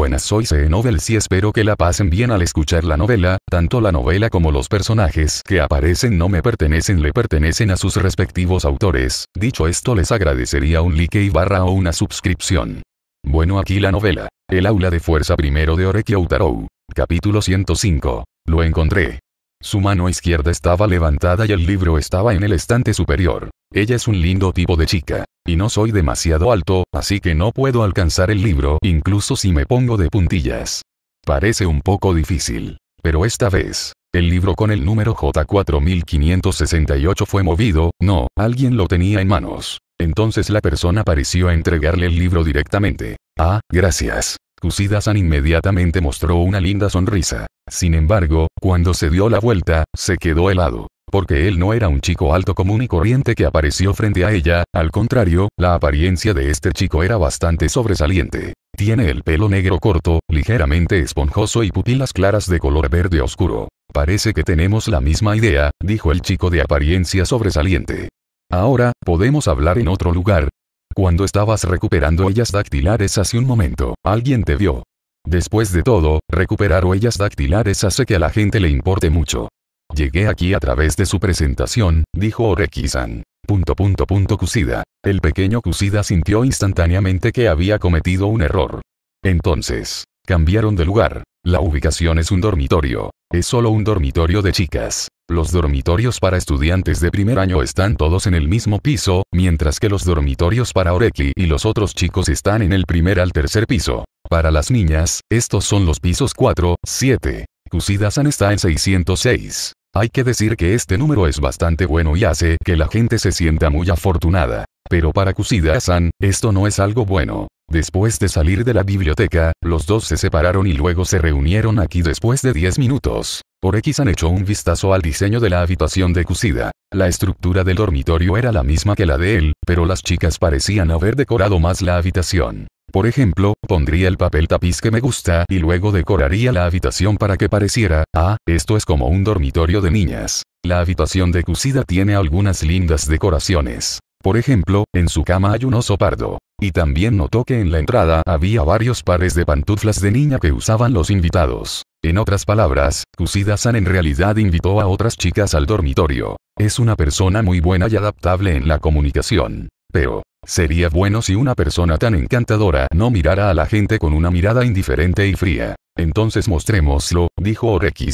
buenas soy C. y e espero que la pasen bien al escuchar la novela, tanto la novela como los personajes que aparecen no me pertenecen le pertenecen a sus respectivos autores, dicho esto les agradecería un like y barra o una suscripción. Bueno aquí la novela, el aula de fuerza primero de Oreki Outarou, capítulo 105, lo encontré. Su mano izquierda estaba levantada y el libro estaba en el estante superior. Ella es un lindo tipo de chica. Y no soy demasiado alto, así que no puedo alcanzar el libro incluso si me pongo de puntillas. Parece un poco difícil. Pero esta vez, el libro con el número J4568 fue movido, no, alguien lo tenía en manos. Entonces la persona pareció entregarle el libro directamente. Ah, gracias. Kusida-san inmediatamente mostró una linda sonrisa. Sin embargo, cuando se dio la vuelta, se quedó helado. Porque él no era un chico alto común y corriente que apareció frente a ella, al contrario, la apariencia de este chico era bastante sobresaliente. Tiene el pelo negro corto, ligeramente esponjoso y pupilas claras de color verde oscuro. Parece que tenemos la misma idea, dijo el chico de apariencia sobresaliente. Ahora, podemos hablar en otro lugar. Cuando estabas recuperando ellas dactilares hace un momento, alguien te vio. Después de todo, recuperar huellas dactilares hace que a la gente le importe mucho. Llegué aquí a través de su presentación, dijo Oreki-san. Punto punto punto Kusida. El pequeño Kusida sintió instantáneamente que había cometido un error. Entonces, cambiaron de lugar. La ubicación es un dormitorio. Es solo un dormitorio de chicas. Los dormitorios para estudiantes de primer año están todos en el mismo piso, mientras que los dormitorios para Oreki y los otros chicos están en el primer al tercer piso. Para las niñas, estos son los pisos 4, 7. kusida san está en 606. Hay que decir que este número es bastante bueno y hace que la gente se sienta muy afortunada. Pero para kusida san esto no es algo bueno. Después de salir de la biblioteca, los dos se separaron y luego se reunieron aquí después de 10 minutos. Por X han hecho un vistazo al diseño de la habitación de Kusida. La estructura del dormitorio era la misma que la de él, pero las chicas parecían haber decorado más la habitación. Por ejemplo, pondría el papel tapiz que me gusta y luego decoraría la habitación para que pareciera, ah, esto es como un dormitorio de niñas. La habitación de Cusida tiene algunas lindas decoraciones. Por ejemplo, en su cama hay un oso pardo. Y también notó que en la entrada había varios pares de pantuflas de niña que usaban los invitados. En otras palabras, Kusida-san en realidad invitó a otras chicas al dormitorio. Es una persona muy buena y adaptable en la comunicación. Pero, Sería bueno si una persona tan encantadora no mirara a la gente con una mirada indiferente y fría. Entonces mostrémoslo, dijo oreki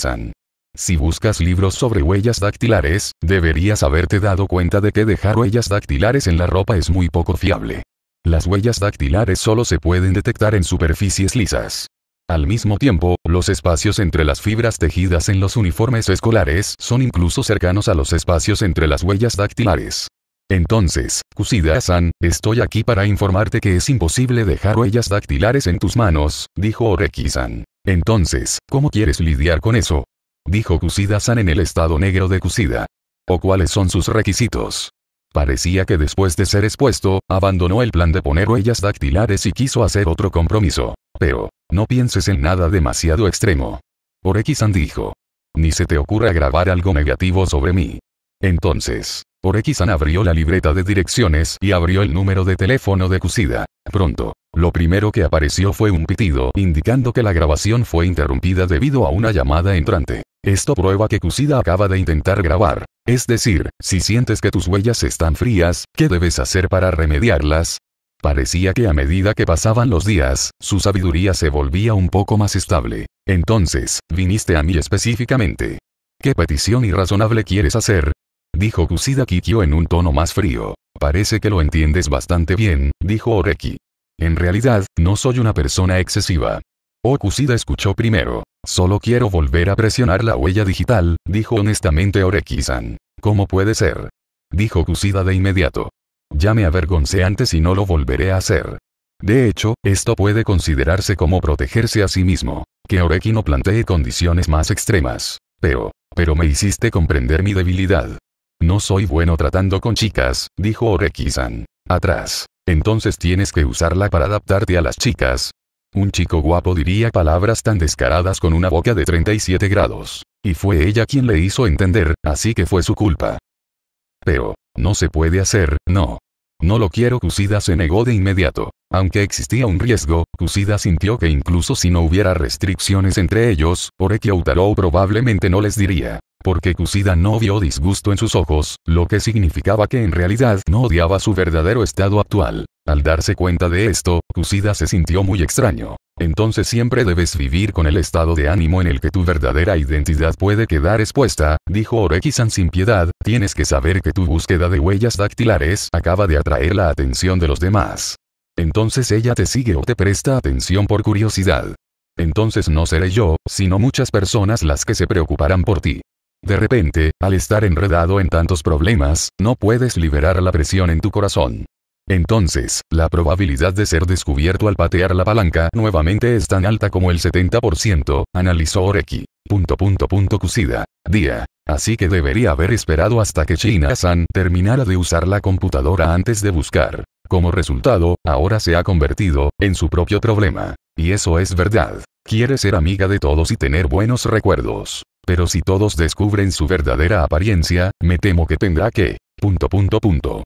Si buscas libros sobre huellas dactilares, deberías haberte dado cuenta de que dejar huellas dactilares en la ropa es muy poco fiable. Las huellas dactilares solo se pueden detectar en superficies lisas. Al mismo tiempo, los espacios entre las fibras tejidas en los uniformes escolares son incluso cercanos a los espacios entre las huellas dactilares. Entonces, Kusida-san, estoy aquí para informarte que es imposible dejar huellas dactilares en tus manos, dijo oreki Entonces, ¿cómo quieres lidiar con eso? Dijo Kusida-san en el estado negro de Kusida. ¿O cuáles son sus requisitos? Parecía que después de ser expuesto, abandonó el plan de poner huellas dactilares y quiso hacer otro compromiso. Pero, no pienses en nada demasiado extremo. Oreki-san dijo. Ni se te ocurra grabar algo negativo sobre mí. Entonces, Orekisan abrió la libreta de direcciones y abrió el número de teléfono de Kusida. Pronto, lo primero que apareció fue un pitido indicando que la grabación fue interrumpida debido a una llamada entrante. Esto prueba que Kusida acaba de intentar grabar. Es decir, si sientes que tus huellas están frías, ¿qué debes hacer para remediarlas? Parecía que a medida que pasaban los días, su sabiduría se volvía un poco más estable. Entonces, viniste a mí específicamente. ¿Qué petición irrazonable quieres hacer? dijo Kusida Kikyo en un tono más frío. Parece que lo entiendes bastante bien, dijo Oreki. En realidad, no soy una persona excesiva. Oh Kusida escuchó primero. Solo quiero volver a presionar la huella digital, dijo honestamente Oreki-san. ¿Cómo puede ser? Dijo Kusida de inmediato. Ya me avergoncé antes y no lo volveré a hacer. De hecho, esto puede considerarse como protegerse a sí mismo. Que Oreki no plantee condiciones más extremas. Pero, pero me hiciste comprender mi debilidad. No soy bueno tratando con chicas, dijo oreki Atrás. Entonces tienes que usarla para adaptarte a las chicas. Un chico guapo diría palabras tan descaradas con una boca de 37 grados. Y fue ella quien le hizo entender, así que fue su culpa. Pero, no se puede hacer, no. No lo quiero Kusida se negó de inmediato. Aunque existía un riesgo, Kusida sintió que incluso si no hubiera restricciones entre ellos, Oreki Utaro probablemente no les diría porque Kusida no vio disgusto en sus ojos, lo que significaba que en realidad no odiaba su verdadero estado actual. Al darse cuenta de esto, Kusida se sintió muy extraño. Entonces siempre debes vivir con el estado de ánimo en el que tu verdadera identidad puede quedar expuesta, dijo oreki sin piedad, tienes que saber que tu búsqueda de huellas dactilares acaba de atraer la atención de los demás. Entonces ella te sigue o te presta atención por curiosidad. Entonces no seré yo, sino muchas personas las que se preocuparán por ti. De repente, al estar enredado en tantos problemas, no puedes liberar la presión en tu corazón. Entonces, la probabilidad de ser descubierto al patear la palanca nuevamente es tan alta como el 70%, analizó Oreki. Punto punto punto Kusida. Día. Así que debería haber esperado hasta que China-san terminara de usar la computadora antes de buscar. Como resultado, ahora se ha convertido en su propio problema. Y eso es verdad. Quiere ser amiga de todos y tener buenos recuerdos. Pero si todos descubren su verdadera apariencia, me temo que tendrá que... Punto punto punto.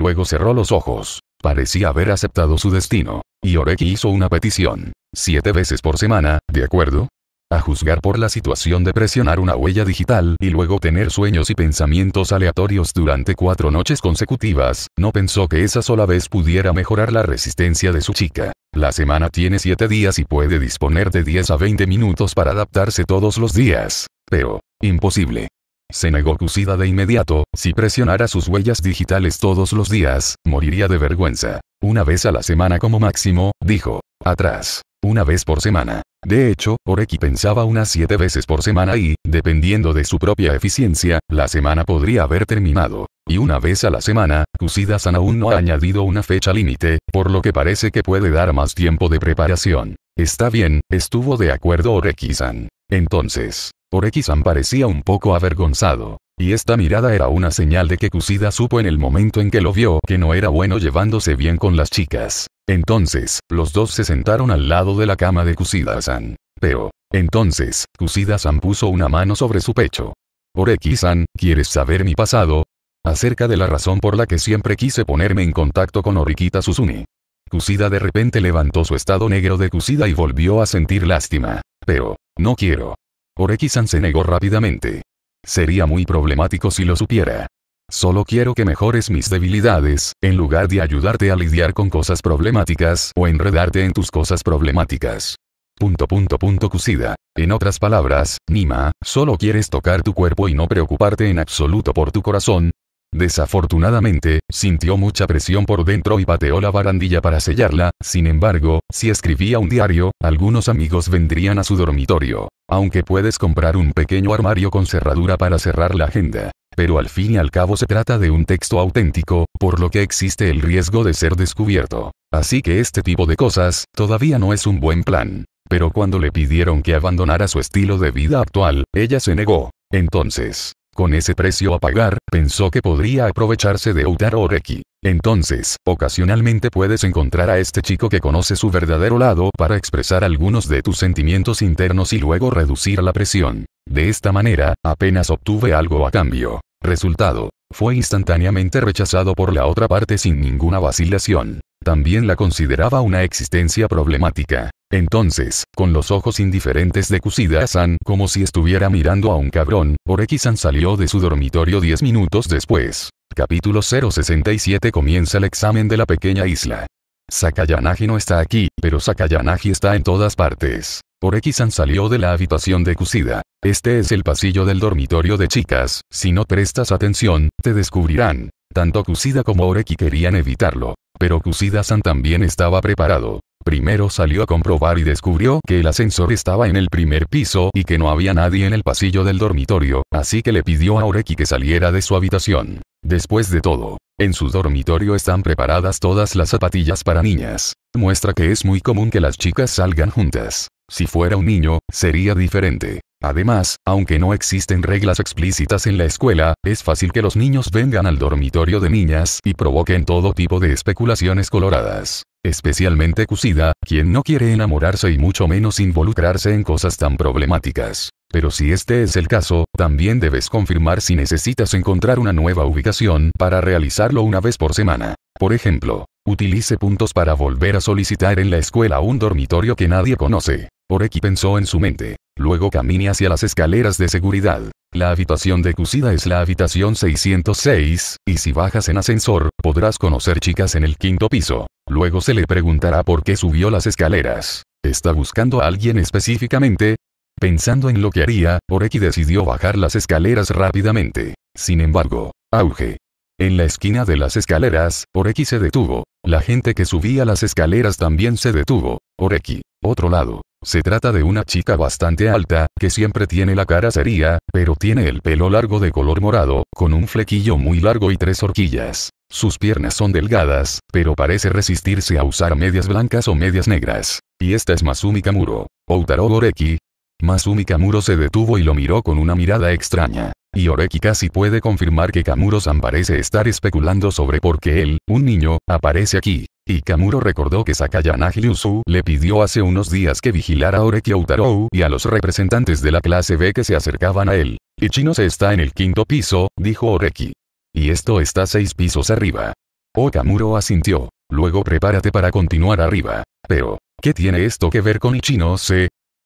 luego cerró los ojos. Parecía haber aceptado su destino. Y Oreki hizo una petición. Siete veces por semana, ¿de acuerdo? A juzgar por la situación de presionar una huella digital y luego tener sueños y pensamientos aleatorios durante cuatro noches consecutivas, no pensó que esa sola vez pudiera mejorar la resistencia de su chica. La semana tiene 7 días y puede disponer de 10 a 20 minutos para adaptarse todos los días. Pero, imposible. Se negó Kusida de inmediato, si presionara sus huellas digitales todos los días, moriría de vergüenza. Una vez a la semana como máximo, dijo. Atrás una vez por semana. De hecho, Oreki pensaba unas siete veces por semana y, dependiendo de su propia eficiencia, la semana podría haber terminado. Y una vez a la semana, Kusida-san aún no ha añadido una fecha límite, por lo que parece que puede dar más tiempo de preparación. Está bien, estuvo de acuerdo Oreki-san. Entonces, Oreki-san parecía un poco avergonzado. Y esta mirada era una señal de que Kusida supo en el momento en que lo vio que no era bueno llevándose bien con las chicas. Entonces, los dos se sentaron al lado de la cama de Kusida-san. Pero, entonces, Kusida-san puso una mano sobre su pecho. Oreki-san, ¿quieres saber mi pasado? Acerca de la razón por la que siempre quise ponerme en contacto con Orikita Susumi. Kusida de repente levantó su estado negro de Kusida y volvió a sentir lástima. Pero, no quiero. Oreki-san se negó rápidamente. Sería muy problemático si lo supiera. Solo quiero que mejores mis debilidades, en lugar de ayudarte a lidiar con cosas problemáticas o enredarte en tus cosas problemáticas. Punto punto punto Kusida. En otras palabras, Nima, solo quieres tocar tu cuerpo y no preocuparte en absoluto por tu corazón. Desafortunadamente, sintió mucha presión por dentro y pateó la barandilla para sellarla, sin embargo, si escribía un diario, algunos amigos vendrían a su dormitorio. Aunque puedes comprar un pequeño armario con cerradura para cerrar la agenda pero al fin y al cabo se trata de un texto auténtico, por lo que existe el riesgo de ser descubierto. Así que este tipo de cosas, todavía no es un buen plan. Pero cuando le pidieron que abandonara su estilo de vida actual, ella se negó. Entonces, con ese precio a pagar, pensó que podría aprovecharse de o Oreki. Entonces, ocasionalmente puedes encontrar a este chico que conoce su verdadero lado para expresar algunos de tus sentimientos internos y luego reducir la presión. De esta manera, apenas obtuve algo a cambio. Resultado, fue instantáneamente rechazado por la otra parte sin ninguna vacilación. También la consideraba una existencia problemática. Entonces, con los ojos indiferentes de Kusida-san como si estuviera mirando a un cabrón, oreki salió de su dormitorio 10 minutos después. Capítulo 067 Comienza el examen de la pequeña isla. Sakayanagi no está aquí, pero Sakayanagi está en todas partes. Oreki-san salió de la habitación de Kusida. Este es el pasillo del dormitorio de chicas, si no prestas atención, te descubrirán. Tanto Kusida como Oreki querían evitarlo. Pero Kusida-san también estaba preparado. Primero salió a comprobar y descubrió que el ascensor estaba en el primer piso y que no había nadie en el pasillo del dormitorio, así que le pidió a Oreki que saliera de su habitación. Después de todo, en su dormitorio están preparadas todas las zapatillas para niñas. Muestra que es muy común que las chicas salgan juntas. Si fuera un niño, sería diferente. Además, aunque no existen reglas explícitas en la escuela, es fácil que los niños vengan al dormitorio de niñas y provoquen todo tipo de especulaciones coloradas. Especialmente Cusida, quien no quiere enamorarse y mucho menos involucrarse en cosas tan problemáticas. Pero si este es el caso, también debes confirmar si necesitas encontrar una nueva ubicación para realizarlo una vez por semana. Por ejemplo, utilice puntos para volver a solicitar en la escuela un dormitorio que nadie conoce. Oreki pensó en su mente. Luego camine hacia las escaleras de seguridad. La habitación de Kusida es la habitación 606, y si bajas en ascensor, podrás conocer chicas en el quinto piso. Luego se le preguntará por qué subió las escaleras. ¿Está buscando a alguien específicamente? Pensando en lo que haría, Oreki decidió bajar las escaleras rápidamente. Sin embargo, auge. En la esquina de las escaleras, Oreki se detuvo. La gente que subía las escaleras también se detuvo. Oreki. Otro lado. Se trata de una chica bastante alta, que siempre tiene la cara seria, pero tiene el pelo largo de color morado, con un flequillo muy largo y tres horquillas. Sus piernas son delgadas, pero parece resistirse a usar medias blancas o medias negras. Y esta es Masumi Kamuro. Outaro Oreki. Masumi Kamuro se detuvo y lo miró con una mirada extraña. Y Oreki casi puede confirmar que Kamuro-san parece estar especulando sobre por qué él, un niño, aparece aquí. Y Kamuro recordó que Sakayanagi su le pidió hace unos días que vigilara a Oreki Outarou y a los representantes de la clase B que se acercaban a él. Ichino se está en el quinto piso, dijo Oreki. Y esto está seis pisos arriba. Oh, Kamuro asintió. Luego prepárate para continuar arriba. Pero, ¿qué tiene esto que ver con ichino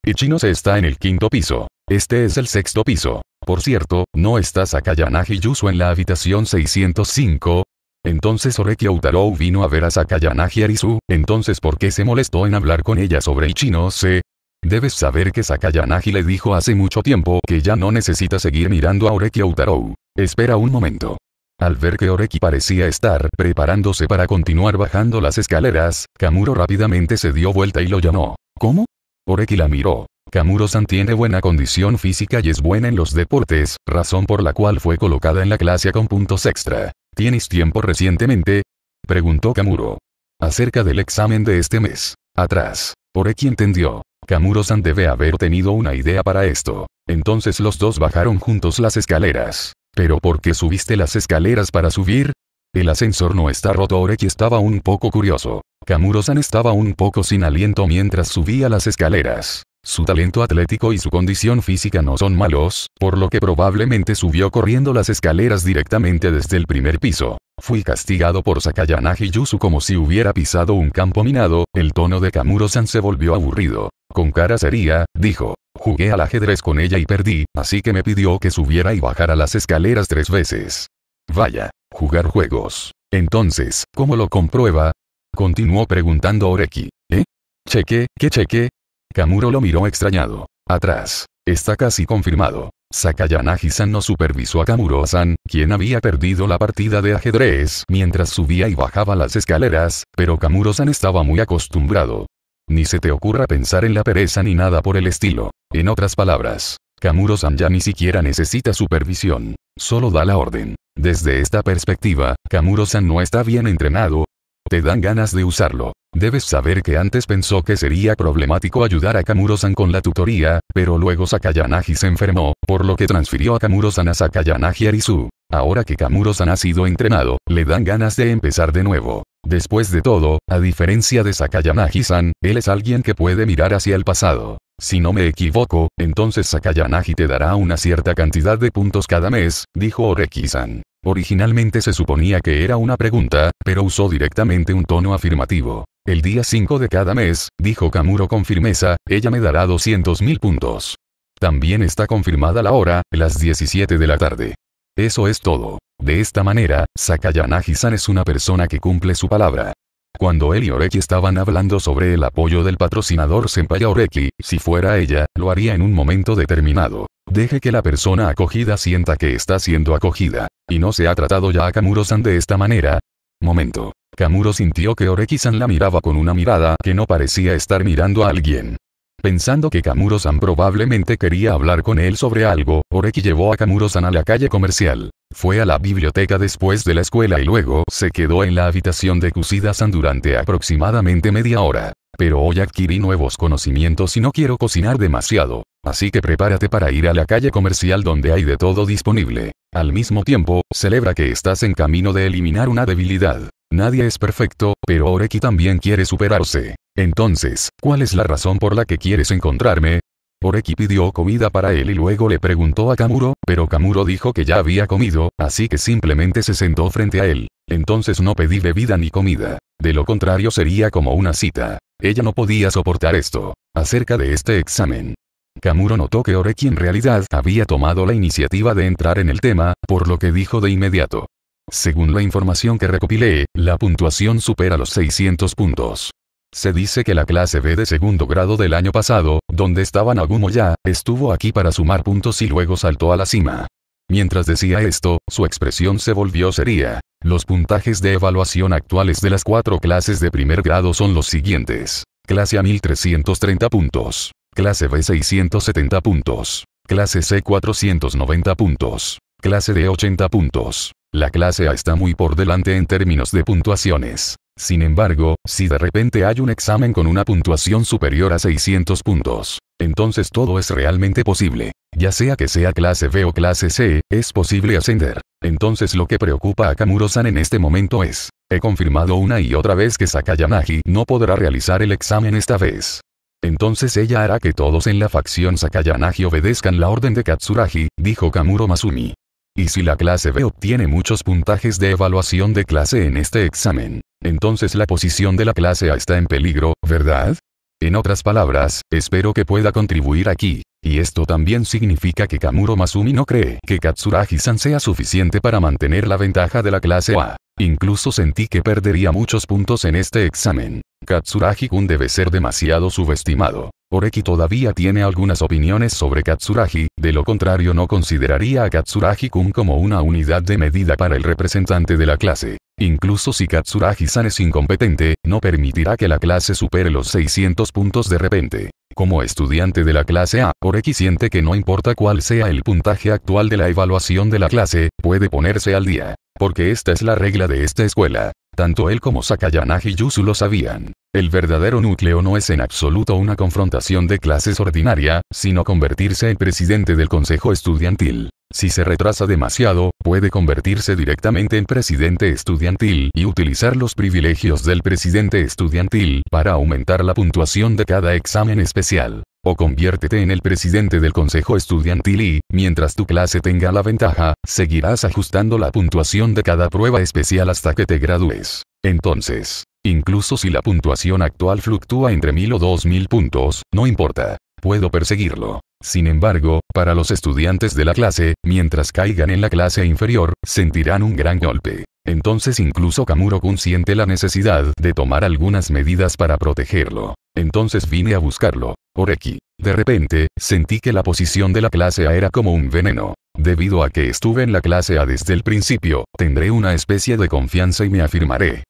Ichino-se está en el quinto piso. Este es el sexto piso. Por cierto, ¿no está Sakayanagi Yusu en la habitación 605? Entonces Oreki Outarou vino a ver a Sakayanagi Arisu, entonces ¿por qué se molestó en hablar con ella sobre Ichino-se? Debes saber que Sakayanagi le dijo hace mucho tiempo que ya no necesita seguir mirando a Oreki Outarou. Espera un momento. Al ver que Oreki parecía estar preparándose para continuar bajando las escaleras, Kamuro rápidamente se dio vuelta y lo llamó. ¿Cómo? Oreki la miró. Kamuro-san tiene buena condición física y es buena en los deportes, razón por la cual fue colocada en la clase con puntos extra. ¿Tienes tiempo recientemente? Preguntó Kamuro. Acerca del examen de este mes. Atrás. Oreki entendió. Kamuro-san debe haber tenido una idea para esto. Entonces los dos bajaron juntos las escaleras. ¿Pero por qué subiste las escaleras para subir? El ascensor no está roto. Oreki estaba un poco curioso. Kamuro-san estaba un poco sin aliento mientras subía las escaleras. Su talento atlético y su condición física no son malos, por lo que probablemente subió corriendo las escaleras directamente desde el primer piso. Fui castigado por Sakayanagi Yusu como si hubiera pisado un campo minado, el tono de Kamuro-san se volvió aburrido. Con cara seria, dijo. Jugué al ajedrez con ella y perdí, así que me pidió que subiera y bajara las escaleras tres veces. Vaya, Jugar juegos. Entonces, ¿cómo lo comprueba? Continuó preguntando Oreki. ¿Eh? Cheque, ¿qué cheque? Kamuro lo miró extrañado. Atrás. Está casi confirmado. Sakayanagi-san no supervisó a Kamuro-san, quien había perdido la partida de ajedrez mientras subía y bajaba las escaleras, pero Kamuro-san estaba muy acostumbrado. Ni se te ocurra pensar en la pereza ni nada por el estilo. En otras palabras, Kamuro-san ya ni siquiera necesita supervisión. Solo da la orden. Desde esta perspectiva, Kamuro-san no está bien entrenado. Te dan ganas de usarlo. Debes saber que antes pensó que sería problemático ayudar a Kamuro-san con la tutoría, pero luego Sakayanagi se enfermó, por lo que transfirió a Kamuro-san a Sakayanagi Arisu. Ahora que Kamuro-san ha sido entrenado, le dan ganas de empezar de nuevo. Después de todo, a diferencia de Sakayanagi-san, él es alguien que puede mirar hacia el pasado. Si no me equivoco, entonces Sakayanagi te dará una cierta cantidad de puntos cada mes, dijo Oreki-san. Originalmente se suponía que era una pregunta, pero usó directamente un tono afirmativo. El día 5 de cada mes, dijo Kamuro con firmeza, ella me dará 200.000 puntos. También está confirmada la hora, las 17 de la tarde. Eso es todo. De esta manera, Sakayanagi-san es una persona que cumple su palabra. Cuando él y Oreki estaban hablando sobre el apoyo del patrocinador Senpai Oreki, si fuera ella, lo haría en un momento determinado. Deje que la persona acogida sienta que está siendo acogida. Y no se ha tratado ya a Kamuro-san de esta manera. Momento. Kamuro sintió que Oreki-san la miraba con una mirada que no parecía estar mirando a alguien. Pensando que Kamuro-san probablemente quería hablar con él sobre algo, Oreki llevó a Kamuro-san a la calle comercial. Fue a la biblioteca después de la escuela y luego se quedó en la habitación de Kusida-san durante aproximadamente media hora. Pero hoy adquirí nuevos conocimientos y no quiero cocinar demasiado. Así que prepárate para ir a la calle comercial donde hay de todo disponible. Al mismo tiempo, celebra que estás en camino de eliminar una debilidad. Nadie es perfecto, pero Oreki también quiere superarse. Entonces, ¿cuál es la razón por la que quieres encontrarme? Oreki pidió comida para él y luego le preguntó a Kamuro, pero Kamuro dijo que ya había comido, así que simplemente se sentó frente a él. Entonces no pedí bebida ni comida. De lo contrario sería como una cita. Ella no podía soportar esto. Acerca de este examen. Kamuro notó que Oreki en realidad había tomado la iniciativa de entrar en el tema, por lo que dijo de inmediato. Según la información que recopilé, la puntuación supera los 600 puntos. Se dice que la clase B de segundo grado del año pasado, donde estaba Nagumo ya, estuvo aquí para sumar puntos y luego saltó a la cima. Mientras decía esto, su expresión se volvió seria. Los puntajes de evaluación actuales de las cuatro clases de primer grado son los siguientes. Clase A 1330 puntos. Clase B 670 puntos. Clase C 490 puntos. Clase D 80 puntos. La clase A está muy por delante en términos de puntuaciones. Sin embargo, si de repente hay un examen con una puntuación superior a 600 puntos, entonces todo es realmente posible. Ya sea que sea clase B o clase C, es posible ascender. Entonces lo que preocupa a Kamuro-san en este momento es, he confirmado una y otra vez que Sakayanagi no podrá realizar el examen esta vez. Entonces ella hará que todos en la facción Sakayanagi obedezcan la orden de Katsuragi, dijo Kamuro Masumi. Y si la clase B obtiene muchos puntajes de evaluación de clase en este examen, entonces la posición de la clase A está en peligro, ¿verdad? En otras palabras, espero que pueda contribuir aquí. Y esto también significa que Kamuro Masumi no cree que Katsuragi-san sea suficiente para mantener la ventaja de la clase A. Incluso sentí que perdería muchos puntos en este examen. Katsuragi-kun debe ser demasiado subestimado. Oreki todavía tiene algunas opiniones sobre Katsuragi, de lo contrario no consideraría a Katsuragi-kun como una unidad de medida para el representante de la clase. Incluso si Katsuragi-san es incompetente, no permitirá que la clase supere los 600 puntos de repente. Como estudiante de la clase A, Oreki siente que no importa cuál sea el puntaje actual de la evaluación de la clase, puede ponerse al día. Porque esta es la regla de esta escuela. Tanto él como Sakayanagi Yusu lo sabían. El verdadero núcleo no es en absoluto una confrontación de clases ordinaria, sino convertirse en presidente del Consejo Estudiantil. Si se retrasa demasiado, puede convertirse directamente en presidente estudiantil y utilizar los privilegios del presidente estudiantil para aumentar la puntuación de cada examen especial. O conviértete en el presidente del consejo estudiantil y, mientras tu clase tenga la ventaja, seguirás ajustando la puntuación de cada prueba especial hasta que te gradúes. Entonces, Incluso si la puntuación actual fluctúa entre 1000 o 2000 puntos, no importa. Puedo perseguirlo. Sin embargo, para los estudiantes de la clase, mientras caigan en la clase inferior, sentirán un gran golpe. Entonces incluso Kamuro-kun siente la necesidad de tomar algunas medidas para protegerlo. Entonces vine a buscarlo. Oreki. De repente, sentí que la posición de la clase A era como un veneno. Debido a que estuve en la clase A desde el principio, tendré una especie de confianza y me afirmaré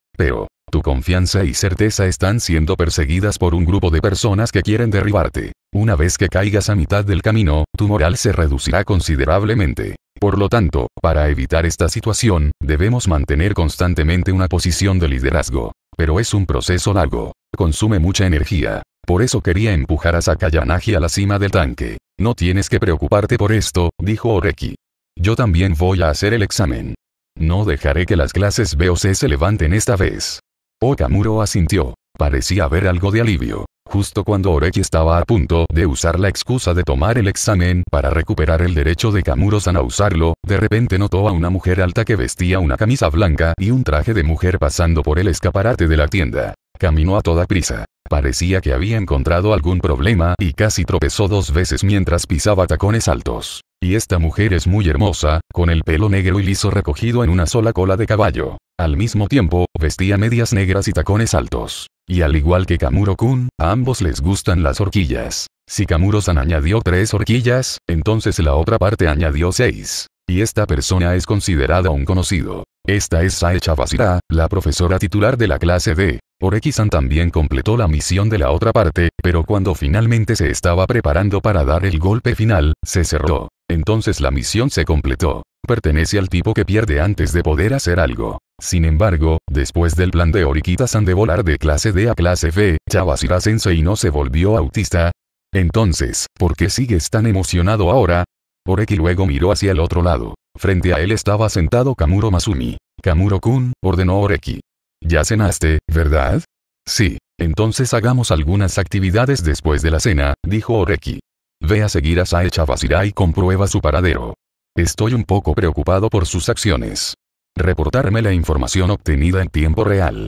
tu confianza y certeza están siendo perseguidas por un grupo de personas que quieren derribarte. Una vez que caigas a mitad del camino, tu moral se reducirá considerablemente. Por lo tanto, para evitar esta situación, debemos mantener constantemente una posición de liderazgo. Pero es un proceso largo. Consume mucha energía. Por eso quería empujar a Sakayanagi a la cima del tanque. No tienes que preocuparte por esto, dijo Oreki. Yo también voy a hacer el examen. No dejaré que las clases BOC se levanten esta vez. Okamuro asintió. Parecía haber algo de alivio. Justo cuando Oreki estaba a punto de usar la excusa de tomar el examen para recuperar el derecho de Kamuro-san a usarlo, de repente notó a una mujer alta que vestía una camisa blanca y un traje de mujer pasando por el escaparate de la tienda. Caminó a toda prisa. Parecía que había encontrado algún problema y casi tropezó dos veces mientras pisaba tacones altos. Y esta mujer es muy hermosa, con el pelo negro y liso recogido en una sola cola de caballo. Al mismo tiempo, vestía medias negras y tacones altos. Y al igual que Kamuro-kun, a ambos les gustan las horquillas. Si Kamuro-san añadió tres horquillas, entonces la otra parte añadió seis. Y esta persona es considerada un conocido. Esta es Sae Chavasira, la profesora titular de la clase D. Oreki-san también completó la misión de la otra parte, pero cuando finalmente se estaba preparando para dar el golpe final, se cerró. Entonces la misión se completó. Pertenece al tipo que pierde antes de poder hacer algo. Sin embargo, después del plan de Orikita-san de volar de clase D a clase B, Chabasira-sensei no se volvió autista. Entonces, ¿por qué sigues tan emocionado ahora? Oreki luego miró hacia el otro lado. Frente a él estaba sentado Kamuro Masumi. Kamuro-kun, ordenó Oreki. Ya cenaste, ¿verdad? Sí. Entonces hagamos algunas actividades después de la cena, dijo Oreki. Ve a seguir a Saecha Vasirai y comprueba su paradero. Estoy un poco preocupado por sus acciones. Reportarme la información obtenida en tiempo real.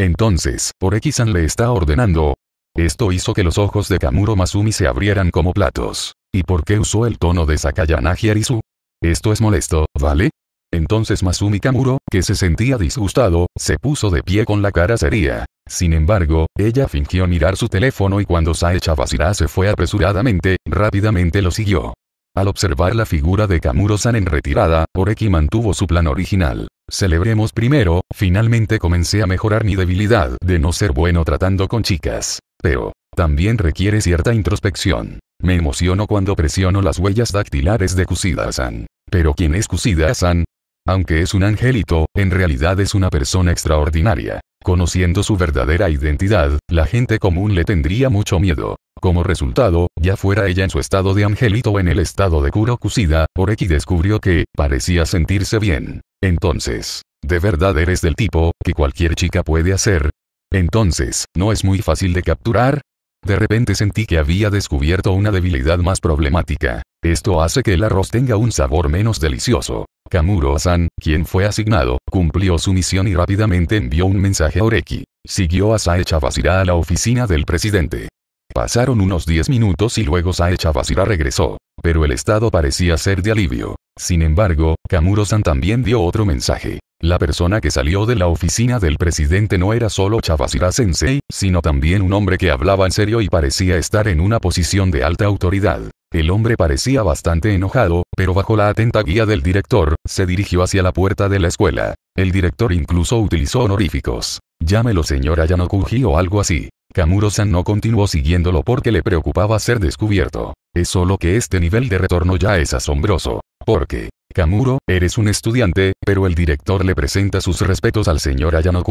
Entonces, ¿Por X-san le está ordenando. Esto hizo que los ojos de Kamuro Masumi se abrieran como platos. ¿Y por qué usó el tono de Sakayanagi Arisu? Esto es molesto, ¿vale? Entonces Masumi Kamuro, que se sentía disgustado, se puso de pie con la cara seria. Sin embargo, ella fingió mirar su teléfono y cuando Sae se fue apresuradamente, rápidamente lo siguió. Al observar la figura de Kamuro-san en retirada, Oreki mantuvo su plan original. Celebremos primero, finalmente comencé a mejorar mi debilidad de no ser bueno tratando con chicas. Pero, también requiere cierta introspección. Me emociono cuando presiono las huellas dactilares de Kusida-san. Pero ¿quién es Kusida-san? Aunque es un angelito, en realidad es una persona extraordinaria. Conociendo su verdadera identidad, la gente común le tendría mucho miedo. Como resultado, ya fuera ella en su estado de angelito o en el estado de Kurokusida, Oreki descubrió que, parecía sentirse bien. Entonces, ¿de verdad eres del tipo, que cualquier chica puede hacer? Entonces, ¿no es muy fácil de capturar? De repente sentí que había descubierto una debilidad más problemática. Esto hace que el arroz tenga un sabor menos delicioso. Kamuro-san, quien fue asignado, cumplió su misión y rápidamente envió un mensaje a Oreki. Siguió a Sae Basira a la oficina del presidente. Pasaron unos 10 minutos y luego Sae Basira regresó, pero el estado parecía ser de alivio. Sin embargo, Kamuro-san también dio otro mensaje. La persona que salió de la oficina del presidente no era solo Chavasira Sensei, sino también un hombre que hablaba en serio y parecía estar en una posición de alta autoridad. El hombre parecía bastante enojado, pero bajo la atenta guía del director, se dirigió hacia la puerta de la escuela. El director incluso utilizó honoríficos. Llámelo señora Yanokuji o algo así. Kamuro-san no continuó siguiéndolo porque le preocupaba ser descubierto. Es solo que este nivel de retorno ya es asombroso. Porque, Kamuro, eres un estudiante, pero el director le presenta sus respetos al señor Ayano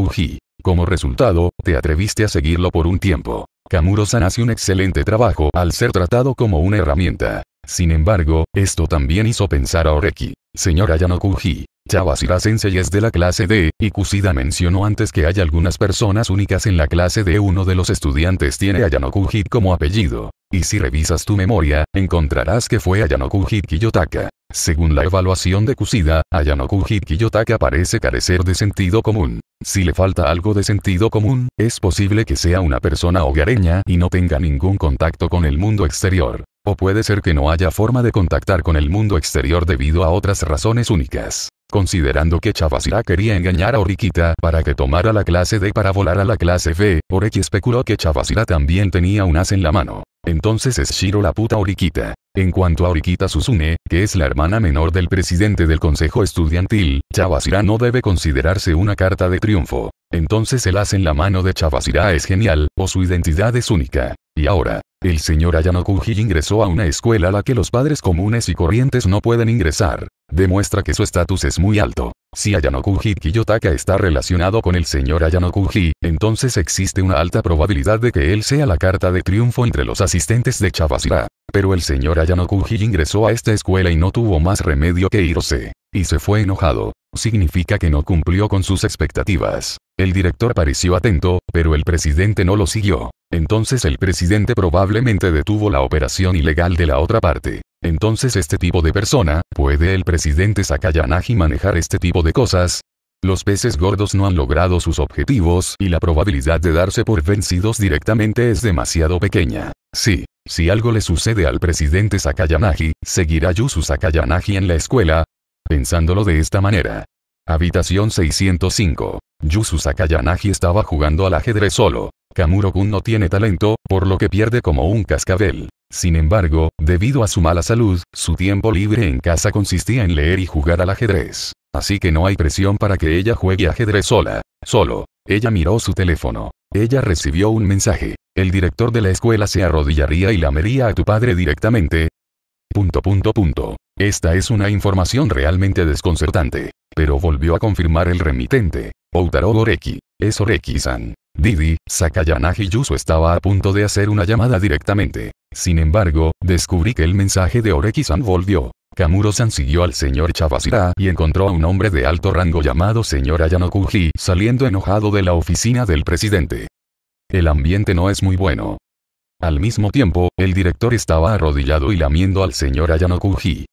Como resultado, te atreviste a seguirlo por un tiempo. Kamuro-san hace un excelente trabajo al ser tratado como una herramienta. Sin embargo, esto también hizo pensar a Oreki. Señor Ayano chabasira Sensei es de la clase D, y Kusida mencionó antes que hay algunas personas únicas en la clase D. Uno de los estudiantes tiene Ayano como apellido. Y si revisas tu memoria, encontrarás que fue hit Kiyotaka. Según la evaluación de Kusida, hit Kiyotaka parece carecer de sentido común. Si le falta algo de sentido común, es posible que sea una persona hogareña y no tenga ningún contacto con el mundo exterior. O puede ser que no haya forma de contactar con el mundo exterior debido a otras razones únicas. Considerando que Chavasira quería engañar a Oriquita para que tomara la clase D para volar a la clase B, Oreki especuló que Chavasira también tenía un as en la mano. Entonces es Shiro la puta Oriquita. En cuanto a Oriquita Susune, que es la hermana menor del presidente del consejo estudiantil, Chavasira no debe considerarse una carta de triunfo. Entonces el as en la mano de Chavasira es genial, o su identidad es única. Y ahora, el señor Ayanokuji ingresó a una escuela a la que los padres comunes y corrientes no pueden ingresar. Demuestra que su estatus es muy alto. Si Ayanokuji Kiyotaka está relacionado con el señor Ayanokuji, entonces existe una alta probabilidad de que él sea la carta de triunfo entre los asistentes de Chabasira. Pero el señor Ayanokuji ingresó a esta escuela y no tuvo más remedio que irse. Y se fue enojado. Significa que no cumplió con sus expectativas. El director pareció atento, pero el presidente no lo siguió. Entonces el presidente probablemente detuvo la operación ilegal de la otra parte. Entonces este tipo de persona, ¿puede el presidente Sakayanagi manejar este tipo de cosas? Los peces gordos no han logrado sus objetivos y la probabilidad de darse por vencidos directamente es demasiado pequeña. Sí, si algo le sucede al presidente Sakayanagi, ¿seguirá Yusu Sakayanagi en la escuela? Pensándolo de esta manera. Habitación 605. Yusu Sakayanagi estaba jugando al ajedrez solo. Kamuro-kun no tiene talento, por lo que pierde como un cascabel. Sin embargo, debido a su mala salud, su tiempo libre en casa consistía en leer y jugar al ajedrez. Así que no hay presión para que ella juegue ajedrez sola. Solo. Ella miró su teléfono. Ella recibió un mensaje. El director de la escuela se arrodillaría y lamería a tu padre directamente. Punto punto punto. Esta es una información realmente desconcertante. Pero volvió a confirmar el remitente. Outaro Oreki. Es Oreki-san. Didi, Sakayanagi Yusu estaba a punto de hacer una llamada directamente. Sin embargo, descubrí que el mensaje de Oreki-san volvió. Kamuro-san siguió al señor Chabasira y encontró a un hombre de alto rango llamado señor Ayanokuji saliendo enojado de la oficina del presidente. El ambiente no es muy bueno. Al mismo tiempo, el director estaba arrodillado y lamiendo al señor Ayanokuji.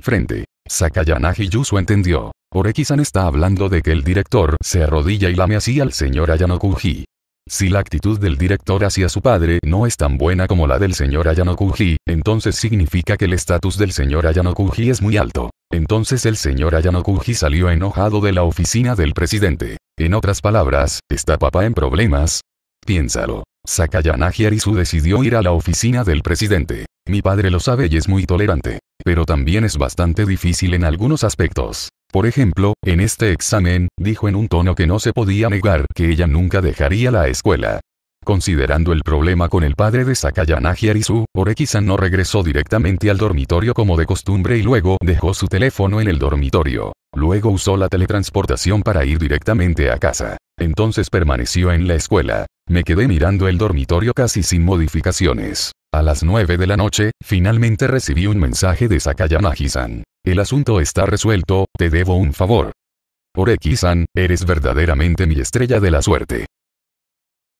Frente. Sakayanagi Yusu entendió. Oreki-san está hablando de que el director se arrodilla y lame así al señor Ayanokuji. Si la actitud del director hacia su padre no es tan buena como la del señor Ayanokuji, entonces significa que el estatus del señor Ayanokuji es muy alto. Entonces el señor Ayanokuji salió enojado de la oficina del presidente. En otras palabras, ¿está papá en problemas? Piénsalo. Sakayanagi Arisu decidió ir a la oficina del presidente. Mi padre lo sabe y es muy tolerante. Pero también es bastante difícil en algunos aspectos. Por ejemplo, en este examen, dijo en un tono que no se podía negar que ella nunca dejaría la escuela. Considerando el problema con el padre de Sakayanagi Arisu, Orekisan no regresó directamente al dormitorio como de costumbre y luego dejó su teléfono en el dormitorio. Luego usó la teletransportación para ir directamente a casa. Entonces permaneció en la escuela. Me quedé mirando el dormitorio casi sin modificaciones. A las 9 de la noche, finalmente recibí un mensaje de Sakayanagi-san. El asunto está resuelto, te debo un favor. Oreki-san, eres verdaderamente mi estrella de la suerte.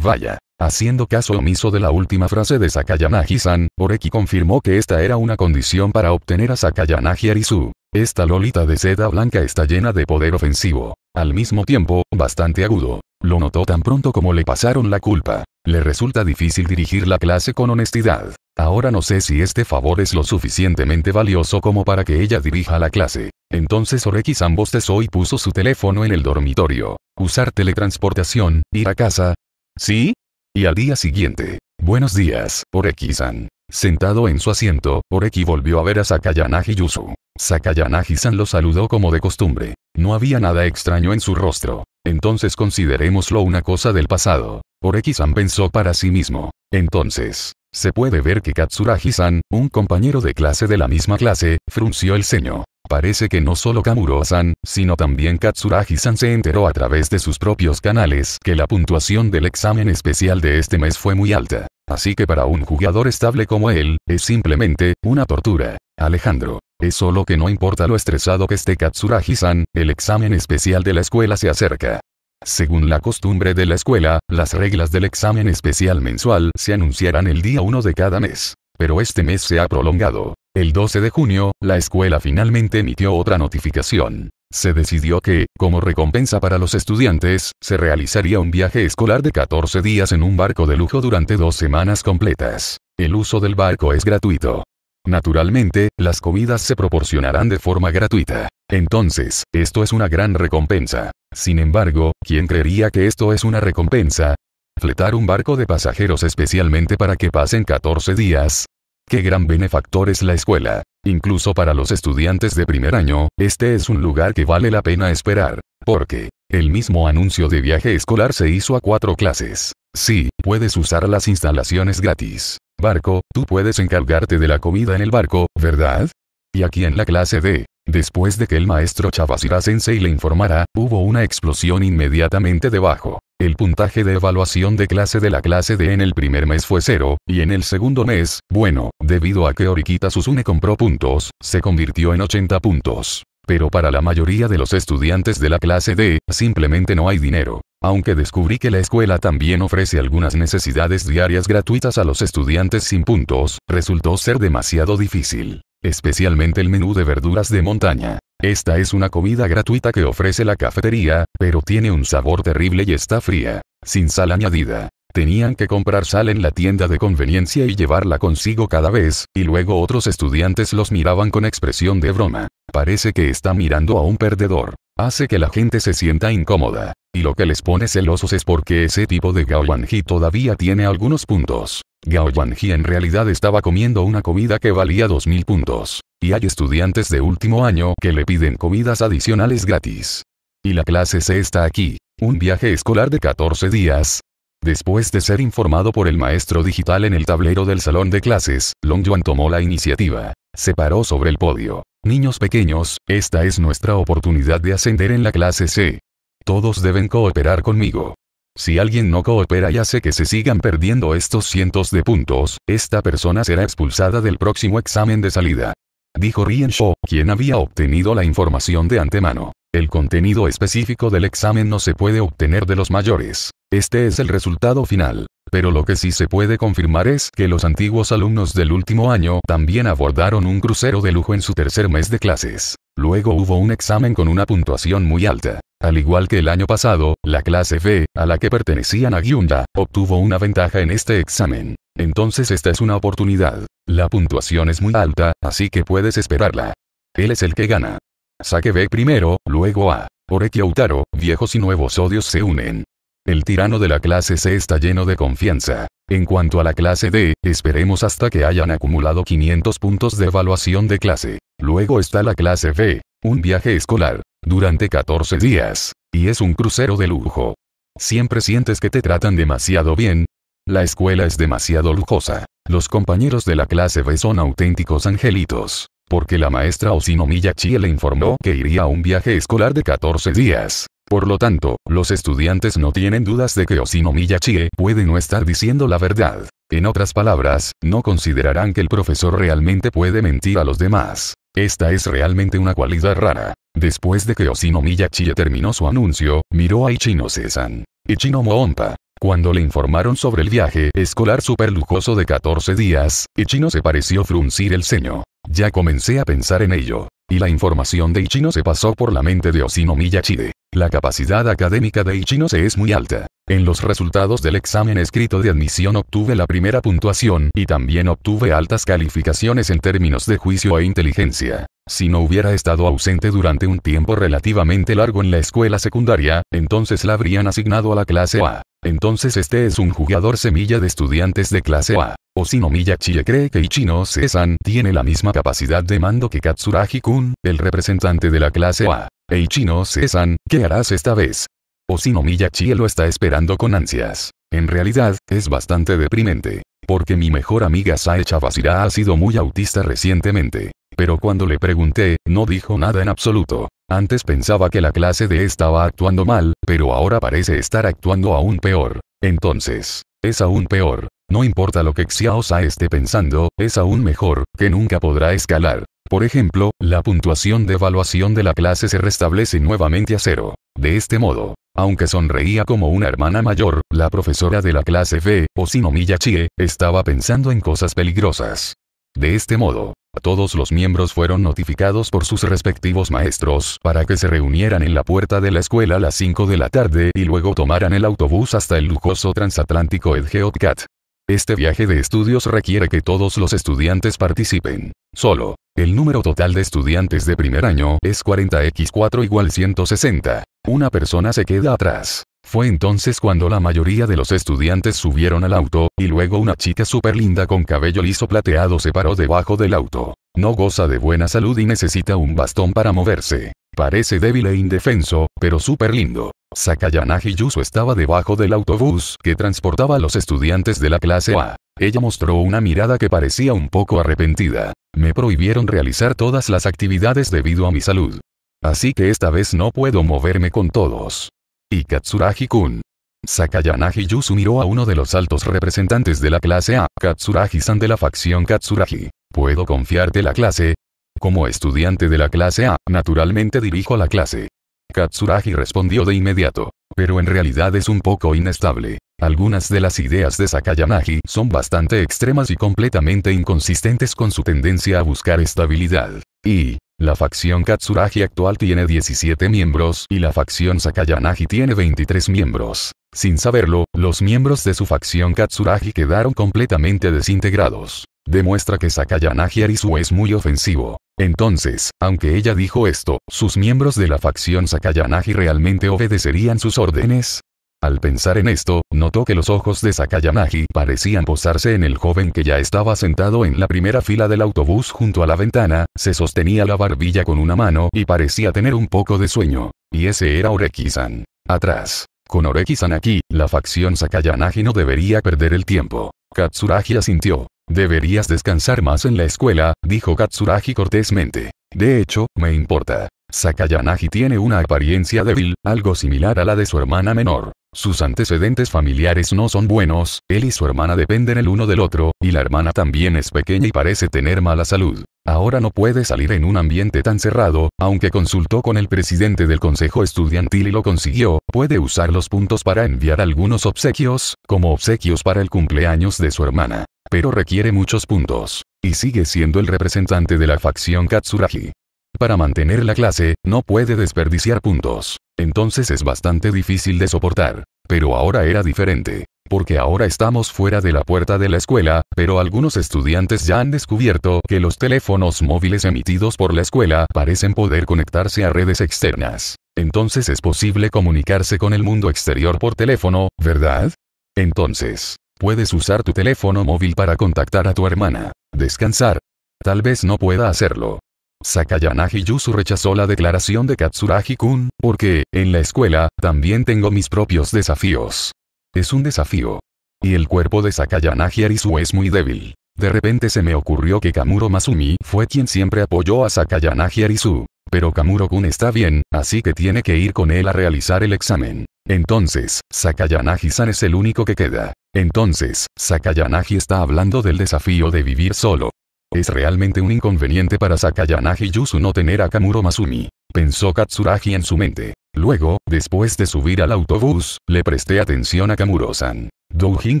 Vaya. Haciendo caso omiso de la última frase de Sakayanagi-san, Oreki confirmó que esta era una condición para obtener a Sakayanagi Arisu. Esta lolita de seda blanca está llena de poder ofensivo. Al mismo tiempo, bastante agudo. Lo notó tan pronto como le pasaron la culpa. Le resulta difícil dirigir la clase con honestidad. Ahora no sé si este favor es lo suficientemente valioso como para que ella dirija la clase. Entonces oreki ambos bostezó y puso su teléfono en el dormitorio. Usar teletransportación, ir a casa. ¿Sí? Y al día siguiente, Buenos días, Oreki-san. Sentado en su asiento, Oreki volvió a ver a Sakayanagi Yusu. Sakayanagi-san lo saludó como de costumbre. No había nada extraño en su rostro. Entonces considerémoslo una cosa del pasado. Oreki-san pensó para sí mismo. Entonces, se puede ver que Katsuragi-san, un compañero de clase de la misma clase, frunció el ceño. Parece que no solo Kamuro-san, sino también Katsuragi-san se enteró a través de sus propios canales que la puntuación del examen especial de este mes fue muy alta. Así que para un jugador estable como él, es simplemente, una tortura. Alejandro. Es solo que no importa lo estresado que esté Katsuragi-san, el examen especial de la escuela se acerca. Según la costumbre de la escuela, las reglas del examen especial mensual se anunciarán el día 1 de cada mes. Pero este mes se ha prolongado. El 12 de junio, la escuela finalmente emitió otra notificación. Se decidió que, como recompensa para los estudiantes, se realizaría un viaje escolar de 14 días en un barco de lujo durante dos semanas completas. El uso del barco es gratuito. Naturalmente, las comidas se proporcionarán de forma gratuita. Entonces, esto es una gran recompensa. Sin embargo, ¿quién creería que esto es una recompensa? Fletar un barco de pasajeros especialmente para que pasen 14 días, Qué gran benefactor es la escuela. Incluso para los estudiantes de primer año, este es un lugar que vale la pena esperar. Porque, el mismo anuncio de viaje escolar se hizo a cuatro clases. Sí, puedes usar las instalaciones gratis. Barco, tú puedes encargarte de la comida en el barco, ¿verdad? Y aquí en la clase D, Después de que el maestro Chavas Sensei le informara, hubo una explosión inmediatamente debajo. El puntaje de evaluación de clase de la clase D en el primer mes fue cero, y en el segundo mes, bueno, debido a que Orikita Susune compró puntos, se convirtió en 80 puntos. Pero para la mayoría de los estudiantes de la clase D, simplemente no hay dinero. Aunque descubrí que la escuela también ofrece algunas necesidades diarias gratuitas a los estudiantes sin puntos, resultó ser demasiado difícil especialmente el menú de verduras de montaña. Esta es una comida gratuita que ofrece la cafetería, pero tiene un sabor terrible y está fría, sin sal añadida. Tenían que comprar sal en la tienda de conveniencia y llevarla consigo cada vez, y luego otros estudiantes los miraban con expresión de broma. Parece que está mirando a un perdedor. Hace que la gente se sienta incómoda. Y lo que les pone celosos es porque ese tipo de Gawanji todavía tiene algunos puntos. Gao Wanji en realidad estaba comiendo una comida que valía 2.000 puntos. Y hay estudiantes de último año que le piden comidas adicionales gratis. Y la clase C está aquí. Un viaje escolar de 14 días. Después de ser informado por el maestro digital en el tablero del salón de clases, Long Yuan tomó la iniciativa. Se paró sobre el podio. Niños pequeños, esta es nuestra oportunidad de ascender en la clase C. Todos deben cooperar conmigo. Si alguien no coopera y hace que se sigan perdiendo estos cientos de puntos, esta persona será expulsada del próximo examen de salida. Dijo Rien Shou, quien había obtenido la información de antemano. El contenido específico del examen no se puede obtener de los mayores. Este es el resultado final. Pero lo que sí se puede confirmar es que los antiguos alumnos del último año también abordaron un crucero de lujo en su tercer mes de clases. Luego hubo un examen con una puntuación muy alta. Al igual que el año pasado, la clase B, a la que pertenecían a Gyunda, obtuvo una ventaja en este examen. Entonces esta es una oportunidad. La puntuación es muy alta, así que puedes esperarla. Él es el que gana. Saque B primero, luego A. Oreki Autaro, viejos y nuevos odios se unen. El tirano de la clase C está lleno de confianza. En cuanto a la clase D, esperemos hasta que hayan acumulado 500 puntos de evaluación de clase. Luego está la clase B, un viaje escolar durante 14 días, y es un crucero de lujo. Siempre sientes que te tratan demasiado bien. La escuela es demasiado lujosa. Los compañeros de la clase B son auténticos angelitos. Porque la maestra Osino Chie le informó que iría a un viaje escolar de 14 días. Por lo tanto, los estudiantes no tienen dudas de que Osino Chie puede no estar diciendo la verdad. En otras palabras, no considerarán que el profesor realmente puede mentir a los demás. Esta es realmente una cualidad rara. Después de que Osino Miyachiye terminó su anuncio, miró a Ichino Sesan. Ichino Moompa. Cuando le informaron sobre el viaje escolar super lujoso de 14 días, Ichino se pareció fruncir el ceño. Ya comencé a pensar en ello. Y la información de Ichino se pasó por la mente de Osino Miyachide. La capacidad académica de Ichinose es muy alta. En los resultados del examen escrito de admisión obtuve la primera puntuación y también obtuve altas calificaciones en términos de juicio e inteligencia. Si no hubiera estado ausente durante un tiempo relativamente largo en la escuela secundaria, entonces la habrían asignado a la clase A. Entonces este es un jugador semilla de estudiantes de clase A. Oshinomiya Chie cree que Ichino Sesan tiene la misma capacidad de mando que Katsuragi-kun, el representante de la clase A. E Ichino Sesan, ¿qué harás esta vez? Oshinomiya Chie lo está esperando con ansias. En realidad, es bastante deprimente. Porque mi mejor amiga Sae Chavasira ha sido muy autista recientemente. Pero cuando le pregunté, no dijo nada en absoluto. Antes pensaba que la clase D estaba actuando mal, pero ahora parece estar actuando aún peor. Entonces, es aún peor. No importa lo que Xiaosa esté pensando, es aún mejor, que nunca podrá escalar. Por ejemplo, la puntuación de evaluación de la clase se restablece nuevamente a cero. De este modo, aunque sonreía como una hermana mayor, la profesora de la clase B, Osino Chie, estaba pensando en cosas peligrosas. De este modo, todos los miembros fueron notificados por sus respectivos maestros para que se reunieran en la puerta de la escuela a las 5 de la tarde y luego tomaran el autobús hasta el lujoso transatlántico Cat. Este viaje de estudios requiere que todos los estudiantes participen. Solo, el número total de estudiantes de primer año es 40x4 igual 160. Una persona se queda atrás. Fue entonces cuando la mayoría de los estudiantes subieron al auto, y luego una chica súper linda con cabello liso plateado se paró debajo del auto. No goza de buena salud y necesita un bastón para moverse. Parece débil e indefenso, pero súper lindo. Sakayana Yusu estaba debajo del autobús que transportaba a los estudiantes de la clase A. Ella mostró una mirada que parecía un poco arrepentida. Me prohibieron realizar todas las actividades debido a mi salud. Así que esta vez no puedo moverme con todos y Katsuragi-kun. Sakayanagi Yusu miró a uno de los altos representantes de la clase A, Katsuragi-san de la facción Katsuragi. ¿Puedo confiarte la clase? Como estudiante de la clase A, naturalmente dirijo la clase. Katsuragi respondió de inmediato. Pero en realidad es un poco inestable. Algunas de las ideas de Sakayanagi son bastante extremas y completamente inconsistentes con su tendencia a buscar estabilidad. Y, la facción Katsuragi actual tiene 17 miembros y la facción Sakayanagi tiene 23 miembros. Sin saberlo, los miembros de su facción Katsuragi quedaron completamente desintegrados. Demuestra que Sakayanagi Arisu es muy ofensivo. Entonces, aunque ella dijo esto, sus miembros de la facción Sakayanagi realmente obedecerían sus órdenes, al pensar en esto, notó que los ojos de Sakayanagi parecían posarse en el joven que ya estaba sentado en la primera fila del autobús junto a la ventana, se sostenía la barbilla con una mano y parecía tener un poco de sueño. Y ese era Orekisan. Atrás. Con Orekisan aquí, la facción Sakayanagi no debería perder el tiempo. Katsuragi asintió. Deberías descansar más en la escuela, dijo Katsuragi cortésmente. De hecho, me importa. Sakayanagi tiene una apariencia débil, algo similar a la de su hermana menor. Sus antecedentes familiares no son buenos, él y su hermana dependen el uno del otro, y la hermana también es pequeña y parece tener mala salud. Ahora no puede salir en un ambiente tan cerrado, aunque consultó con el presidente del consejo estudiantil y lo consiguió, puede usar los puntos para enviar algunos obsequios, como obsequios para el cumpleaños de su hermana. Pero requiere muchos puntos. Y sigue siendo el representante de la facción Katsuragi. Para mantener la clase, no puede desperdiciar puntos. Entonces es bastante difícil de soportar. Pero ahora era diferente. Porque ahora estamos fuera de la puerta de la escuela, pero algunos estudiantes ya han descubierto que los teléfonos móviles emitidos por la escuela parecen poder conectarse a redes externas. Entonces es posible comunicarse con el mundo exterior por teléfono, ¿verdad? Entonces, puedes usar tu teléfono móvil para contactar a tu hermana. Descansar. Tal vez no pueda hacerlo. Sakayanagi Yusu rechazó la declaración de Katsuragi-kun, porque, en la escuela, también tengo mis propios desafíos. Es un desafío. Y el cuerpo de Sakayanagi Arisu es muy débil. De repente se me ocurrió que Kamuro Masumi fue quien siempre apoyó a Sakayanagi Arisu. Pero Kamuro-kun está bien, así que tiene que ir con él a realizar el examen. Entonces, Sakayanagi-san es el único que queda. Entonces, Sakayanagi está hablando del desafío de vivir solo. Es realmente un inconveniente para Sakayanagi Yusu no tener a Kamuro Masumi. Pensó Katsuragi en su mente. Luego, después de subir al autobús, le presté atención a Kamuro-san. Doujin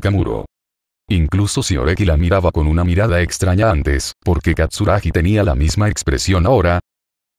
Kamuro. Incluso Oreki la miraba con una mirada extraña antes, porque Katsuragi tenía la misma expresión ahora.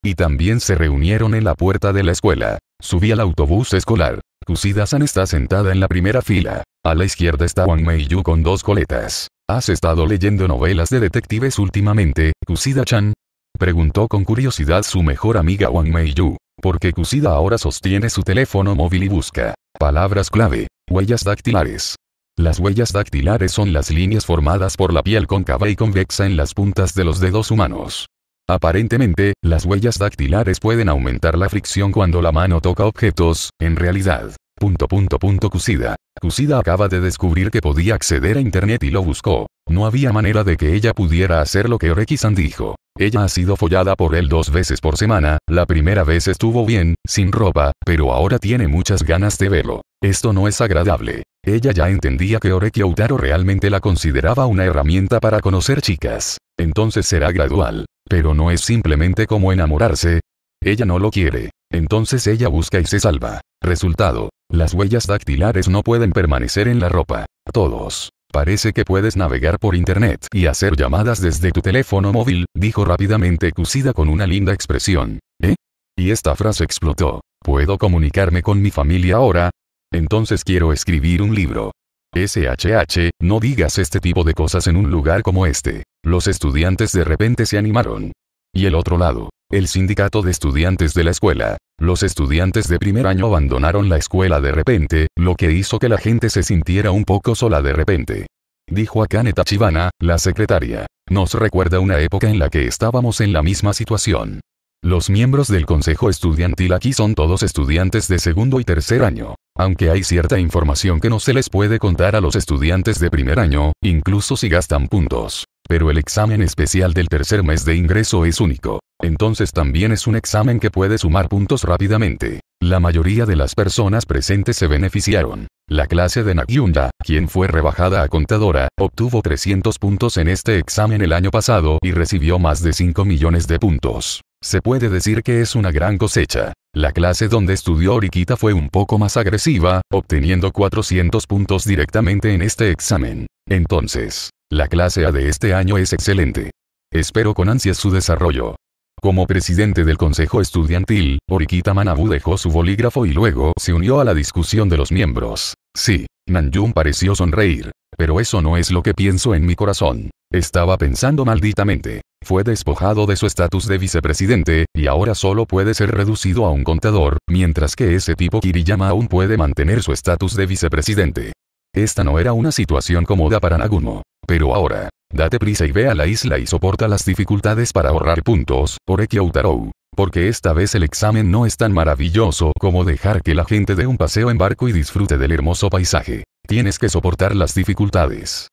Y también se reunieron en la puerta de la escuela. Subí al autobús escolar. Kusida-san está sentada en la primera fila. A la izquierda está Wang Meiyu con dos coletas. ¿Has estado leyendo novelas de detectives últimamente, Kusida-chan? Preguntó con curiosidad su mejor amiga Wang Meiyu, porque Kusida ahora sostiene su teléfono móvil y busca. Palabras clave. Huellas dactilares. Las huellas dactilares son las líneas formadas por la piel cóncava y convexa en las puntas de los dedos humanos. Aparentemente, las huellas dactilares pueden aumentar la fricción cuando la mano toca objetos, en realidad, Punto punto Cusida. Cusida acaba de descubrir que podía acceder a internet y lo buscó. No había manera de que ella pudiera hacer lo que Oreki-san dijo. Ella ha sido follada por él dos veces por semana, la primera vez estuvo bien, sin ropa, pero ahora tiene muchas ganas de verlo. Esto no es agradable. Ella ya entendía que Oreki Autaro realmente la consideraba una herramienta para conocer chicas. Entonces será gradual. Pero no es simplemente como enamorarse. Ella no lo quiere. Entonces ella busca y se salva. Resultado. Las huellas dactilares no pueden permanecer en la ropa. Todos. Parece que puedes navegar por internet y hacer llamadas desde tu teléfono móvil, dijo rápidamente Cusida con una linda expresión. ¿Eh? Y esta frase explotó. ¿Puedo comunicarme con mi familia ahora? Entonces quiero escribir un libro. SHH, no digas este tipo de cosas en un lugar como este. Los estudiantes de repente se animaron. Y el otro lado, el sindicato de estudiantes de la escuela, los estudiantes de primer año abandonaron la escuela de repente, lo que hizo que la gente se sintiera un poco sola de repente. Dijo Akane Tachibana, la secretaria. Nos recuerda una época en la que estábamos en la misma situación. Los miembros del consejo estudiantil aquí son todos estudiantes de segundo y tercer año, aunque hay cierta información que no se les puede contar a los estudiantes de primer año, incluso si gastan puntos. Pero el examen especial del tercer mes de ingreso es único. Entonces también es un examen que puede sumar puntos rápidamente. La mayoría de las personas presentes se beneficiaron. La clase de Nagyunda, quien fue rebajada a contadora, obtuvo 300 puntos en este examen el año pasado y recibió más de 5 millones de puntos. Se puede decir que es una gran cosecha. La clase donde estudió Oriquita fue un poco más agresiva, obteniendo 400 puntos directamente en este examen. Entonces, la clase A de este año es excelente. Espero con ansias su desarrollo. Como presidente del Consejo Estudiantil, Oriquita Manabu dejó su bolígrafo y luego se unió a la discusión de los miembros. Sí, Nanjun pareció sonreír. Pero eso no es lo que pienso en mi corazón. Estaba pensando malditamente fue despojado de su estatus de vicepresidente, y ahora solo puede ser reducido a un contador, mientras que ese tipo Kiriyama aún puede mantener su estatus de vicepresidente. Esta no era una situación cómoda para Nagumo. Pero ahora, date prisa y ve a la isla y soporta las dificultades para ahorrar puntos, por Outarou. Porque esta vez el examen no es tan maravilloso como dejar que la gente dé un paseo en barco y disfrute del hermoso paisaje. Tienes que soportar las dificultades.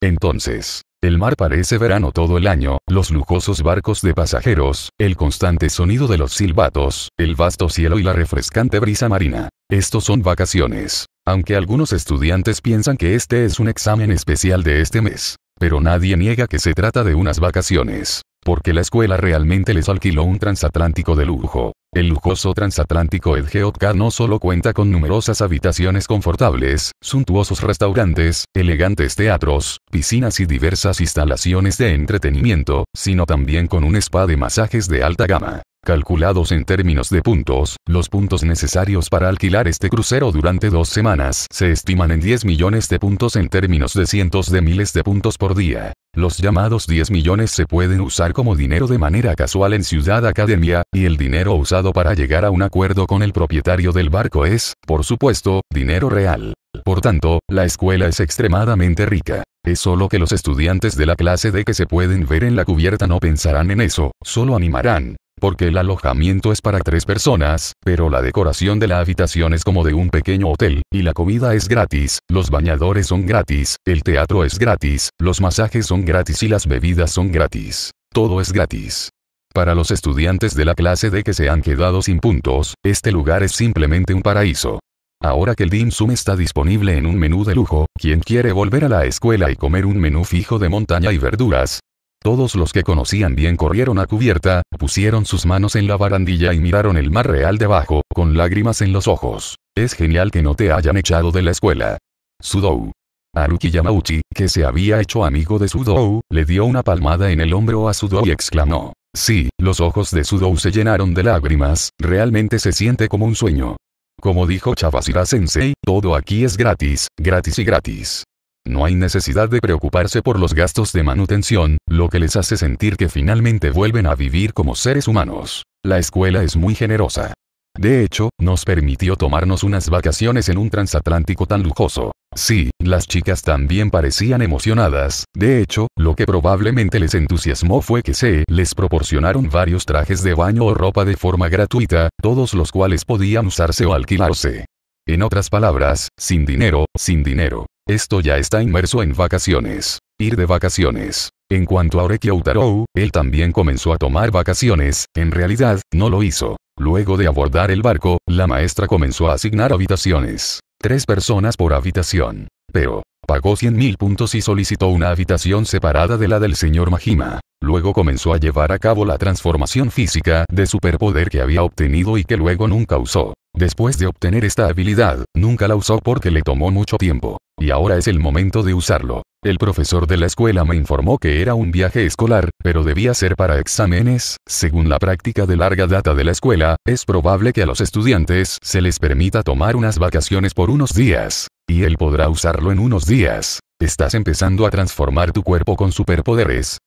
Entonces, el mar parece verano todo el año, los lujosos barcos de pasajeros, el constante sonido de los silbatos, el vasto cielo y la refrescante brisa marina. Estos son vacaciones. Aunque algunos estudiantes piensan que este es un examen especial de este mes. Pero nadie niega que se trata de unas vacaciones. Porque la escuela realmente les alquiló un transatlántico de lujo. El lujoso transatlántico Edgeotka no solo cuenta con numerosas habitaciones confortables, suntuosos restaurantes, elegantes teatros, piscinas y diversas instalaciones de entretenimiento, sino también con un spa de masajes de alta gama. Calculados en términos de puntos, los puntos necesarios para alquilar este crucero durante dos semanas se estiman en 10 millones de puntos en términos de cientos de miles de puntos por día. Los llamados 10 millones se pueden usar como dinero de manera casual en Ciudad Academia, y el dinero usado para llegar a un acuerdo con el propietario del barco es, por supuesto, dinero real. Por tanto, la escuela es extremadamente rica. Es solo que los estudiantes de la clase de que se pueden ver en la cubierta no pensarán en eso, solo animarán porque el alojamiento es para tres personas, pero la decoración de la habitación es como de un pequeño hotel, y la comida es gratis, los bañadores son gratis, el teatro es gratis, los masajes son gratis y las bebidas son gratis. Todo es gratis. Para los estudiantes de la clase de que se han quedado sin puntos, este lugar es simplemente un paraíso. Ahora que el Dim Sum está disponible en un menú de lujo, quien quiere volver a la escuela y comer un menú fijo de montaña y verduras, todos los que conocían bien corrieron a cubierta, pusieron sus manos en la barandilla y miraron el mar real debajo, con lágrimas en los ojos. Es genial que no te hayan echado de la escuela. Sudou. Haruki Yamauchi, que se había hecho amigo de Sudou, le dio una palmada en el hombro a Sudou y exclamó. Sí, los ojos de Sudou se llenaron de lágrimas, realmente se siente como un sueño. Como dijo Chavasira Sensei, todo aquí es gratis, gratis y gratis. No hay necesidad de preocuparse por los gastos de manutención, lo que les hace sentir que finalmente vuelven a vivir como seres humanos. La escuela es muy generosa. De hecho, nos permitió tomarnos unas vacaciones en un transatlántico tan lujoso. Sí, las chicas también parecían emocionadas, de hecho, lo que probablemente les entusiasmó fue que se les proporcionaron varios trajes de baño o ropa de forma gratuita, todos los cuales podían usarse o alquilarse. En otras palabras, sin dinero, sin dinero. Esto ya está inmerso en vacaciones. Ir de vacaciones. En cuanto a Oreki Utarou, él también comenzó a tomar vacaciones, en realidad, no lo hizo. Luego de abordar el barco, la maestra comenzó a asignar habitaciones. Tres personas por habitación. Pero, pagó 100.000 puntos y solicitó una habitación separada de la del señor Majima. Luego comenzó a llevar a cabo la transformación física de superpoder que había obtenido y que luego nunca usó. Después de obtener esta habilidad, nunca la usó porque le tomó mucho tiempo. Y ahora es el momento de usarlo. El profesor de la escuela me informó que era un viaje escolar, pero debía ser para exámenes. Según la práctica de larga data de la escuela, es probable que a los estudiantes se les permita tomar unas vacaciones por unos días. Y él podrá usarlo en unos días. Estás empezando a transformar tu cuerpo con superpoderes.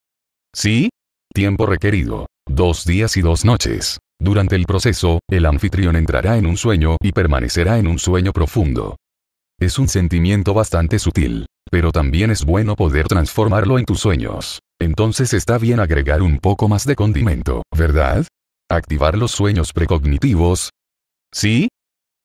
¿Sí? Tiempo requerido. Dos días y dos noches. Durante el proceso, el anfitrión entrará en un sueño y permanecerá en un sueño profundo. Es un sentimiento bastante sutil. Pero también es bueno poder transformarlo en tus sueños. Entonces está bien agregar un poco más de condimento, ¿verdad? Activar los sueños precognitivos. ¿Sí?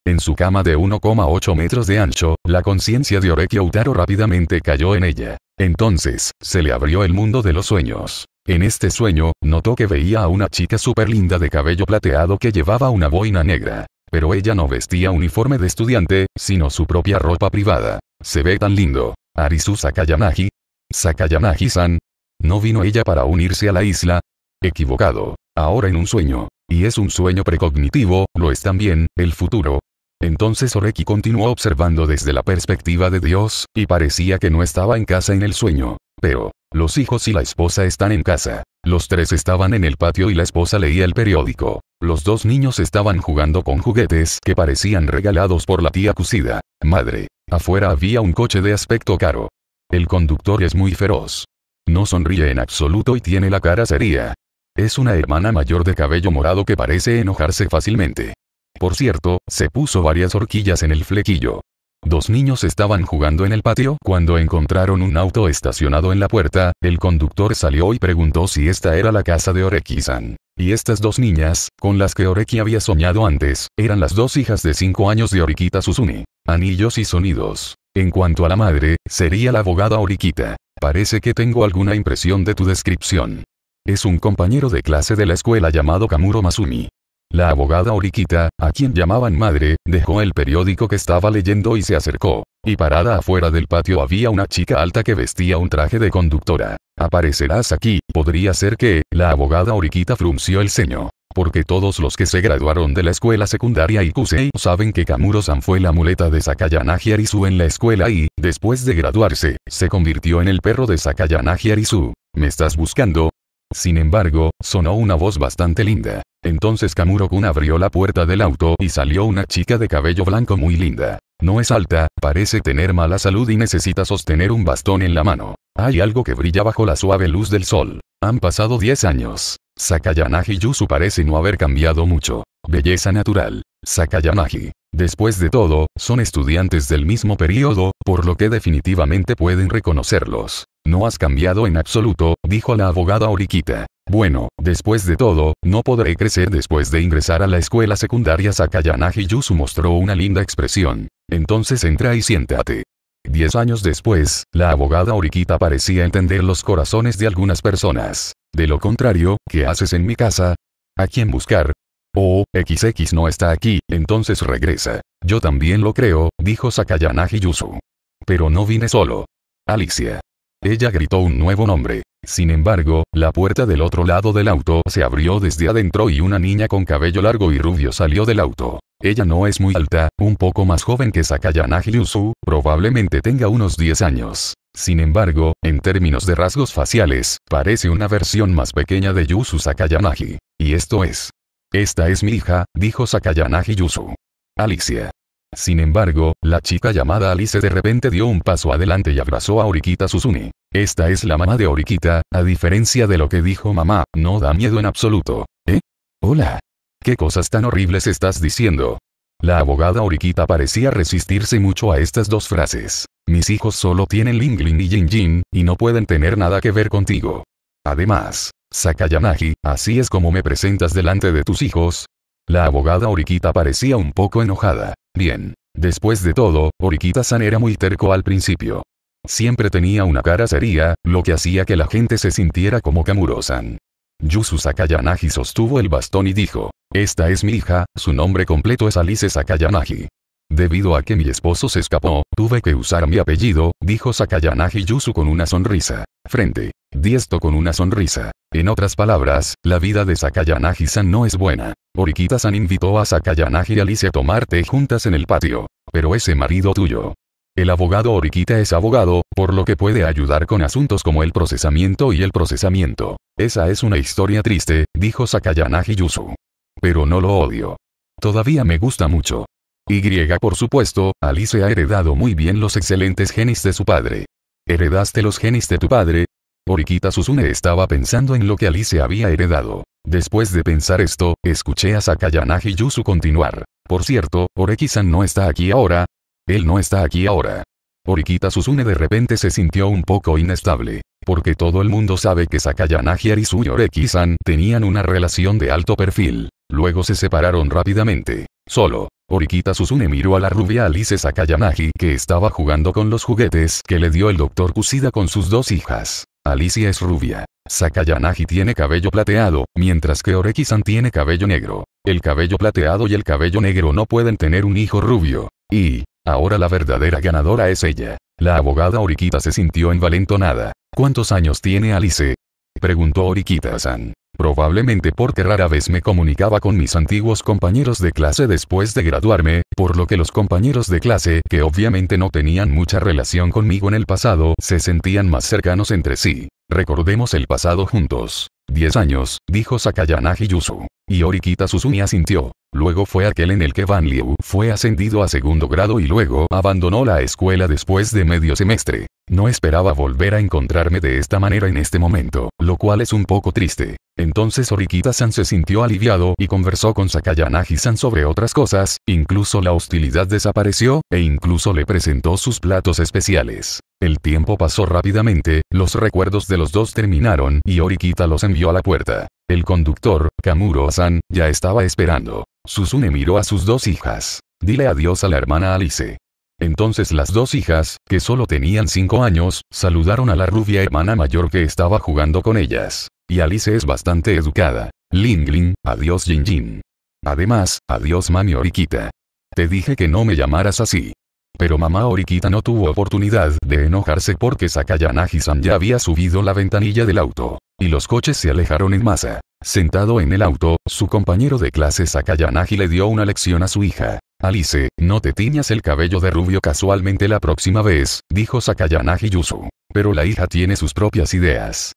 En su cama de 1,8 metros de ancho, la conciencia de orekia Utaro rápidamente cayó en ella. Entonces, se le abrió el mundo de los sueños. En este sueño, notó que veía a una chica súper linda de cabello plateado que llevaba una boina negra. Pero ella no vestía uniforme de estudiante, sino su propia ropa privada. Se ve tan lindo. Arisu Sakayanagi. Sakayanagi-san. ¿No vino ella para unirse a la isla? Equivocado. Ahora en un sueño. Y es un sueño precognitivo, lo es también, el futuro. Entonces Oreki continuó observando desde la perspectiva de Dios, y parecía que no estaba en casa en el sueño. Pero, los hijos y la esposa están en casa. Los tres estaban en el patio y la esposa leía el periódico. Los dos niños estaban jugando con juguetes que parecían regalados por la tía Cucida. Madre. Afuera había un coche de aspecto caro. El conductor es muy feroz. No sonríe en absoluto y tiene la cara seria. Es una hermana mayor de cabello morado que parece enojarse fácilmente. Por cierto, se puso varias horquillas en el flequillo. Dos niños estaban jugando en el patio cuando encontraron un auto estacionado en la puerta, el conductor salió y preguntó si esta era la casa de Oreki-san. Y estas dos niñas, con las que Oreki había soñado antes, eran las dos hijas de 5 años de Orikita Susumi. Anillos y sonidos. En cuanto a la madre, sería la abogada Orikita. Parece que tengo alguna impresión de tu descripción. Es un compañero de clase de la escuela llamado Kamuro Masumi. La abogada Oriquita, a quien llamaban madre, dejó el periódico que estaba leyendo y se acercó. Y parada afuera del patio había una chica alta que vestía un traje de conductora. Aparecerás aquí, podría ser que, la abogada Oriquita frunció el ceño. Porque todos los que se graduaron de la escuela secundaria y saben que Kamuro-san fue la muleta de Sakayanagi Arisu en la escuela y, después de graduarse, se convirtió en el perro de Sakayanagi Arisu. ¿Me estás buscando? Sin embargo, sonó una voz bastante linda. Entonces Kamuro-kun abrió la puerta del auto y salió una chica de cabello blanco muy linda. No es alta, parece tener mala salud y necesita sostener un bastón en la mano. Hay algo que brilla bajo la suave luz del sol. Han pasado 10 años. Sakayanagi Yusu parece no haber cambiado mucho. Belleza natural. Sakayanagi. Después de todo, son estudiantes del mismo periodo, por lo que definitivamente pueden reconocerlos. No has cambiado en absoluto, dijo la abogada Oriquita. Bueno, después de todo, no podré crecer después de ingresar a la escuela secundaria Sakayanagi Yusu mostró una linda expresión. Entonces entra y siéntate. Diez años después, la abogada Oriquita parecía entender los corazones de algunas personas. De lo contrario, ¿qué haces en mi casa? ¿A quién buscar? Oh, XX no está aquí, entonces regresa. Yo también lo creo, dijo Sakayanagi Yusu. Pero no vine solo. Alicia. Ella gritó un nuevo nombre. Sin embargo, la puerta del otro lado del auto se abrió desde adentro y una niña con cabello largo y rubio salió del auto. Ella no es muy alta, un poco más joven que Sakayanagi Yusu, probablemente tenga unos 10 años. Sin embargo, en términos de rasgos faciales, parece una versión más pequeña de Yusu Sakayanagi. Y esto es, esta es mi hija, dijo Sakayanagi Yuzu. Alicia. Sin embargo, la chica llamada Alice de repente dio un paso adelante y abrazó a Oriquita Susuni. Esta es la mamá de Oriquita, a diferencia de lo que dijo mamá, no da miedo en absoluto. ¿Eh? Hola. ¿Qué cosas tan horribles estás diciendo? La abogada Oriquita parecía resistirse mucho a estas dos frases. Mis hijos solo tienen Lingling y Jinjin, y no pueden tener nada que ver contigo. Además, Sakayanagi, así es como me presentas delante de tus hijos. La abogada Oriquita parecía un poco enojada. Bien. Después de todo, oriquita san era muy terco al principio. Siempre tenía una cara seria, lo que hacía que la gente se sintiera como Kamuro-san. Yusu Sakayanagi sostuvo el bastón y dijo, Esta es mi hija, su nombre completo es Alice Sakayanagi. Debido a que mi esposo se escapó, tuve que usar mi apellido, dijo Sakayanagi Yusu con una sonrisa. Frente. Diesto con una sonrisa. En otras palabras, la vida de Sakayanagi-san no es buena. Orikita-san invitó a Sakayanagi y Alicia a tomarte juntas en el patio. Pero ese marido tuyo. El abogado Orikita es abogado, por lo que puede ayudar con asuntos como el procesamiento y el procesamiento. Esa es una historia triste, dijo Sakayanagi Yusu. Pero no lo odio. Todavía me gusta mucho. Y por supuesto, Alice ha heredado muy bien los excelentes genes de su padre. ¿Heredaste los genes de tu padre? Oriquita Susune estaba pensando en lo que Alice había heredado. Después de pensar esto, escuché a Sakayanagi Yusu continuar. Por cierto, Oreki-san no está aquí ahora. Él no está aquí ahora. Oriquita Susune de repente se sintió un poco inestable, porque todo el mundo sabe que Sakayanagi Arisu y Oreki-san tenían una relación de alto perfil. Luego se separaron rápidamente. Solo, Orikita Susune miró a la rubia Alice Sakayanagi que estaba jugando con los juguetes que le dio el doctor Kusida con sus dos hijas. Alicia es rubia. Sakayanagi tiene cabello plateado, mientras que Oreki-san tiene cabello negro. El cabello plateado y el cabello negro no pueden tener un hijo rubio. Y, ahora la verdadera ganadora es ella. La abogada Orikita se sintió envalentonada. ¿Cuántos años tiene Alice? Preguntó Orikita-san probablemente porque rara vez me comunicaba con mis antiguos compañeros de clase después de graduarme, por lo que los compañeros de clase, que obviamente no tenían mucha relación conmigo en el pasado, se sentían más cercanos entre sí. Recordemos el pasado juntos. 10 años, dijo Sakayanagi Yusu. Y Orikita Susumi asintió. Luego fue aquel en el que Van Liu fue ascendido a segundo grado y luego abandonó la escuela después de medio semestre. No esperaba volver a encontrarme de esta manera en este momento, lo cual es un poco triste. Entonces Orikita-san se sintió aliviado y conversó con Sakayanagi-san sobre otras cosas, incluso la hostilidad desapareció, e incluso le presentó sus platos especiales. El tiempo pasó rápidamente, los recuerdos de los dos terminaron y Orikita los envió a la puerta. El conductor, Kamuro-san, ya estaba esperando. Susune miró a sus dos hijas. Dile adiós a la hermana Alice. Entonces las dos hijas, que solo tenían cinco años, saludaron a la rubia hermana mayor que estaba jugando con ellas. Y Alice es bastante educada. Ling Ling, adiós Jin Jin. Además, adiós mami Oriquita. Te dije que no me llamaras así. Pero mamá Oriquita no tuvo oportunidad de enojarse porque sakayanagi san ya había subido la ventanilla del auto. Y los coches se alejaron en masa. Sentado en el auto, su compañero de clase Sakayanagi le dio una lección a su hija. Alice, no te tiñas el cabello de rubio casualmente la próxima vez, dijo sakayanagi Yusu. Pero la hija tiene sus propias ideas.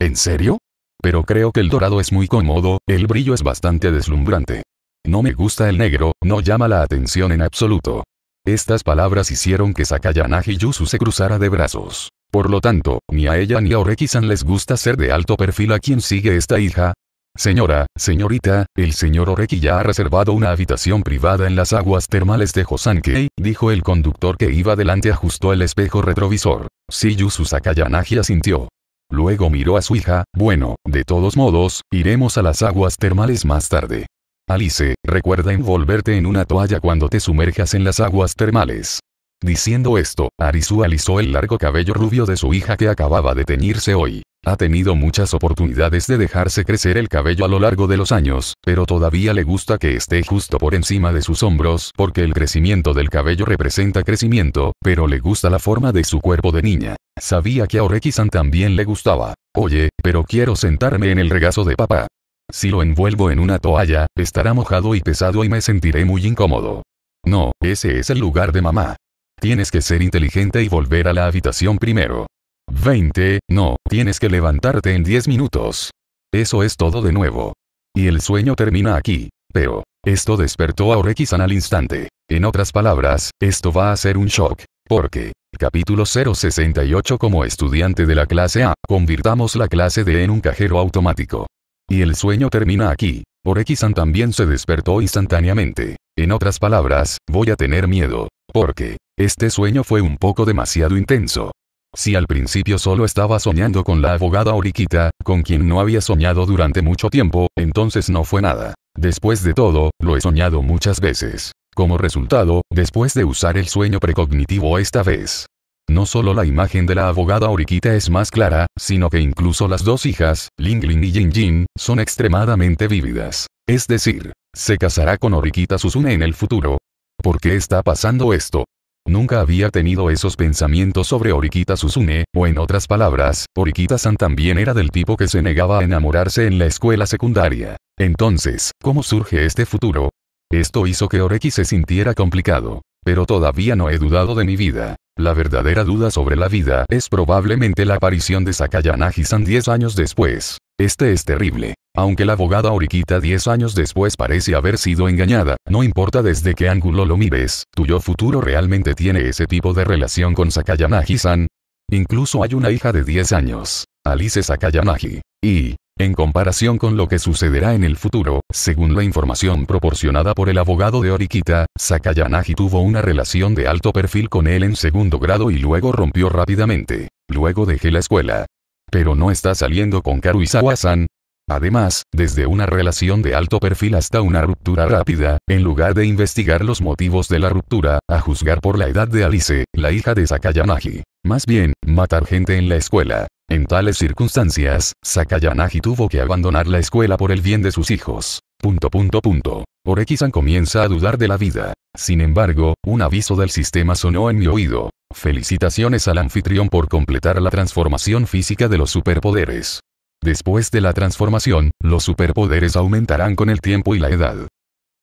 ¿En serio? Pero creo que el dorado es muy cómodo, el brillo es bastante deslumbrante. No me gusta el negro, no llama la atención en absoluto. Estas palabras hicieron que Sakayanagi Yusu se cruzara de brazos. Por lo tanto, ni a ella ni a Oreki-san les gusta ser de alto perfil a quien sigue esta hija. Señora, señorita, el señor Oreki ya ha reservado una habitación privada en las aguas termales de Hosankei, dijo el conductor que iba delante ajustó el espejo retrovisor. Si Yusu Sakayanagi asintió. Luego miró a su hija, bueno, de todos modos, iremos a las aguas termales más tarde. Alice, recuerda envolverte en una toalla cuando te sumerjas en las aguas termales. Diciendo esto, Arisu alisó el largo cabello rubio de su hija que acababa de teñirse hoy. Ha tenido muchas oportunidades de dejarse crecer el cabello a lo largo de los años, pero todavía le gusta que esté justo por encima de sus hombros porque el crecimiento del cabello representa crecimiento, pero le gusta la forma de su cuerpo de niña. Sabía que a oreki también le gustaba. Oye, pero quiero sentarme en el regazo de papá. Si lo envuelvo en una toalla, estará mojado y pesado y me sentiré muy incómodo. No, ese es el lugar de mamá. Tienes que ser inteligente y volver a la habitación primero. 20. No, tienes que levantarte en 10 minutos. Eso es todo de nuevo. Y el sueño termina aquí. Pero, esto despertó a oreki al instante. En otras palabras, esto va a ser un shock. Porque, Capítulo 068 Como estudiante de la clase A, convirtamos la clase D en un cajero automático. Y el sueño termina aquí. Oreki también se despertó instantáneamente. En otras palabras, voy a tener miedo. Porque, este sueño fue un poco demasiado intenso. Si al principio solo estaba soñando con la abogada Oriquita, con quien no había soñado durante mucho tiempo, entonces no fue nada. Después de todo, lo he soñado muchas veces. Como resultado, después de usar el sueño precognitivo esta vez, no solo la imagen de la abogada Oriquita es más clara, sino que incluso las dos hijas, Lingling y Jin, son extremadamente vívidas. Es decir, se casará con Oriquita Susune en el futuro. ¿Por qué está pasando esto? Nunca había tenido esos pensamientos sobre Oriquita Susune, o en otras palabras, Oriquita-san también era del tipo que se negaba a enamorarse en la escuela secundaria. Entonces, ¿cómo surge este futuro? Esto hizo que Oreki se sintiera complicado. Pero todavía no he dudado de mi vida. La verdadera duda sobre la vida es probablemente la aparición de Sakayanagi-san 10 años después. Este es terrible. Aunque la abogada Orikita 10 años después parece haber sido engañada, no importa desde qué ángulo lo mires, tuyo futuro realmente tiene ese tipo de relación con Sakayanagi-san. Incluso hay una hija de 10 años, Alice Sakayanagi. Y, en comparación con lo que sucederá en el futuro, según la información proporcionada por el abogado de Oriquita, Sakayanagi tuvo una relación de alto perfil con él en segundo grado y luego rompió rápidamente. Luego dejé la escuela. Pero no está saliendo con Karuizawa-san. Además, desde una relación de alto perfil hasta una ruptura rápida, en lugar de investigar los motivos de la ruptura, a juzgar por la edad de Alice, la hija de Sakayanagi. Más bien, matar gente en la escuela. En tales circunstancias, Sakayanagi tuvo que abandonar la escuela por el bien de sus hijos. Punto punto punto. Oreki-san comienza a dudar de la vida. Sin embargo, un aviso del sistema sonó en mi oído. Felicitaciones al anfitrión por completar la transformación física de los superpoderes. Después de la transformación, los superpoderes aumentarán con el tiempo y la edad.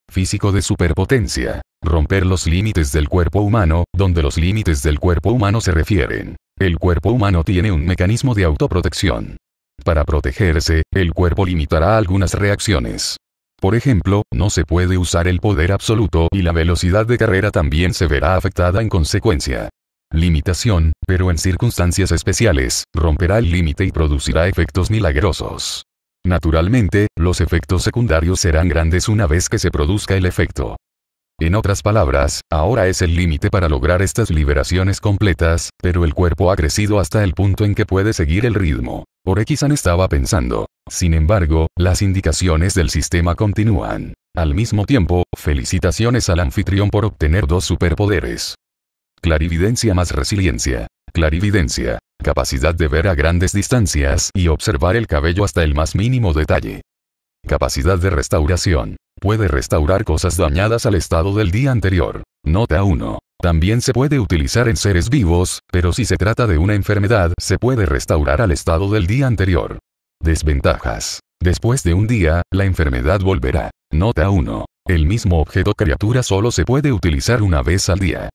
Físico de superpotencia. Romper los límites del cuerpo humano, donde los límites del cuerpo humano se refieren el cuerpo humano tiene un mecanismo de autoprotección. Para protegerse, el cuerpo limitará algunas reacciones. Por ejemplo, no se puede usar el poder absoluto y la velocidad de carrera también se verá afectada en consecuencia. Limitación, pero en circunstancias especiales, romperá el límite y producirá efectos milagrosos. Naturalmente, los efectos secundarios serán grandes una vez que se produzca el efecto. En otras palabras, ahora es el límite para lograr estas liberaciones completas, pero el cuerpo ha crecido hasta el punto en que puede seguir el ritmo. Orekisan estaba pensando. Sin embargo, las indicaciones del sistema continúan. Al mismo tiempo, felicitaciones al anfitrión por obtener dos superpoderes. Clarividencia más resiliencia. Clarividencia. Capacidad de ver a grandes distancias y observar el cabello hasta el más mínimo detalle. Capacidad de restauración. Puede restaurar cosas dañadas al estado del día anterior. Nota 1. También se puede utilizar en seres vivos, pero si se trata de una enfermedad se puede restaurar al estado del día anterior. Desventajas. Después de un día, la enfermedad volverá. Nota 1. El mismo objeto criatura solo se puede utilizar una vez al día.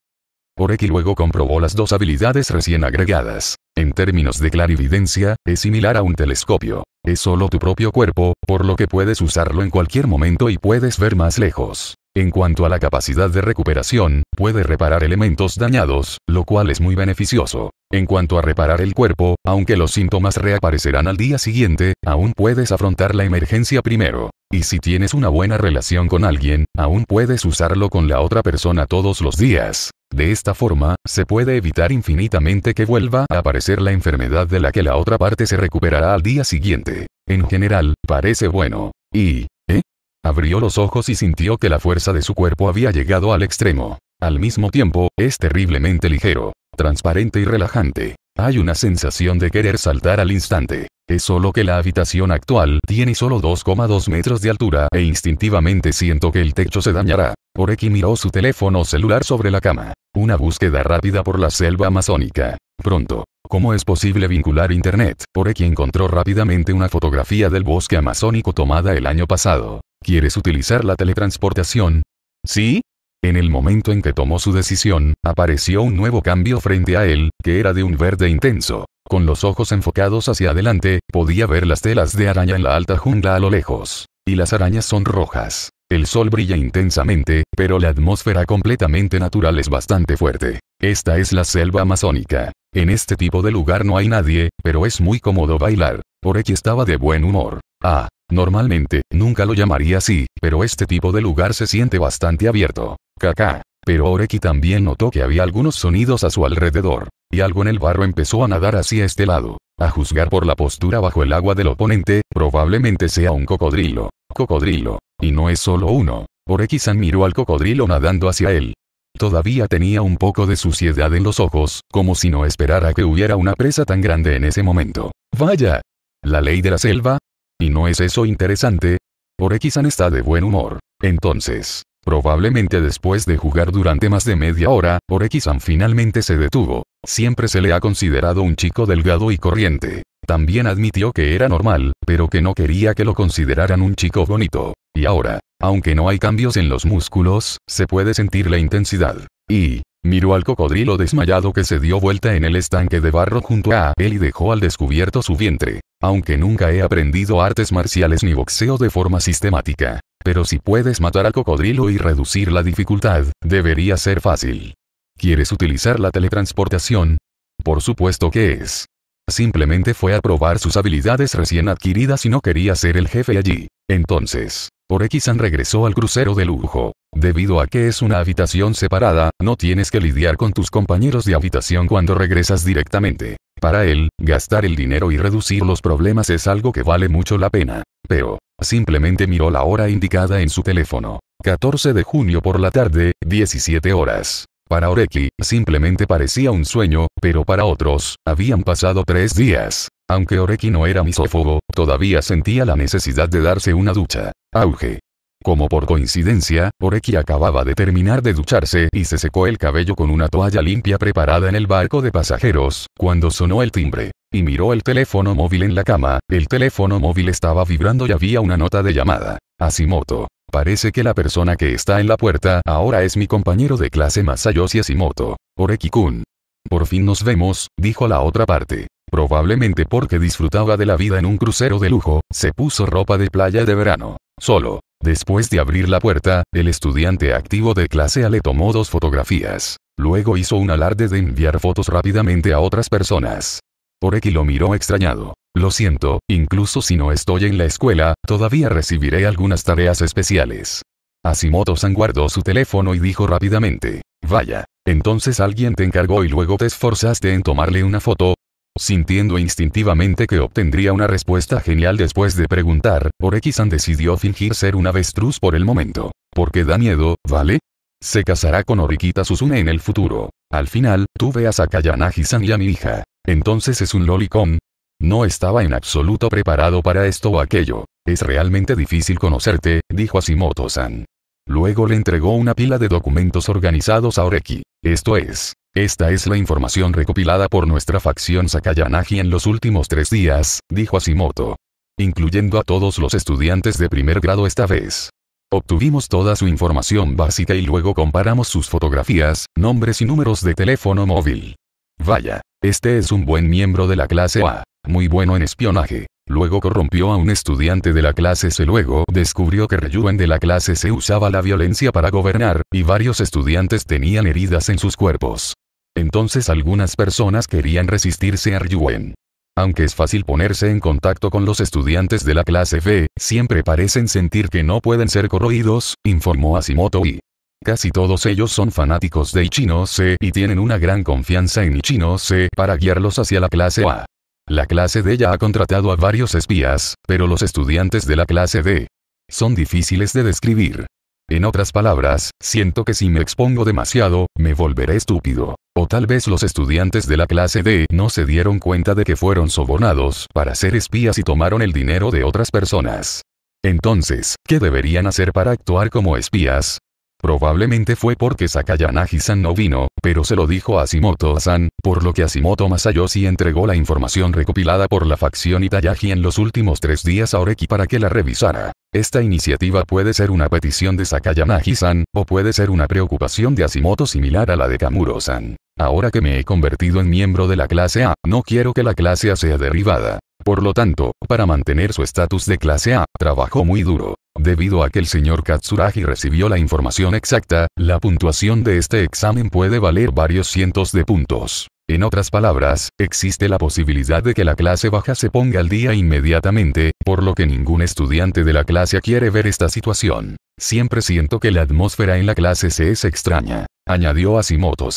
Oreki luego comprobó las dos habilidades recién agregadas. En términos de clarividencia, es similar a un telescopio. Es solo tu propio cuerpo, por lo que puedes usarlo en cualquier momento y puedes ver más lejos. En cuanto a la capacidad de recuperación, puede reparar elementos dañados, lo cual es muy beneficioso. En cuanto a reparar el cuerpo, aunque los síntomas reaparecerán al día siguiente, aún puedes afrontar la emergencia primero. Y si tienes una buena relación con alguien, aún puedes usarlo con la otra persona todos los días. De esta forma, se puede evitar infinitamente que vuelva a aparecer la enfermedad de la que la otra parte se recuperará al día siguiente. En general, parece bueno. Y... ¿Eh? Abrió los ojos y sintió que la fuerza de su cuerpo había llegado al extremo. Al mismo tiempo, es terriblemente ligero, transparente y relajante. Hay una sensación de querer saltar al instante. Es solo que la habitación actual tiene solo 2,2 metros de altura e instintivamente siento que el techo se dañará. Oreki miró su teléfono celular sobre la cama. Una búsqueda rápida por la selva amazónica. Pronto. ¿Cómo es posible vincular Internet? Oreki encontró rápidamente una fotografía del bosque amazónico tomada el año pasado. ¿Quieres utilizar la teletransportación? ¿Sí? En el momento en que tomó su decisión, apareció un nuevo cambio frente a él, que era de un verde intenso. Con los ojos enfocados hacia adelante, podía ver las telas de araña en la alta jungla a lo lejos. Y las arañas son rojas. El sol brilla intensamente, pero la atmósfera completamente natural es bastante fuerte. Esta es la selva amazónica. En este tipo de lugar no hay nadie, pero es muy cómodo bailar. Oreki estaba de buen humor. Ah, normalmente, nunca lo llamaría así, pero este tipo de lugar se siente bastante abierto. Kaká. Pero Oreki también notó que había algunos sonidos a su alrededor. Y algo en el barro empezó a nadar hacia este lado. A juzgar por la postura bajo el agua del oponente, probablemente sea un cocodrilo. Cocodrilo. Y no es solo uno. Orekisan miró al cocodrilo nadando hacia él. Todavía tenía un poco de suciedad en los ojos, como si no esperara que hubiera una presa tan grande en ese momento. ¡Vaya! ¿La ley de la selva? ¿Y no es eso interesante? Orekisan está de buen humor. Entonces, probablemente después de jugar durante más de media hora, Orekisan finalmente se detuvo. Siempre se le ha considerado un chico delgado y corriente. También admitió que era normal, pero que no quería que lo consideraran un chico bonito. Y ahora, aunque no hay cambios en los músculos, se puede sentir la intensidad. Y, miró al cocodrilo desmayado que se dio vuelta en el estanque de barro junto a él y dejó al descubierto su vientre. Aunque nunca he aprendido artes marciales ni boxeo de forma sistemática. Pero si puedes matar al cocodrilo y reducir la dificultad, debería ser fácil. ¿Quieres utilizar la teletransportación? Por supuesto que es. Simplemente fue a probar sus habilidades recién adquiridas y no quería ser el jefe allí. Entonces, por XAN regresó al crucero de lujo. Debido a que es una habitación separada, no tienes que lidiar con tus compañeros de habitación cuando regresas directamente. Para él, gastar el dinero y reducir los problemas es algo que vale mucho la pena. Pero, simplemente miró la hora indicada en su teléfono. 14 de junio por la tarde, 17 horas. Para Oreki, simplemente parecía un sueño, pero para otros, habían pasado tres días. Aunque Oreki no era misófobo, todavía sentía la necesidad de darse una ducha. Auge. Como por coincidencia, Oreki acababa de terminar de ducharse y se secó el cabello con una toalla limpia preparada en el barco de pasajeros, cuando sonó el timbre. Y miró el teléfono móvil en la cama, el teléfono móvil estaba vibrando y había una nota de llamada. Asimoto. Parece que la persona que está en la puerta ahora es mi compañero de clase Masayoshi Asimoto. Oreki-kun. Por fin nos vemos, dijo la otra parte. Probablemente porque disfrutaba de la vida en un crucero de lujo, se puso ropa de playa de verano. Solo, Después de abrir la puerta, el estudiante activo de clase A le tomó dos fotografías. Luego hizo un alarde de enviar fotos rápidamente a otras personas. Oreki lo miró extrañado. Lo siento, incluso si no estoy en la escuela, todavía recibiré algunas tareas especiales. Asimoto-san guardó su teléfono y dijo rápidamente. Vaya. Entonces alguien te encargó y luego te esforzaste en tomarle una foto, Sintiendo instintivamente que obtendría una respuesta genial después de preguntar, Oreki-san decidió fingir ser un avestruz por el momento. Porque da miedo, ¿vale? Se casará con Orikita Susune en el futuro. Al final, veas a kayanagi san y a mi hija. Entonces es un lolicón. No estaba en absoluto preparado para esto o aquello. Es realmente difícil conocerte, dijo Asimoto-san. Luego le entregó una pila de documentos organizados a Oreki. Esto es, esta es la información recopilada por nuestra facción Sakayanagi en los últimos tres días, dijo Asimoto. Incluyendo a todos los estudiantes de primer grado esta vez. Obtuvimos toda su información básica y luego comparamos sus fotografías, nombres y números de teléfono móvil. Vaya, este es un buen miembro de la clase A, muy bueno en espionaje. Luego corrompió a un estudiante de la clase C. Luego descubrió que Ryuan de la clase C usaba la violencia para gobernar, y varios estudiantes tenían heridas en sus cuerpos. Entonces algunas personas querían resistirse a Ryuan. Aunque es fácil ponerse en contacto con los estudiantes de la clase B, siempre parecen sentir que no pueden ser corroídos, informó Asimoto y Casi todos ellos son fanáticos de Ichino C y tienen una gran confianza en Ichino C para guiarlos hacia la clase A. La clase D ya ha contratado a varios espías, pero los estudiantes de la clase D son difíciles de describir. En otras palabras, siento que si me expongo demasiado, me volveré estúpido. O tal vez los estudiantes de la clase D no se dieron cuenta de que fueron sobornados para ser espías y tomaron el dinero de otras personas. Entonces, ¿qué deberían hacer para actuar como espías? Probablemente fue porque Sakayanagi-san no vino, pero se lo dijo a Asimoto san por lo que Asimoto Masayoshi entregó la información recopilada por la facción Itayagi en los últimos tres días a Oreki para que la revisara. Esta iniciativa puede ser una petición de Sakayanagi-san, o puede ser una preocupación de Asimoto similar a la de Kamuro-san. Ahora que me he convertido en miembro de la clase A, no quiero que la clase A sea derribada. Por lo tanto, para mantener su estatus de clase A, trabajó muy duro. Debido a que el señor Katsuragi recibió la información exacta, la puntuación de este examen puede valer varios cientos de puntos. En otras palabras, existe la posibilidad de que la clase baja se ponga al día inmediatamente, por lo que ningún estudiante de la clase A quiere ver esta situación. Siempre siento que la atmósfera en la clase C es extraña, añadió asimoto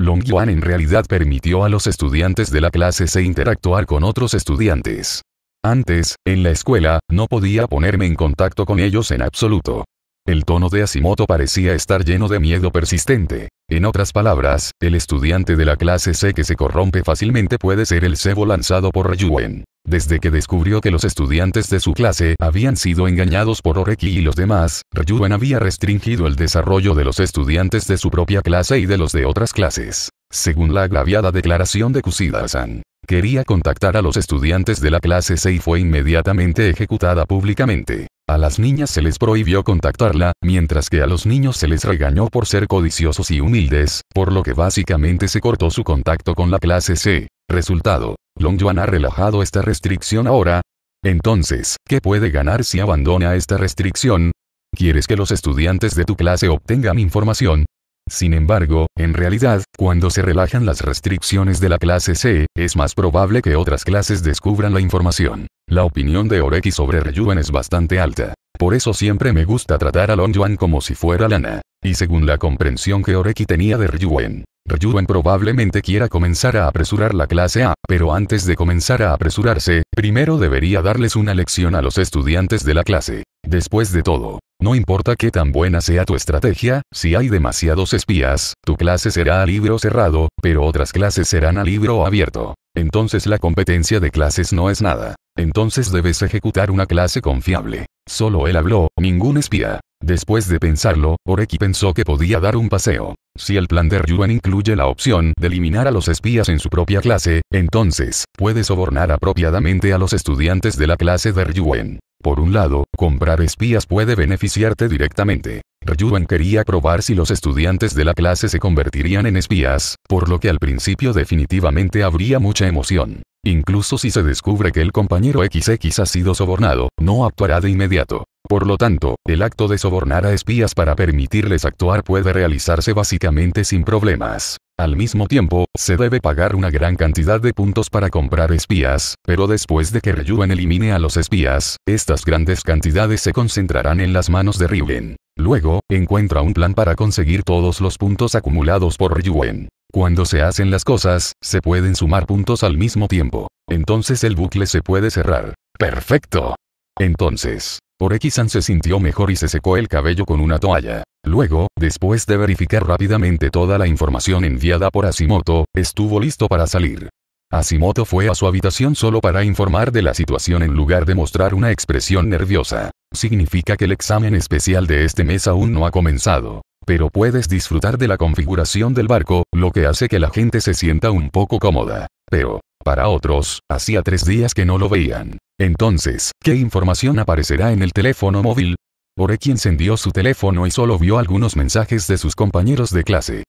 Long Yuan en realidad permitió a los estudiantes de la clase C interactuar con otros estudiantes. Antes, en la escuela, no podía ponerme en contacto con ellos en absoluto. El tono de Asimoto parecía estar lleno de miedo persistente. En otras palabras, el estudiante de la clase C que se corrompe fácilmente puede ser el cebo lanzado por Ryuen. Desde que descubrió que los estudiantes de su clase habían sido engañados por Oreki y los demás, Ryuan había restringido el desarrollo de los estudiantes de su propia clase y de los de otras clases. Según la agraviada declaración de Kusida-san, quería contactar a los estudiantes de la clase C y fue inmediatamente ejecutada públicamente. A las niñas se les prohibió contactarla, mientras que a los niños se les regañó por ser codiciosos y humildes, por lo que básicamente se cortó su contacto con la clase C. Resultado, Longjuan ha relajado esta restricción ahora. Entonces, ¿qué puede ganar si abandona esta restricción? ¿Quieres que los estudiantes de tu clase obtengan información? Sin embargo, en realidad, cuando se relajan las restricciones de la clase C, es más probable que otras clases descubran la información. La opinión de Oreki sobre Ryuan es bastante alta. Por eso siempre me gusta tratar a Long Yuan como si fuera lana. Y según la comprensión que Oreki tenía de Ryuen, Ryuen probablemente quiera comenzar a apresurar la clase A, pero antes de comenzar a apresurarse, primero debería darles una lección a los estudiantes de la clase. Después de todo, no importa qué tan buena sea tu estrategia, si hay demasiados espías, tu clase será a libro cerrado, pero otras clases serán a libro abierto. Entonces la competencia de clases no es nada. Entonces debes ejecutar una clase confiable. Solo él habló, ningún espía. Después de pensarlo, Oreki pensó que podía dar un paseo. Si el plan de Ryuan incluye la opción de eliminar a los espías en su propia clase, entonces, puede sobornar apropiadamente a los estudiantes de la clase de Ryuan. Por un lado, comprar espías puede beneficiarte directamente. Ryuan quería probar si los estudiantes de la clase se convertirían en espías, por lo que al principio definitivamente habría mucha emoción. Incluso si se descubre que el compañero XX ha sido sobornado, no actuará de inmediato. Por lo tanto, el acto de sobornar a espías para permitirles actuar puede realizarse básicamente sin problemas. Al mismo tiempo, se debe pagar una gran cantidad de puntos para comprar espías, pero después de que Ryuan elimine a los espías, estas grandes cantidades se concentrarán en las manos de Ryuen. Luego, encuentra un plan para conseguir todos los puntos acumulados por Ryuan. Cuando se hacen las cosas, se pueden sumar puntos al mismo tiempo. Entonces el bucle se puede cerrar. Perfecto. Entonces, por se sintió mejor y se secó el cabello con una toalla. Luego, después de verificar rápidamente toda la información enviada por Asimoto, estuvo listo para salir. Asimoto fue a su habitación solo para informar de la situación en lugar de mostrar una expresión nerviosa. Significa que el examen especial de este mes aún no ha comenzado. Pero puedes disfrutar de la configuración del barco, lo que hace que la gente se sienta un poco cómoda. Pero, para otros, hacía tres días que no lo veían. Entonces, ¿qué información aparecerá en el teléfono móvil? Oreki encendió su teléfono y solo vio algunos mensajes de sus compañeros de clase.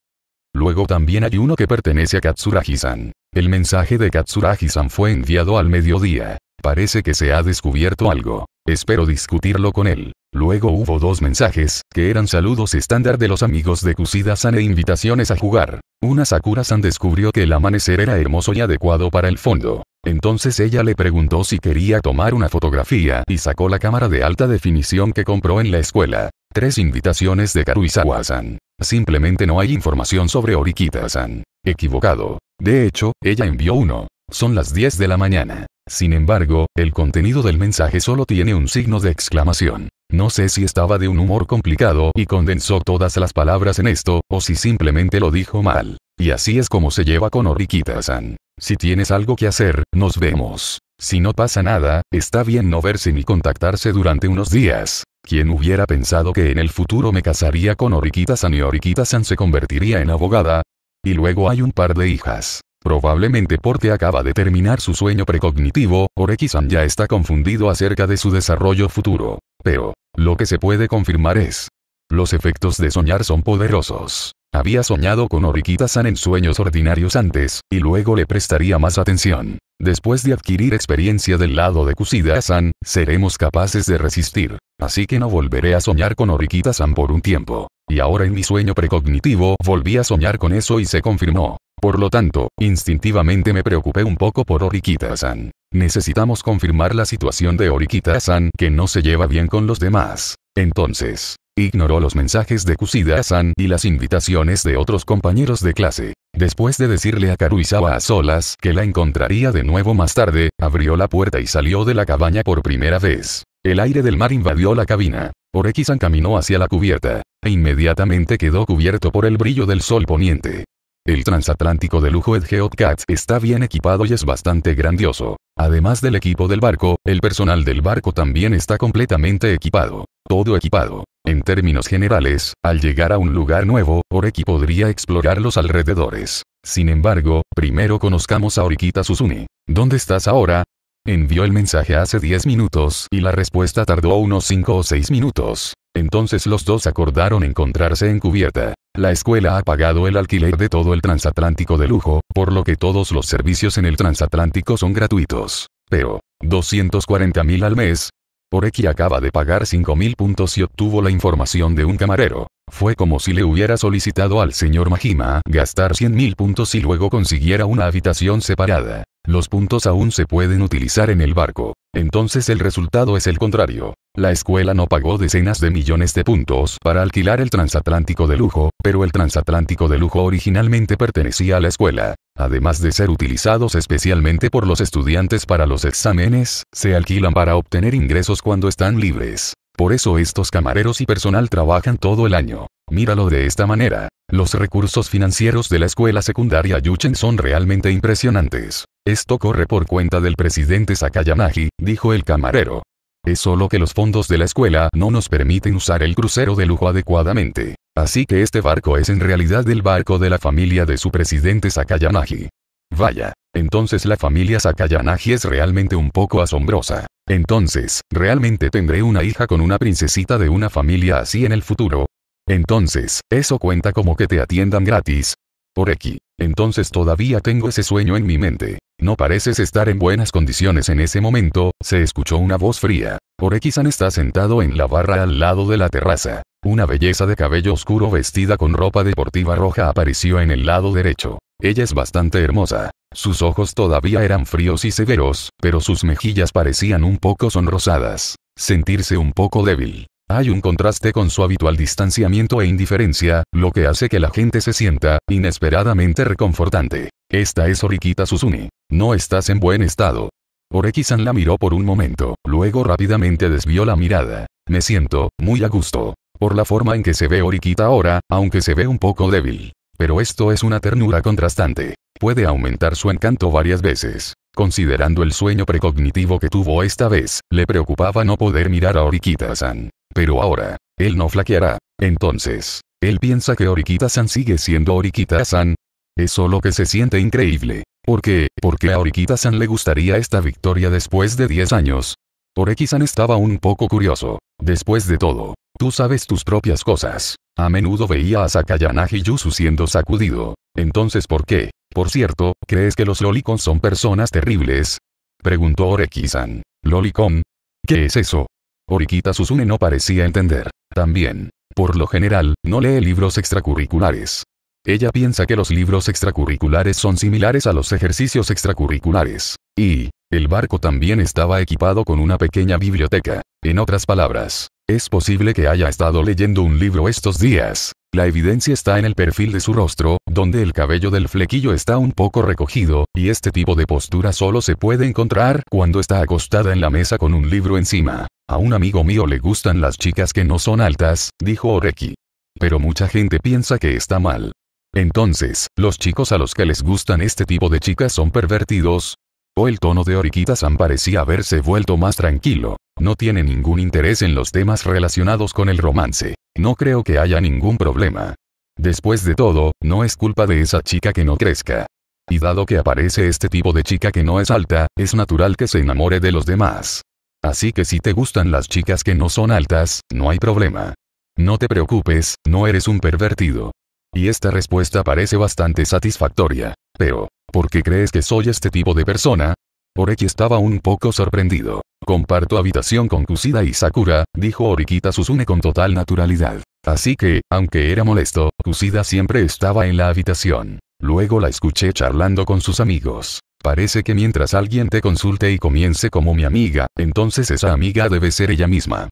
Luego también hay uno que pertenece a Katsuragi-san. El mensaje de Katsuragi-san fue enviado al mediodía. Parece que se ha descubierto algo. Espero discutirlo con él. Luego hubo dos mensajes, que eran saludos estándar de los amigos de Kusida-san e invitaciones a jugar. Una Sakura-san descubrió que el amanecer era hermoso y adecuado para el fondo. Entonces ella le preguntó si quería tomar una fotografía y sacó la cámara de alta definición que compró en la escuela. Tres invitaciones de Karuizawa-san. Simplemente no hay información sobre Orikita-san. Equivocado. De hecho, ella envió uno. Son las 10 de la mañana. Sin embargo, el contenido del mensaje solo tiene un signo de exclamación. No sé si estaba de un humor complicado y condensó todas las palabras en esto, o si simplemente lo dijo mal. Y así es como se lleva con oriquita san Si tienes algo que hacer, nos vemos. Si no pasa nada, está bien no verse ni contactarse durante unos días. ¿Quién hubiera pensado que en el futuro me casaría con oriquita san y oriquita san se convertiría en abogada? Y luego hay un par de hijas. Probablemente porque acaba de terminar su sueño precognitivo, oreki ya está confundido acerca de su desarrollo futuro. Pero, lo que se puede confirmar es, los efectos de soñar son poderosos. Había soñado con Orikita-san en sueños ordinarios antes, y luego le prestaría más atención. Después de adquirir experiencia del lado de Kusida-san, seremos capaces de resistir. Así que no volveré a soñar con Orikita-san por un tiempo. Y ahora en mi sueño precognitivo volví a soñar con eso y se confirmó. Por lo tanto, instintivamente me preocupé un poco por Orikita-san. Necesitamos confirmar la situación de Orikita-san que no se lleva bien con los demás. Entonces, Ignoró los mensajes de Kusida-san y las invitaciones de otros compañeros de clase. Después de decirle a Karuizawa a solas que la encontraría de nuevo más tarde, abrió la puerta y salió de la cabaña por primera vez. El aire del mar invadió la cabina. Oreki-san caminó hacia la cubierta, e inmediatamente quedó cubierto por el brillo del sol poniente. El transatlántico de lujo Edgeot Cat está bien equipado y es bastante grandioso. Además del equipo del barco, el personal del barco también está completamente equipado. Todo equipado. En términos generales, al llegar a un lugar nuevo, Oreki podría explorar los alrededores. Sin embargo, primero conozcamos a Oriquita Suzuni ¿Dónde estás ahora? Envió el mensaje hace 10 minutos y la respuesta tardó unos 5 o 6 minutos. Entonces los dos acordaron encontrarse en cubierta. La escuela ha pagado el alquiler de todo el transatlántico de lujo, por lo que todos los servicios en el transatlántico son gratuitos. Pero, 240 mil al mes, por Oreki acaba de pagar 5.000 puntos y obtuvo la información de un camarero. Fue como si le hubiera solicitado al señor Majima gastar 100.000 puntos y luego consiguiera una habitación separada. Los puntos aún se pueden utilizar en el barco. Entonces el resultado es el contrario. La escuela no pagó decenas de millones de puntos para alquilar el transatlántico de lujo, pero el transatlántico de lujo originalmente pertenecía a la escuela. Además de ser utilizados especialmente por los estudiantes para los exámenes, se alquilan para obtener ingresos cuando están libres. Por eso estos camareros y personal trabajan todo el año. Míralo de esta manera. Los recursos financieros de la escuela secundaria Yuchen son realmente impresionantes. Esto corre por cuenta del presidente Sakayamagi, dijo el camarero. Es solo que los fondos de la escuela no nos permiten usar el crucero de lujo adecuadamente. Así que este barco es en realidad el barco de la familia de su presidente Sakayanagi. Vaya, entonces la familia Sakayanagi es realmente un poco asombrosa. Entonces, ¿realmente tendré una hija con una princesita de una familia así en el futuro? Entonces, eso cuenta como que te atiendan gratis. Por aquí. Entonces todavía tengo ese sueño en mi mente. No pareces estar en buenas condiciones en ese momento, se escuchó una voz fría. Oreki-san está sentado en la barra al lado de la terraza. Una belleza de cabello oscuro vestida con ropa deportiva roja apareció en el lado derecho. Ella es bastante hermosa. Sus ojos todavía eran fríos y severos, pero sus mejillas parecían un poco sonrosadas. Sentirse un poco débil. Hay un contraste con su habitual distanciamiento e indiferencia, lo que hace que la gente se sienta inesperadamente reconfortante. Esta es Oriquita Suzuni. No estás en buen estado. Oreki-san la miró por un momento, luego rápidamente desvió la mirada. Me siento, muy a gusto por la forma en que se ve Oriquita ahora, aunque se ve un poco débil. Pero esto es una ternura contrastante. Puede aumentar su encanto varias veces. Considerando el sueño precognitivo que tuvo esta vez, le preocupaba no poder mirar a oriquita san Pero ahora, él no flaqueará. Entonces, él piensa que oriquita san sigue siendo oriquita san Es solo que se siente increíble. ¿Por qué? Porque a Orikita-san le gustaría esta victoria después de 10 años. Oreki-san estaba un poco curioso. Después de todo, tú sabes tus propias cosas. A menudo veía a Sakayanagi Yusu siendo sacudido. Entonces ¿por qué? Por cierto, ¿crees que los lolicon son personas terribles? Preguntó Oreki-san. ¿Lolicon? ¿Qué es eso? Orikita Susune no parecía entender. También, por lo general, no lee libros extracurriculares. Ella piensa que los libros extracurriculares son similares a los ejercicios extracurriculares. Y, el barco también estaba equipado con una pequeña biblioteca. En otras palabras, es posible que haya estado leyendo un libro estos días. La evidencia está en el perfil de su rostro, donde el cabello del flequillo está un poco recogido, y este tipo de postura solo se puede encontrar cuando está acostada en la mesa con un libro encima. A un amigo mío le gustan las chicas que no son altas, dijo Oreki. Pero mucha gente piensa que está mal. Entonces, los chicos a los que les gustan este tipo de chicas son pervertidos, o el tono de Oriquita-san parecía haberse vuelto más tranquilo. No tiene ningún interés en los temas relacionados con el romance. No creo que haya ningún problema. Después de todo, no es culpa de esa chica que no crezca. Y dado que aparece este tipo de chica que no es alta, es natural que se enamore de los demás. Así que si te gustan las chicas que no son altas, no hay problema. No te preocupes, no eres un pervertido. Y esta respuesta parece bastante satisfactoria. Pero, ¿Por qué crees que soy este tipo de persona? Oreki estaba un poco sorprendido. Comparto habitación con Kusida y Sakura, dijo Orikita Susune con total naturalidad. Así que, aunque era molesto, Kusida siempre estaba en la habitación. Luego la escuché charlando con sus amigos. Parece que mientras alguien te consulte y comience como mi amiga, entonces esa amiga debe ser ella misma.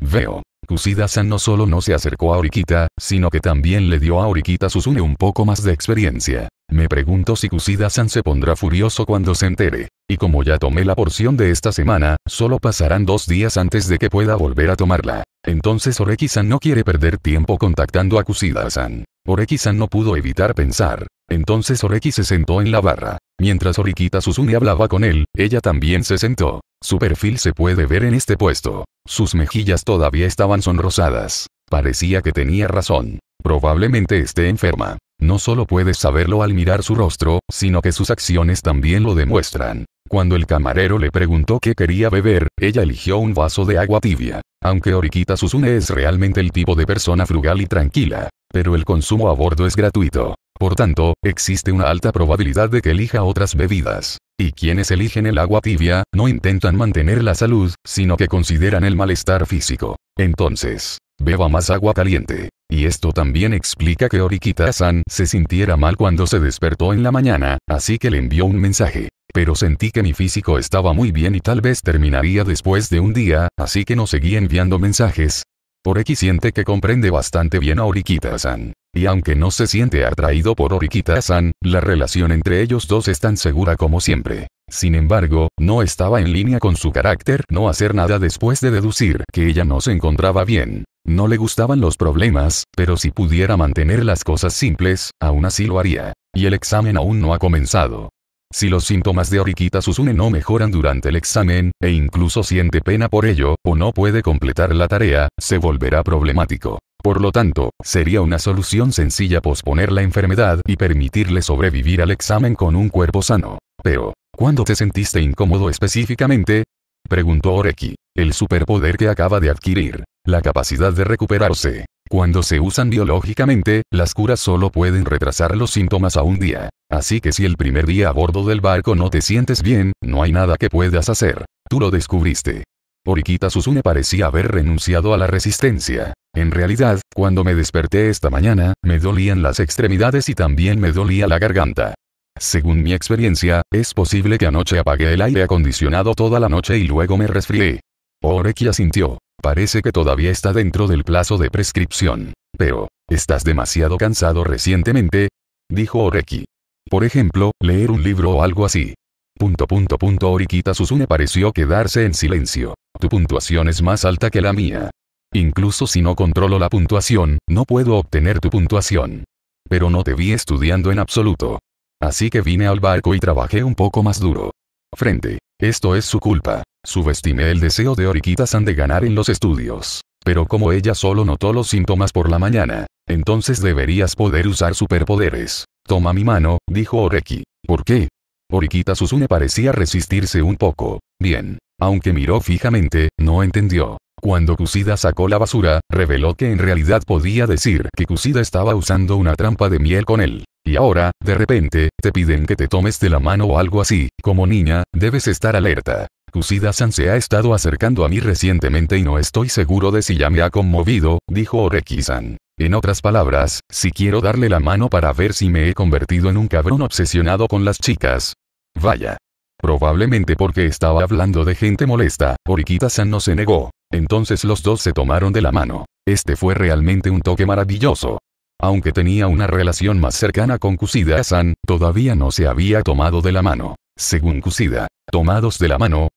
Veo. Kusida-san no solo no se acercó a Orikita, sino que también le dio a Orikita Susune un poco más de experiencia. Me pregunto si Kusida-san se pondrá furioso cuando se entere. Y como ya tomé la porción de esta semana, solo pasarán dos días antes de que pueda volver a tomarla. Entonces Oreki-san no quiere perder tiempo contactando a Kusida-san. Oreki-san no pudo evitar pensar. Entonces Oreki se sentó en la barra. Mientras Orikita Susumi hablaba con él, ella también se sentó. Su perfil se puede ver en este puesto. Sus mejillas todavía estaban sonrosadas. Parecía que tenía razón. Probablemente esté enferma. No solo puedes saberlo al mirar su rostro, sino que sus acciones también lo demuestran. Cuando el camarero le preguntó qué quería beber, ella eligió un vaso de agua tibia. Aunque Orikita Susune es realmente el tipo de persona frugal y tranquila, pero el consumo a bordo es gratuito. Por tanto, existe una alta probabilidad de que elija otras bebidas. Y quienes eligen el agua tibia, no intentan mantener la salud, sino que consideran el malestar físico. Entonces, Beba más agua caliente. Y esto también explica que Orikita-san se sintiera mal cuando se despertó en la mañana, así que le envió un mensaje. Pero sentí que mi físico estaba muy bien y tal vez terminaría después de un día, así que no seguí enviando mensajes. Por X siente que comprende bastante bien a Orikita-san. Y aunque no se siente atraído por Orikita-san, la relación entre ellos dos es tan segura como siempre. Sin embargo, no estaba en línea con su carácter no hacer nada después de deducir que ella no se encontraba bien. No le gustaban los problemas, pero si pudiera mantener las cosas simples, aún así lo haría. Y el examen aún no ha comenzado. Si los síntomas de Oriquita Susune no mejoran durante el examen, e incluso siente pena por ello, o no puede completar la tarea, se volverá problemático. Por lo tanto, sería una solución sencilla posponer la enfermedad y permitirle sobrevivir al examen con un cuerpo sano. Pero, ¿cuándo te sentiste incómodo específicamente? Preguntó Oreki el superpoder que acaba de adquirir, la capacidad de recuperarse. Cuando se usan biológicamente, las curas solo pueden retrasar los síntomas a un día. Así que si el primer día a bordo del barco no te sientes bien, no hay nada que puedas hacer. Tú lo descubriste. Oriquita Susune parecía haber renunciado a la resistencia. En realidad, cuando me desperté esta mañana, me dolían las extremidades y también me dolía la garganta. Según mi experiencia, es posible que anoche apagué el aire acondicionado toda la noche y luego me resfrié. Oreki asintió. Parece que todavía está dentro del plazo de prescripción. Pero, ¿estás demasiado cansado recientemente? Dijo Oreki. Por ejemplo, leer un libro o algo así. Punto punto punto Orikita Susune pareció quedarse en silencio. Tu puntuación es más alta que la mía. Incluso si no controlo la puntuación, no puedo obtener tu puntuación. Pero no te vi estudiando en absoluto. Así que vine al barco y trabajé un poco más duro. Frente. Esto es su culpa subestimé el deseo de Oriquita-san de ganar en los estudios. Pero como ella solo notó los síntomas por la mañana, entonces deberías poder usar superpoderes. Toma mi mano, dijo Oreki. ¿Por qué? Orikita Susune parecía resistirse un poco. Bien. Aunque miró fijamente, no entendió. Cuando Kusida sacó la basura, reveló que en realidad podía decir que Kusida estaba usando una trampa de miel con él. Y ahora, de repente, te piden que te tomes de la mano o algo así. Como niña, debes estar alerta. Kusida-san se ha estado acercando a mí recientemente y no estoy seguro de si ya me ha conmovido, dijo Oreki-san. En otras palabras, si quiero darle la mano para ver si me he convertido en un cabrón obsesionado con las chicas. Vaya. Probablemente porque estaba hablando de gente molesta, Orikita-san no se negó. Entonces los dos se tomaron de la mano. Este fue realmente un toque maravilloso. Aunque tenía una relación más cercana con Kusida-san, todavía no se había tomado de la mano. Según Kusida, tomados de la mano,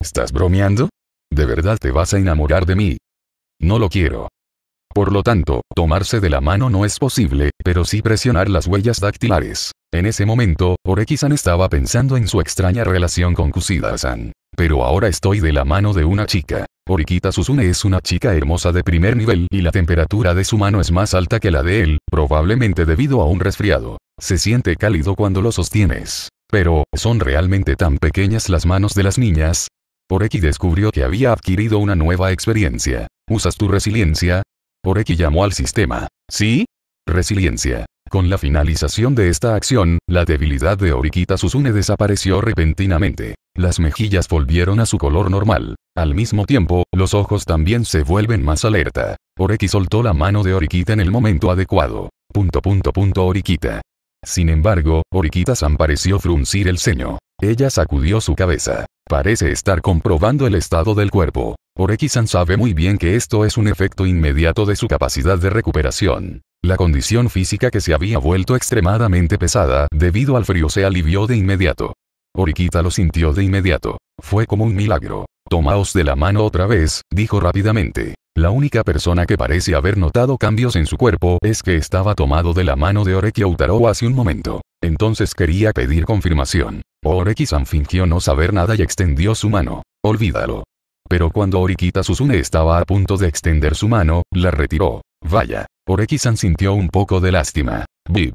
¿Estás bromeando? ¿De verdad te vas a enamorar de mí? No lo quiero. Por lo tanto, tomarse de la mano no es posible, pero sí presionar las huellas dactilares. En ese momento, oreki estaba pensando en su extraña relación con Kusida-san. Pero ahora estoy de la mano de una chica. Orikita Susune es una chica hermosa de primer nivel y la temperatura de su mano es más alta que la de él, probablemente debido a un resfriado. Se siente cálido cuando lo sostienes. Pero, ¿son realmente tan pequeñas las manos de las niñas? x descubrió que había adquirido una nueva experiencia. ¿Usas tu resiliencia? x llamó al sistema. ¿Sí? Resiliencia. Con la finalización de esta acción, la debilidad de Oriquita Susune desapareció repentinamente. Las mejillas volvieron a su color normal. Al mismo tiempo, los ojos también se vuelven más alerta. Oreki soltó la mano de Oriquita en el momento adecuado. Punto punto punto Orikita. Sin embargo, oriquita san pareció fruncir el ceño. Ella sacudió su cabeza. Parece estar comprobando el estado del cuerpo. oreki sabe muy bien que esto es un efecto inmediato de su capacidad de recuperación. La condición física que se había vuelto extremadamente pesada debido al frío se alivió de inmediato. Orikita lo sintió de inmediato. Fue como un milagro. Tomaos de la mano otra vez, dijo rápidamente. La única persona que parece haber notado cambios en su cuerpo es que estaba tomado de la mano de Oreki Utaro hace un momento. Entonces quería pedir confirmación oreki fingió no saber nada y extendió su mano. Olvídalo. Pero cuando Orikita Susune estaba a punto de extender su mano, la retiró. Vaya. oreki sintió un poco de lástima. Bip.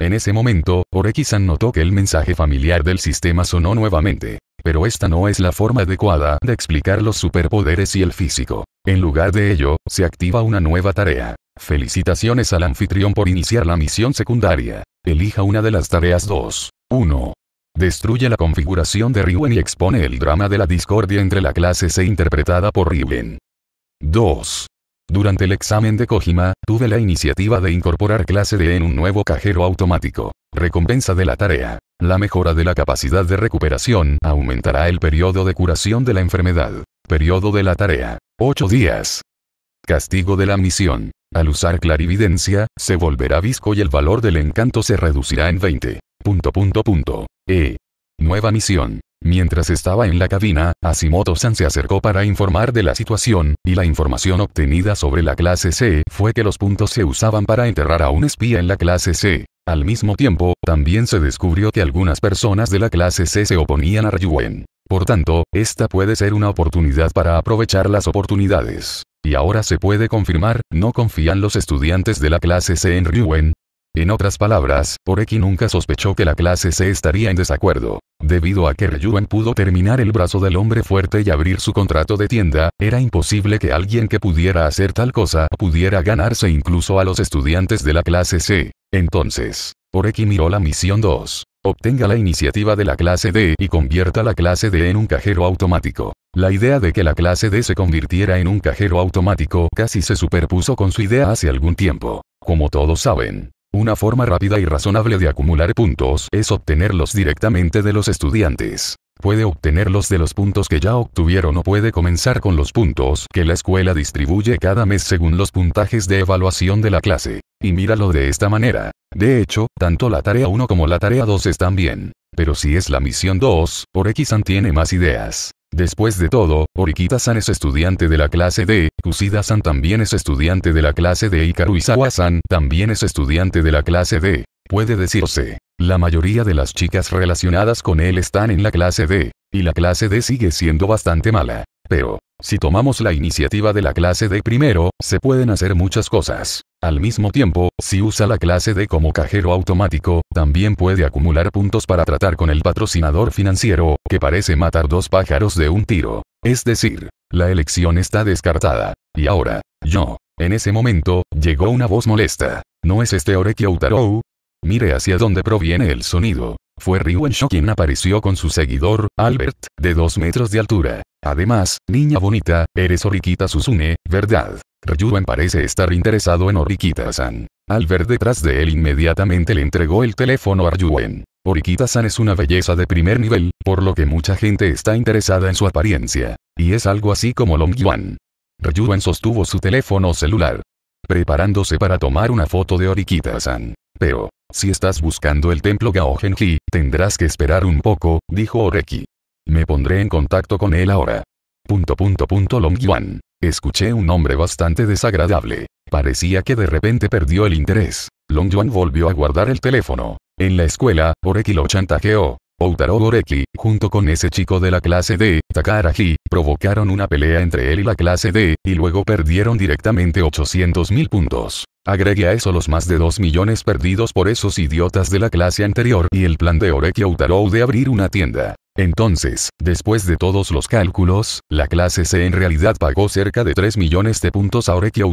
En ese momento, oreki notó que el mensaje familiar del sistema sonó nuevamente. Pero esta no es la forma adecuada de explicar los superpoderes y el físico. En lugar de ello, se activa una nueva tarea. Felicitaciones al anfitrión por iniciar la misión secundaria. Elija una de las tareas 2. 1. Destruye la configuración de Riven y expone el drama de la discordia entre la clase C interpretada por Riven. 2. Durante el examen de Kojima, tuve la iniciativa de incorporar clase D en un nuevo cajero automático. Recompensa de la tarea. La mejora de la capacidad de recuperación aumentará el periodo de curación de la enfermedad. Periodo de la tarea. 8 días. Castigo de la misión. Al usar clarividencia, se volverá visco y el valor del encanto se reducirá en 20. Punto punto punto. E. Nueva misión. Mientras estaba en la cabina, Asimoto-san se acercó para informar de la situación, y la información obtenida sobre la clase C fue que los puntos se usaban para enterrar a un espía en la clase C. Al mismo tiempo, también se descubrió que algunas personas de la clase C se oponían a Ryuen. Por tanto, esta puede ser una oportunidad para aprovechar las oportunidades. Y ahora se puede confirmar, no confían los estudiantes de la clase C en Ryuen, en otras palabras, Oreki nunca sospechó que la clase C estaría en desacuerdo. Debido a que Ryuan pudo terminar el brazo del hombre fuerte y abrir su contrato de tienda, era imposible que alguien que pudiera hacer tal cosa pudiera ganarse incluso a los estudiantes de la clase C. Entonces, Oreki miró la misión 2. Obtenga la iniciativa de la clase D y convierta la clase D en un cajero automático. La idea de que la clase D se convirtiera en un cajero automático casi se superpuso con su idea hace algún tiempo. Como todos saben, una forma rápida y razonable de acumular puntos es obtenerlos directamente de los estudiantes. Puede obtenerlos de los puntos que ya obtuvieron o puede comenzar con los puntos que la escuela distribuye cada mes según los puntajes de evaluación de la clase. Y míralo de esta manera. De hecho, tanto la tarea 1 como la tarea 2 están bien. Pero si es la misión 2, por X tiene más ideas. Después de todo, Orikita-san es estudiante de la clase D, Kusida-san también es estudiante de la clase D y Karuizawa-san también es estudiante de la clase D. Puede decirse, la mayoría de las chicas relacionadas con él están en la clase D, y la clase D sigue siendo bastante mala. Pero, si tomamos la iniciativa de la clase D primero, se pueden hacer muchas cosas. Al mismo tiempo, si usa la clase D como cajero automático, también puede acumular puntos para tratar con el patrocinador financiero, que parece matar dos pájaros de un tiro. Es decir, la elección está descartada. Y ahora, yo. En ese momento, llegó una voz molesta. ¿No es este Oreki Outarou? Mire hacia dónde proviene el sonido. Fue Ryuensho quien apareció con su seguidor, Albert, de dos metros de altura. Además, niña bonita, eres Oriquita Susune, ¿verdad? Ryuan parece estar interesado en oriquita san Al ver detrás de él inmediatamente le entregó el teléfono a Ryuan. oriquita san es una belleza de primer nivel, por lo que mucha gente está interesada en su apariencia. Y es algo así como Long Yuan. Ryuan sostuvo su teléfono celular. Preparándose para tomar una foto de oriquita san Pero, si estás buscando el templo Genji, tendrás que esperar un poco, dijo Oreki. Me pondré en contacto con él ahora. Punto punto punto Long Yuan. Escuché un nombre bastante desagradable. Parecía que de repente perdió el interés. Long Yuan volvió a guardar el teléfono. En la escuela, Oreki lo chantajeó. Outaro Oreki, junto con ese chico de la clase D, Takaraji, provocaron una pelea entre él y la clase D, y luego perdieron directamente 800 mil puntos. Agregue a eso los más de 2 millones perdidos por esos idiotas de la clase anterior y el plan de Oreki Outaro de abrir una tienda. Entonces, después de todos los cálculos, la clase C en realidad pagó cerca de 3 millones de puntos a Orekia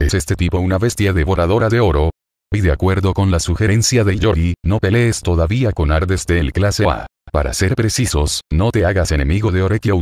¿Es este tipo una bestia devoradora de oro? Y de acuerdo con la sugerencia de Yori, no pelees todavía con Ardes del clase A. Para ser precisos, no te hagas enemigo de orekia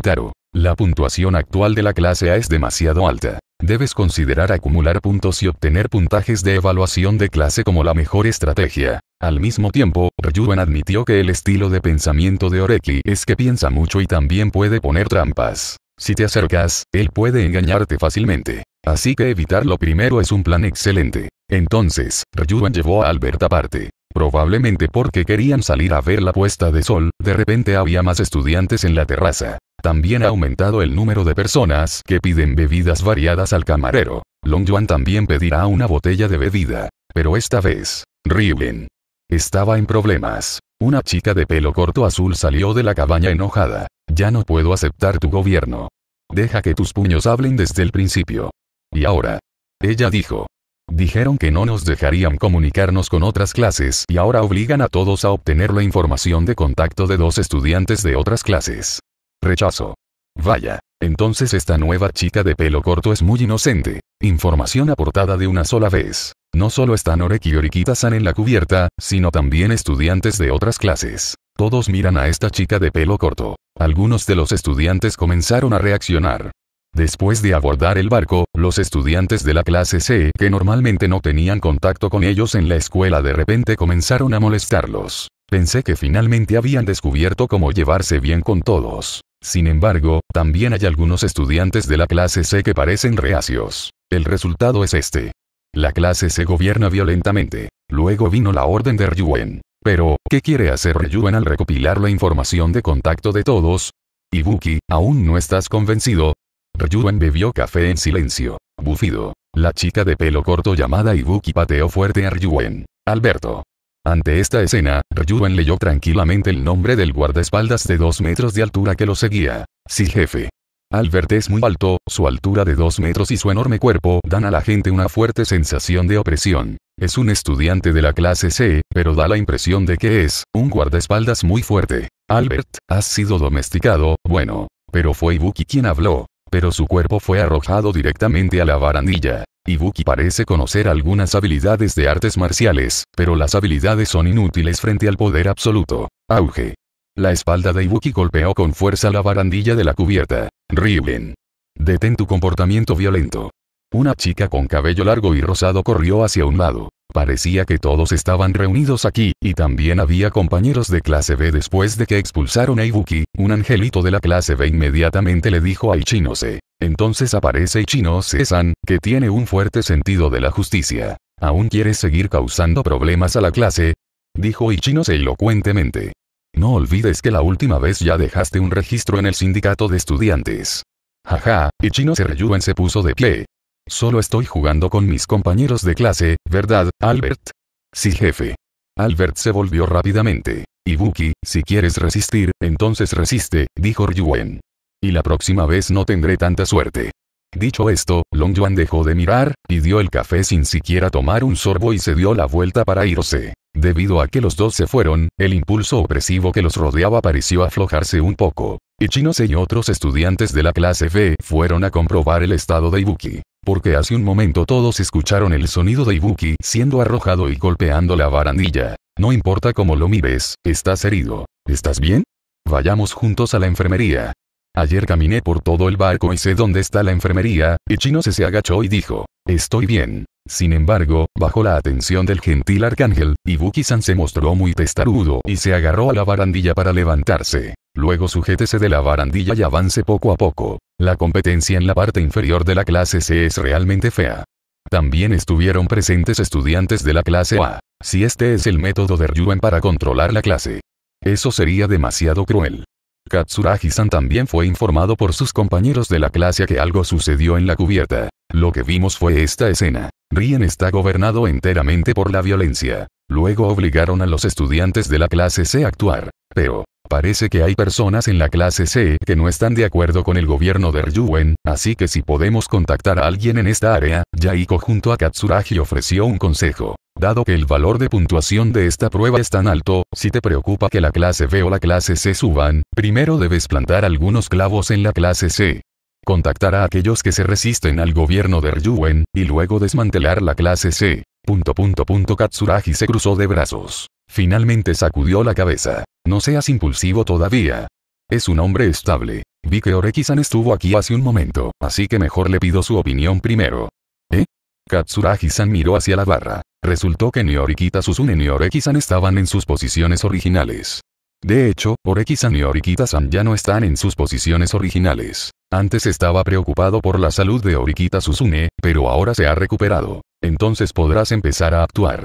La puntuación actual de la clase A es demasiado alta debes considerar acumular puntos y obtener puntajes de evaluación de clase como la mejor estrategia. Al mismo tiempo, Ryuan admitió que el estilo de pensamiento de Oreki es que piensa mucho y también puede poner trampas. Si te acercas, él puede engañarte fácilmente. Así que evitarlo primero es un plan excelente. Entonces, Ryuan llevó a Albert aparte. Probablemente porque querían salir a ver la puesta de sol, de repente había más estudiantes en la terraza. También ha aumentado el número de personas que piden bebidas variadas al camarero. Long Yuan también pedirá una botella de bebida. Pero esta vez, Riven estaba en problemas. Una chica de pelo corto azul salió de la cabaña enojada. Ya no puedo aceptar tu gobierno. Deja que tus puños hablen desde el principio. Y ahora. Ella dijo. Dijeron que no nos dejarían comunicarnos con otras clases y ahora obligan a todos a obtener la información de contacto de dos estudiantes de otras clases. Rechazo. Vaya. Entonces esta nueva chica de pelo corto es muy inocente. Información aportada de una sola vez. No solo están Oreki y Orikita-san en la cubierta, sino también estudiantes de otras clases. Todos miran a esta chica de pelo corto. Algunos de los estudiantes comenzaron a reaccionar. Después de abordar el barco, los estudiantes de la clase C, que normalmente no tenían contacto con ellos en la escuela, de repente comenzaron a molestarlos. Pensé que finalmente habían descubierto cómo llevarse bien con todos. Sin embargo, también hay algunos estudiantes de la clase C que parecen reacios. El resultado es este. La clase C gobierna violentamente. Luego vino la orden de Ryuen. Pero, ¿qué quiere hacer Ryuen al recopilar la información de contacto de todos? Ibuki, aún no estás convencido, Ryuan bebió café en silencio. Bufido. La chica de pelo corto llamada Ibuki pateó fuerte a Ryuan. Alberto. Ante esta escena, Ryuan leyó tranquilamente el nombre del guardaespaldas de 2 metros de altura que lo seguía. Sí jefe. Albert es muy alto, su altura de 2 metros y su enorme cuerpo dan a la gente una fuerte sensación de opresión. Es un estudiante de la clase C, pero da la impresión de que es un guardaespaldas muy fuerte. Albert, has sido domesticado, bueno. Pero fue Ibuki quien habló pero su cuerpo fue arrojado directamente a la barandilla. Ibuki parece conocer algunas habilidades de artes marciales, pero las habilidades son inútiles frente al poder absoluto. Auge. La espalda de Ibuki golpeó con fuerza la barandilla de la cubierta. Riven. Detén tu comportamiento violento. Una chica con cabello largo y rosado corrió hacia un lado. Parecía que todos estaban reunidos aquí, y también había compañeros de clase B después de que expulsaron a Ibuki, un angelito de la clase B inmediatamente le dijo a Ichinose. Entonces aparece Ichinose-san, que tiene un fuerte sentido de la justicia. ¿Aún quieres seguir causando problemas a la clase? Dijo Ichinose elocuentemente. No olvides que la última vez ya dejaste un registro en el sindicato de estudiantes. Jaja, Ichinose se se puso de pie, Solo estoy jugando con mis compañeros de clase, ¿verdad, Albert? Sí, jefe. Albert se volvió rápidamente. Ibuki, si quieres resistir, entonces resiste, dijo Ryuen. Y la próxima vez no tendré tanta suerte. Dicho esto, Long Yuan dejó de mirar, pidió el café sin siquiera tomar un sorbo y se dio la vuelta para irse. Debido a que los dos se fueron, el impulso opresivo que los rodeaba pareció aflojarse un poco. Ichinose y otros estudiantes de la clase B fueron a comprobar el estado de Ibuki. Porque hace un momento todos escucharon el sonido de Ibuki siendo arrojado y golpeando la barandilla. No importa cómo lo mires, estás herido. ¿Estás bien? Vayamos juntos a la enfermería. Ayer caminé por todo el barco y sé dónde está la enfermería, y chino se agachó y dijo, estoy bien. Sin embargo, bajo la atención del gentil arcángel, Ibuki-san se mostró muy testarudo y se agarró a la barandilla para levantarse. Luego sujétese de la barandilla y avance poco a poco. La competencia en la parte inferior de la clase C es realmente fea. También estuvieron presentes estudiantes de la clase A. Si este es el método de Ryuen para controlar la clase. Eso sería demasiado cruel. Katsuragi-san también fue informado por sus compañeros de la clase que algo sucedió en la cubierta. Lo que vimos fue esta escena. Rien está gobernado enteramente por la violencia. Luego obligaron a los estudiantes de la clase C a actuar. Pero, Parece que hay personas en la clase C que no están de acuerdo con el gobierno de Ryuen, así que si podemos contactar a alguien en esta área, Yaiko junto a Katsuragi ofreció un consejo. Dado que el valor de puntuación de esta prueba es tan alto, si te preocupa que la clase B o la clase C suban, primero debes plantar algunos clavos en la clase C. Contactar a aquellos que se resisten al gobierno de Ryuen, y luego desmantelar la clase C. Punto punto punto Katsuragi se cruzó de brazos. Finalmente sacudió la cabeza. No seas impulsivo todavía. Es un hombre estable. Vi que oreki estuvo aquí hace un momento, así que mejor le pido su opinión primero. ¿Eh? Katsuragi-san miró hacia la barra. Resultó que ni Orikita Susune ni Orekisan estaban en sus posiciones originales. De hecho, oreki y Orikita-san ya no están en sus posiciones originales. Antes estaba preocupado por la salud de Orikita Susune, pero ahora se ha recuperado. Entonces podrás empezar a actuar.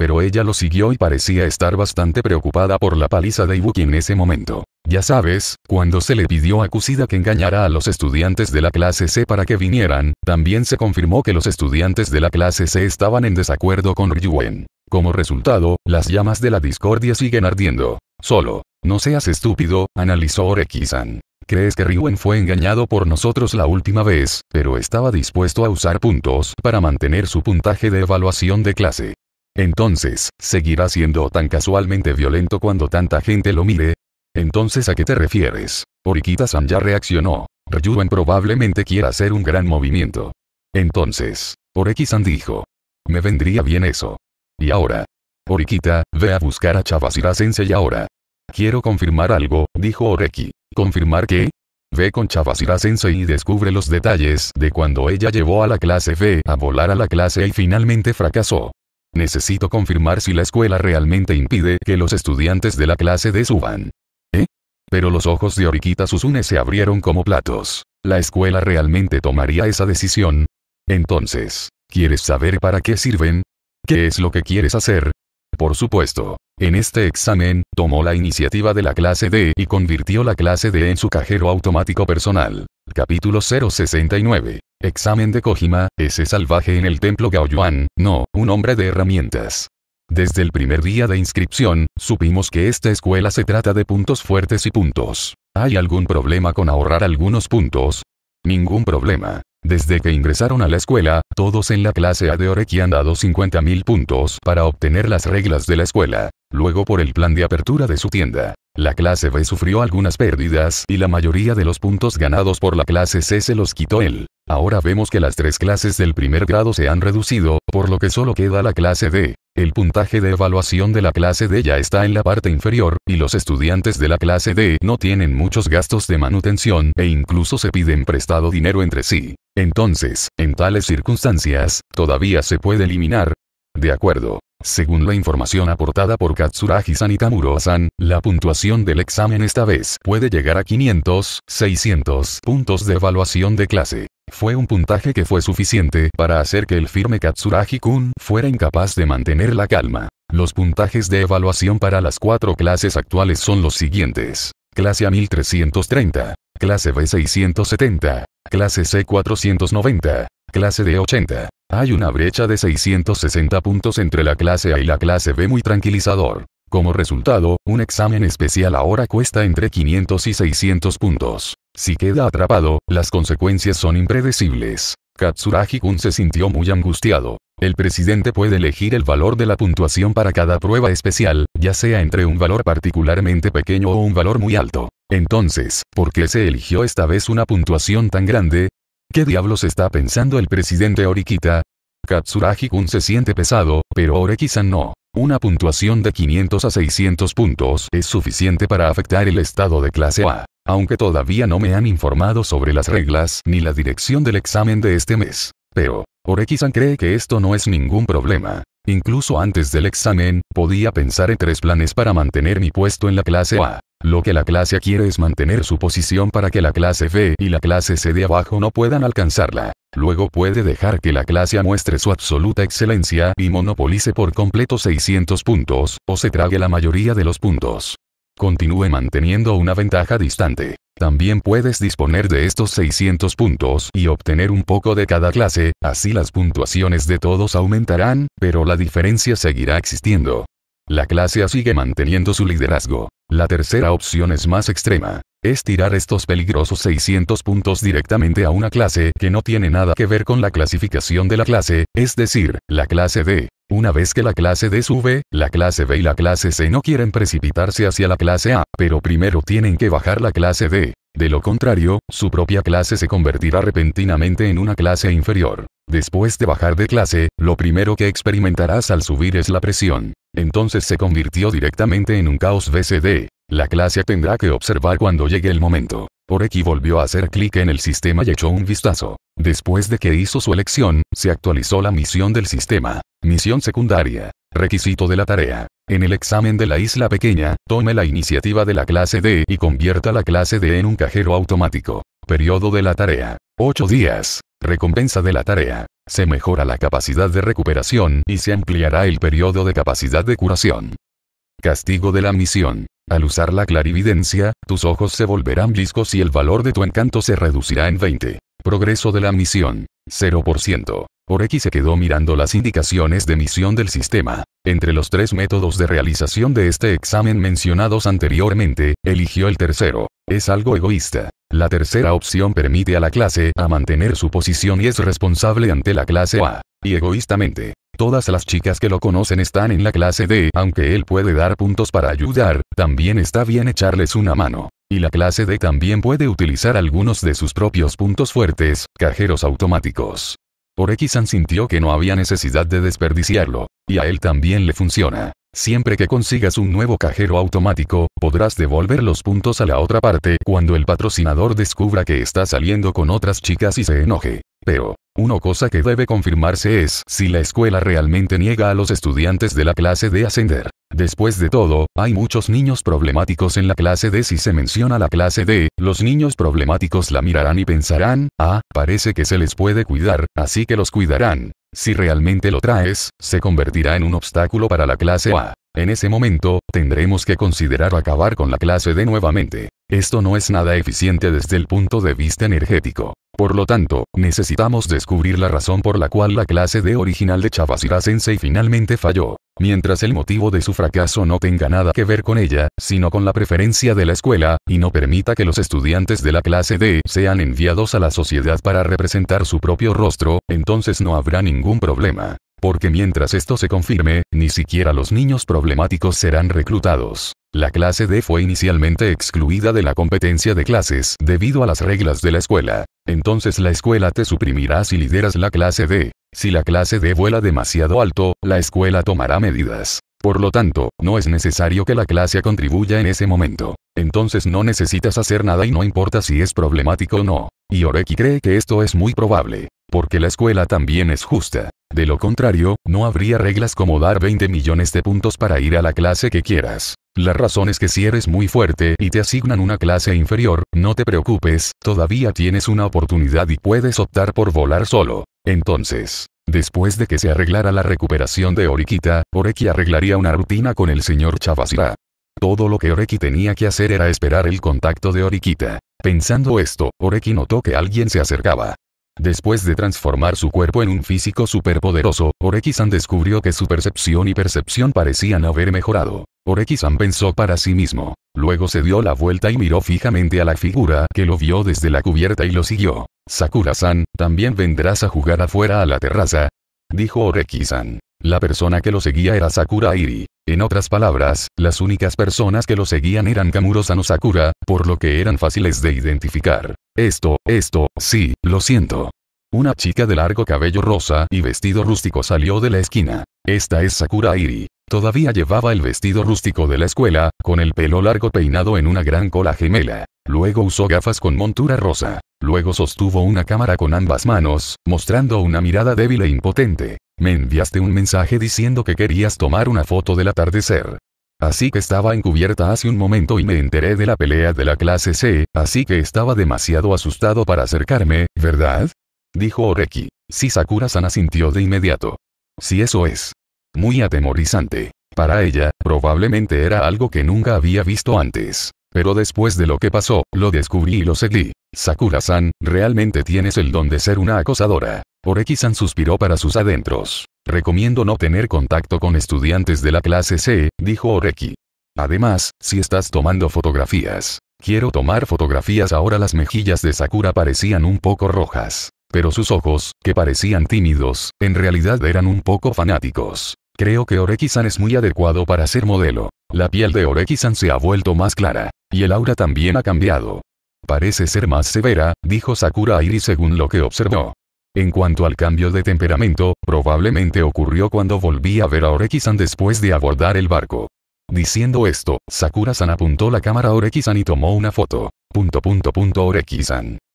Pero ella lo siguió y parecía estar bastante preocupada por la paliza de Ibuki en ese momento. Ya sabes, cuando se le pidió a Kusida que engañara a los estudiantes de la clase C para que vinieran, también se confirmó que los estudiantes de la clase C estaban en desacuerdo con Ryuen. Como resultado, las llamas de la discordia siguen ardiendo. Solo. No seas estúpido, analizó Oreki-san. ¿Crees que Ryuen fue engañado por nosotros la última vez, pero estaba dispuesto a usar puntos para mantener su puntaje de evaluación de clase? Entonces, ¿seguirá siendo tan casualmente violento cuando tanta gente lo mire? Entonces, ¿a qué te refieres? Orikita-san ya reaccionó. Ryuan probablemente quiera hacer un gran movimiento. Entonces, Oreki-san dijo. Me vendría bien eso. Y ahora. Orikita, ve a buscar a chavasira y ahora. Quiero confirmar algo, dijo Oreki. ¿Confirmar qué? Ve con Chavasira Sensei y descubre los detalles de cuando ella llevó a la clase B a volar a la clase y finalmente fracasó. Necesito confirmar si la escuela realmente impide que los estudiantes de la clase D suban. ¿Eh? Pero los ojos de Oriquita Susune se abrieron como platos. ¿La escuela realmente tomaría esa decisión? Entonces, ¿quieres saber para qué sirven? ¿Qué es lo que quieres hacer? Por supuesto, en este examen, tomó la iniciativa de la clase D y convirtió la clase D en su cajero automático personal. Capítulo 069 Examen de Kojima, ese salvaje en el templo Gaoyuan, no, un hombre de herramientas. Desde el primer día de inscripción, supimos que esta escuela se trata de puntos fuertes y puntos. ¿Hay algún problema con ahorrar algunos puntos? Ningún problema. Desde que ingresaron a la escuela, todos en la clase A de Oreki han dado 50.000 puntos para obtener las reglas de la escuela. Luego por el plan de apertura de su tienda. La clase B sufrió algunas pérdidas y la mayoría de los puntos ganados por la clase C se los quitó él. Ahora vemos que las tres clases del primer grado se han reducido, por lo que solo queda la clase D. El puntaje de evaluación de la clase D ya está en la parte inferior, y los estudiantes de la clase D no tienen muchos gastos de manutención e incluso se piden prestado dinero entre sí. Entonces, en tales circunstancias, todavía se puede eliminar. De acuerdo. Según la información aportada por Katsuragi-san y san la puntuación del examen esta vez puede llegar a 500, 600 puntos de evaluación de clase. Fue un puntaje que fue suficiente para hacer que el firme Katsuragi-kun fuera incapaz de mantener la calma. Los puntajes de evaluación para las cuatro clases actuales son los siguientes. Clase A 1330, clase B 670, clase C 490, Clase de 80. Hay una brecha de 660 puntos entre la clase A y la clase B muy tranquilizador. Como resultado, un examen especial ahora cuesta entre 500 y 600 puntos. Si queda atrapado, las consecuencias son impredecibles. Katsuragi-kun se sintió muy angustiado. El presidente puede elegir el valor de la puntuación para cada prueba especial, ya sea entre un valor particularmente pequeño o un valor muy alto. Entonces, ¿por qué se eligió esta vez una puntuación tan grande? ¿Qué diablos está pensando el presidente Orikita? Katsuragi-kun se siente pesado, pero oreki no. Una puntuación de 500 a 600 puntos es suficiente para afectar el estado de clase A. Aunque todavía no me han informado sobre las reglas ni la dirección del examen de este mes. Pero, oreki cree que esto no es ningún problema. Incluso antes del examen, podía pensar en tres planes para mantener mi puesto en la clase A. Lo que la clase quiere es mantener su posición para que la clase B y la clase C de abajo no puedan alcanzarla. Luego puede dejar que la clase A muestre su absoluta excelencia y monopolice por completo 600 puntos, o se trague la mayoría de los puntos continúe manteniendo una ventaja distante. También puedes disponer de estos 600 puntos y obtener un poco de cada clase, así las puntuaciones de todos aumentarán, pero la diferencia seguirá existiendo. La clase sigue manteniendo su liderazgo. La tercera opción es más extrema es tirar estos peligrosos 600 puntos directamente a una clase que no tiene nada que ver con la clasificación de la clase, es decir, la clase D. Una vez que la clase D sube, la clase B y la clase C no quieren precipitarse hacia la clase A, pero primero tienen que bajar la clase D. De lo contrario, su propia clase se convertirá repentinamente en una clase inferior. Después de bajar de clase, lo primero que experimentarás al subir es la presión. Entonces se convirtió directamente en un caos BCD. La clase tendrá que observar cuando llegue el momento. Oreki volvió a hacer clic en el sistema y echó un vistazo. Después de que hizo su elección, se actualizó la misión del sistema. Misión secundaria. Requisito de la tarea. En el examen de la isla pequeña, tome la iniciativa de la clase D y convierta la clase D en un cajero automático. Periodo de la tarea. 8 días. Recompensa de la tarea. Se mejora la capacidad de recuperación y se ampliará el periodo de capacidad de curación. Castigo de la misión. Al usar la clarividencia, tus ojos se volverán viscos y el valor de tu encanto se reducirá en 20. Progreso de la misión. 0%. Oreki se quedó mirando las indicaciones de misión del sistema. Entre los tres métodos de realización de este examen mencionados anteriormente, eligió el tercero. Es algo egoísta. La tercera opción permite a la clase A mantener su posición y es responsable ante la clase A. Y egoístamente, Todas las chicas que lo conocen están en la clase D, aunque él puede dar puntos para ayudar, también está bien echarles una mano. Y la clase D también puede utilizar algunos de sus propios puntos fuertes, cajeros automáticos. Por sintió que no había necesidad de desperdiciarlo, y a él también le funciona. Siempre que consigas un nuevo cajero automático, podrás devolver los puntos a la otra parte cuando el patrocinador descubra que está saliendo con otras chicas y se enoje. Pero, una cosa que debe confirmarse es si la escuela realmente niega a los estudiantes de la clase de ascender. Después de todo, hay muchos niños problemáticos en la clase D. Si se menciona la clase D, los niños problemáticos la mirarán y pensarán, ah, parece que se les puede cuidar, así que los cuidarán. Si realmente lo traes, se convertirá en un obstáculo para la clase A. En ese momento, tendremos que considerar acabar con la clase D nuevamente. Esto no es nada eficiente desde el punto de vista energético. Por lo tanto, necesitamos descubrir la razón por la cual la clase D original de Chavasira Sensei finalmente falló. Mientras el motivo de su fracaso no tenga nada que ver con ella, sino con la preferencia de la escuela, y no permita que los estudiantes de la clase D sean enviados a la sociedad para representar su propio rostro, entonces no habrá ningún problema. Porque mientras esto se confirme, ni siquiera los niños problemáticos serán reclutados. La clase D fue inicialmente excluida de la competencia de clases debido a las reglas de la escuela. Entonces la escuela te suprimirá si lideras la clase D. Si la clase D vuela demasiado alto, la escuela tomará medidas. Por lo tanto, no es necesario que la clase contribuya en ese momento. Entonces no necesitas hacer nada y no importa si es problemático o no. Y Oreki cree que esto es muy probable porque la escuela también es justa. De lo contrario, no habría reglas como dar 20 millones de puntos para ir a la clase que quieras. La razón es que si eres muy fuerte y te asignan una clase inferior, no te preocupes, todavía tienes una oportunidad y puedes optar por volar solo. Entonces, después de que se arreglara la recuperación de Oriquita, Oreki arreglaría una rutina con el señor Chavasira. Todo lo que Oreki tenía que hacer era esperar el contacto de Oriquita. Pensando esto, Oreki notó que alguien se acercaba. Después de transformar su cuerpo en un físico superpoderoso, Orekisan descubrió que su percepción y percepción parecían haber mejorado. Oreki-san pensó para sí mismo. Luego se dio la vuelta y miró fijamente a la figura que lo vio desde la cubierta y lo siguió. Sakura-san, ¿también vendrás a jugar afuera a la terraza? Dijo Orekisan. La persona que lo seguía era Sakura Iri. En otras palabras, las únicas personas que lo seguían eran Kamuro-san Sakura, por lo que eran fáciles de identificar. Esto, esto, sí, lo siento. Una chica de largo cabello rosa y vestido rústico salió de la esquina. Esta es Sakura Iri. Todavía llevaba el vestido rústico de la escuela, con el pelo largo peinado en una gran cola gemela. Luego usó gafas con montura rosa. Luego sostuvo una cámara con ambas manos, mostrando una mirada débil e impotente. Me enviaste un mensaje diciendo que querías tomar una foto del atardecer. Así que estaba encubierta hace un momento y me enteré de la pelea de la clase C, así que estaba demasiado asustado para acercarme, ¿verdad? Dijo Oreki. Si Sakura-san asintió de inmediato. Si eso es. Muy atemorizante. Para ella, probablemente era algo que nunca había visto antes. Pero después de lo que pasó, lo descubrí y lo seguí. Sakura-san, realmente tienes el don de ser una acosadora. Orekisan suspiró para sus adentros. Recomiendo no tener contacto con estudiantes de la clase C, dijo Oreki. Además, si estás tomando fotografías. Quiero tomar fotografías ahora las mejillas de Sakura parecían un poco rojas. Pero sus ojos, que parecían tímidos, en realidad eran un poco fanáticos. Creo que Oreki-san es muy adecuado para ser modelo. La piel de oreki se ha vuelto más clara. Y el aura también ha cambiado. Parece ser más severa, dijo Sakura Airi según lo que observó. En cuanto al cambio de temperamento, probablemente ocurrió cuando volví a ver a oreki después de abordar el barco. Diciendo esto, Sakura-san apuntó la cámara a oreki y tomó una foto. Punto punto punto oreki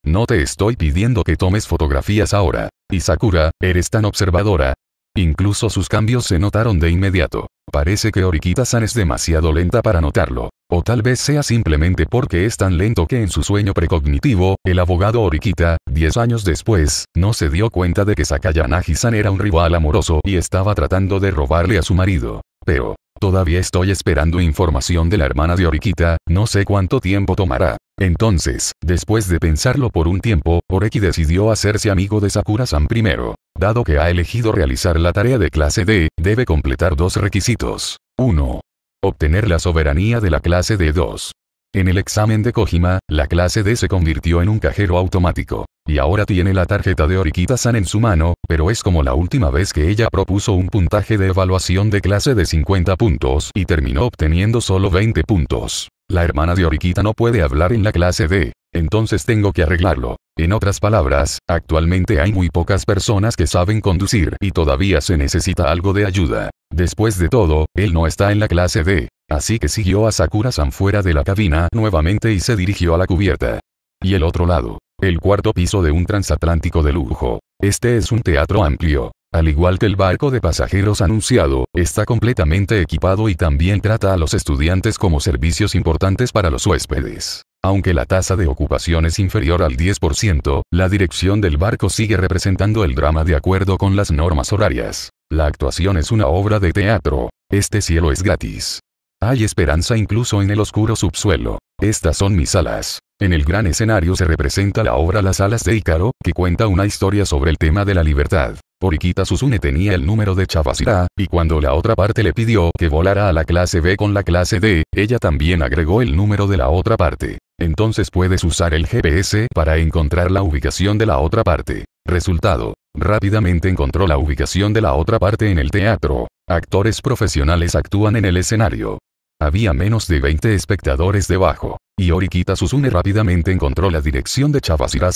No te estoy pidiendo que tomes fotografías ahora. Y Sakura, eres tan observadora. Incluso sus cambios se notaron de inmediato. Parece que Orikita-san es demasiado lenta para notarlo. O tal vez sea simplemente porque es tan lento que en su sueño precognitivo, el abogado Orikita, Diez años después, no se dio cuenta de que Sakayanagi-san era un rival amoroso y estaba tratando de robarle a su marido. Pero, todavía estoy esperando información de la hermana de Orikita, no sé cuánto tiempo tomará. Entonces, después de pensarlo por un tiempo, Oreki decidió hacerse amigo de Sakura-san primero. Dado que ha elegido realizar la tarea de clase D, debe completar dos requisitos. 1. Obtener la soberanía de la clase D2. En el examen de Kojima, la clase D se convirtió en un cajero automático. Y ahora tiene la tarjeta de Oriquita-san en su mano, pero es como la última vez que ella propuso un puntaje de evaluación de clase de 50 puntos y terminó obteniendo solo 20 puntos. La hermana de Oriquita no puede hablar en la clase D, entonces tengo que arreglarlo. En otras palabras, actualmente hay muy pocas personas que saben conducir y todavía se necesita algo de ayuda. Después de todo, él no está en la clase D, así que siguió a Sakura-san fuera de la cabina nuevamente y se dirigió a la cubierta. Y el otro lado. El cuarto piso de un transatlántico de lujo. Este es un teatro amplio. Al igual que el barco de pasajeros anunciado, está completamente equipado y también trata a los estudiantes como servicios importantes para los huéspedes. Aunque la tasa de ocupación es inferior al 10%, la dirección del barco sigue representando el drama de acuerdo con las normas horarias. La actuación es una obra de teatro. Este cielo es gratis. Hay esperanza incluso en el oscuro subsuelo. Estas son mis alas. En el gran escenario se representa la obra Las alas de Ícaro, que cuenta una historia sobre el tema de la libertad. Oriquita Susune tenía el número de Chavasira y cuando la otra parte le pidió que volara a la clase B con la clase D, ella también agregó el número de la otra parte. Entonces puedes usar el GPS para encontrar la ubicación de la otra parte. Resultado. Rápidamente encontró la ubicación de la otra parte en el teatro. Actores profesionales actúan en el escenario. Había menos de 20 espectadores debajo. Y Orikita Susune rápidamente encontró la dirección de Chavasira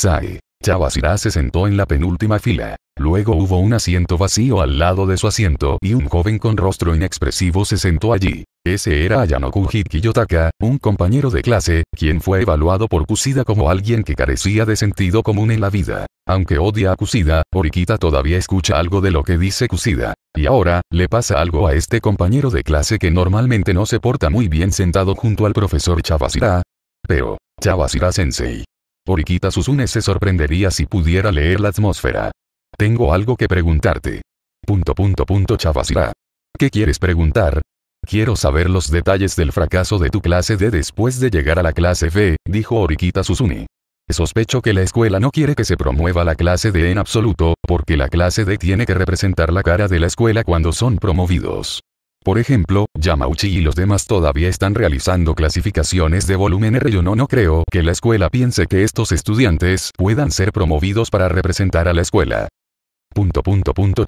Chavasira se sentó en la penúltima fila. Luego hubo un asiento vacío al lado de su asiento y un joven con rostro inexpresivo se sentó allí. Ese era Ayanoku Kujiki un compañero de clase, quien fue evaluado por Kusida como alguien que carecía de sentido común en la vida. Aunque odia a Kusida, Orikita todavía escucha algo de lo que dice Kusida. Y ahora, le pasa algo a este compañero de clase que normalmente no se porta muy bien sentado junto al profesor Chavasira. Pero, Chavasira-sensei. Orikita Susune se sorprendería si pudiera leer la atmósfera. Tengo algo que preguntarte. Punto punto punto ¿Qué quieres preguntar? Quiero saber los detalles del fracaso de tu clase D después de llegar a la clase F, dijo Oriquita Susuni. Sospecho que la escuela no quiere que se promueva la clase D en absoluto, porque la clase D tiene que representar la cara de la escuela cuando son promovidos. Por ejemplo, Yamauchi y los demás todavía están realizando clasificaciones de volumen R. Yo no creo que la escuela piense que estos estudiantes puedan ser promovidos para representar a la escuela. Punto punto punto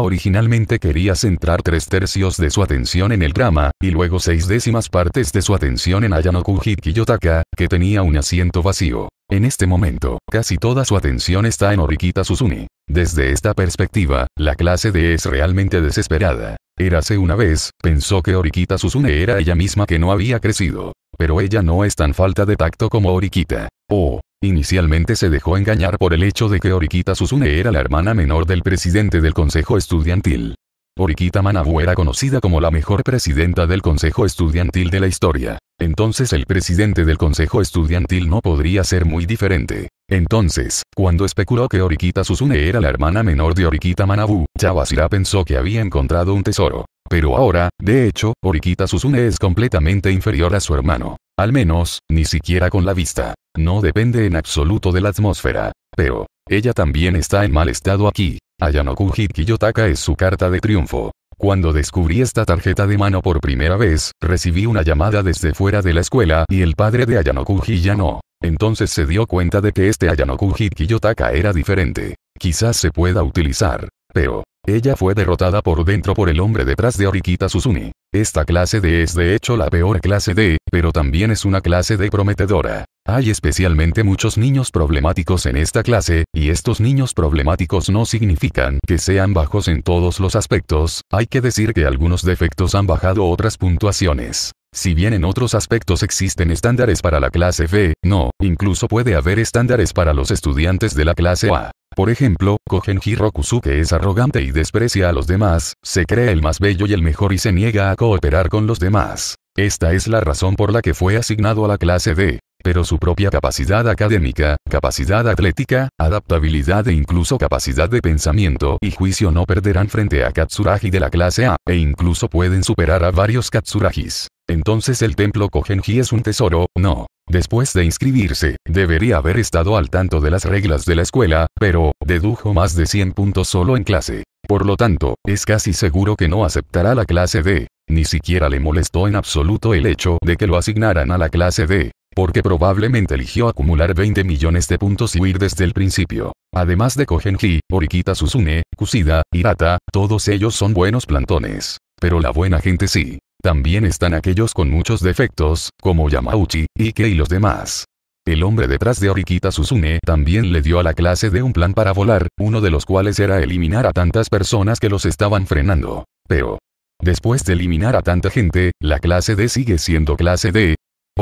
originalmente quería centrar tres tercios de su atención en el drama, y luego seis décimas partes de su atención en Ayanoku Yotaka que tenía un asiento vacío. En este momento, casi toda su atención está en Orikita Suzune. Desde esta perspectiva, la clase D es realmente desesperada. Érase una vez, pensó que Orikita Suzune era ella misma que no había crecido pero ella no es tan falta de tacto como Oriquita. Oh. Inicialmente se dejó engañar por el hecho de que Oriquita Susune era la hermana menor del presidente del Consejo Estudiantil. Oriquita Manabu era conocida como la mejor presidenta del Consejo Estudiantil de la historia. Entonces el presidente del Consejo Estudiantil no podría ser muy diferente. Entonces, cuando especuló que Oriquita Susune era la hermana menor de Oriquita Manabu, Chabasira pensó que había encontrado un tesoro. Pero ahora, de hecho, Orikita Susune es completamente inferior a su hermano. Al menos, ni siquiera con la vista. No depende en absoluto de la atmósfera. Pero, ella también está en mal estado aquí. Ayanoku Kiyotaka es su carta de triunfo. Cuando descubrí esta tarjeta de mano por primera vez, recibí una llamada desde fuera de la escuela y el padre de Ayanoku ya no. Entonces se dio cuenta de que este Ayanoku Kiyotaka era diferente. Quizás se pueda utilizar. Pero, ella fue derrotada por dentro por el hombre detrás de Orikita Susumi. Esta clase D es de hecho la peor clase D, pero también es una clase D prometedora. Hay especialmente muchos niños problemáticos en esta clase, y estos niños problemáticos no significan que sean bajos en todos los aspectos, hay que decir que algunos defectos han bajado otras puntuaciones. Si bien en otros aspectos existen estándares para la clase B, no, incluso puede haber estándares para los estudiantes de la clase A. Por ejemplo, Kogenji Rokusuke es arrogante y desprecia a los demás, se cree el más bello y el mejor y se niega a cooperar con los demás. Esta es la razón por la que fue asignado a la clase D pero su propia capacidad académica, capacidad atlética, adaptabilidad e incluso capacidad de pensamiento y juicio no perderán frente a Katsuragi de la clase A, e incluso pueden superar a varios Katsuragis. Entonces el templo Kogenji es un tesoro, no. Después de inscribirse, debería haber estado al tanto de las reglas de la escuela, pero, dedujo más de 100 puntos solo en clase. Por lo tanto, es casi seguro que no aceptará la clase D. Ni siquiera le molestó en absoluto el hecho de que lo asignaran a la clase D porque probablemente eligió acumular 20 millones de puntos y huir desde el principio. Además de Kogenji, Orikita Susune, Kusida, Hirata, todos ellos son buenos plantones. Pero la buena gente sí. También están aquellos con muchos defectos, como Yamauchi, Ike y los demás. El hombre detrás de Orikita Susune también le dio a la clase de un plan para volar, uno de los cuales era eliminar a tantas personas que los estaban frenando. Pero, después de eliminar a tanta gente, la clase D sigue siendo clase D,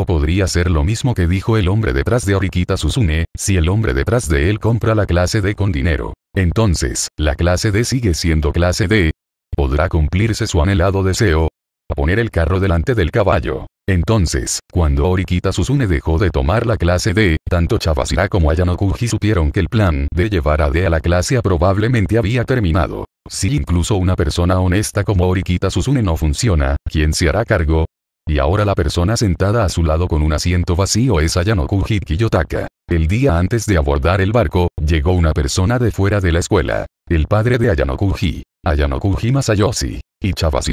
podría ser lo mismo que dijo el hombre detrás de Orikita Susune, si el hombre detrás de él compra la clase D con dinero. Entonces, la clase D sigue siendo clase D. ¿Podrá cumplirse su anhelado deseo? Poner el carro delante del caballo. Entonces, cuando Orikita Susune dejó de tomar la clase D, tanto Chabasira como Ayanokuji supieron que el plan de llevar a D a la clase A probablemente había terminado. Si incluso una persona honesta como Orikita Susune no funciona, ¿quién se hará cargo? Y ahora la persona sentada a su lado con un asiento vacío es Ayanokuji Kiyotaka. El día antes de abordar el barco, llegó una persona de fuera de la escuela. El padre de Ayanokuji, Ayanokuji Masayoshi. Y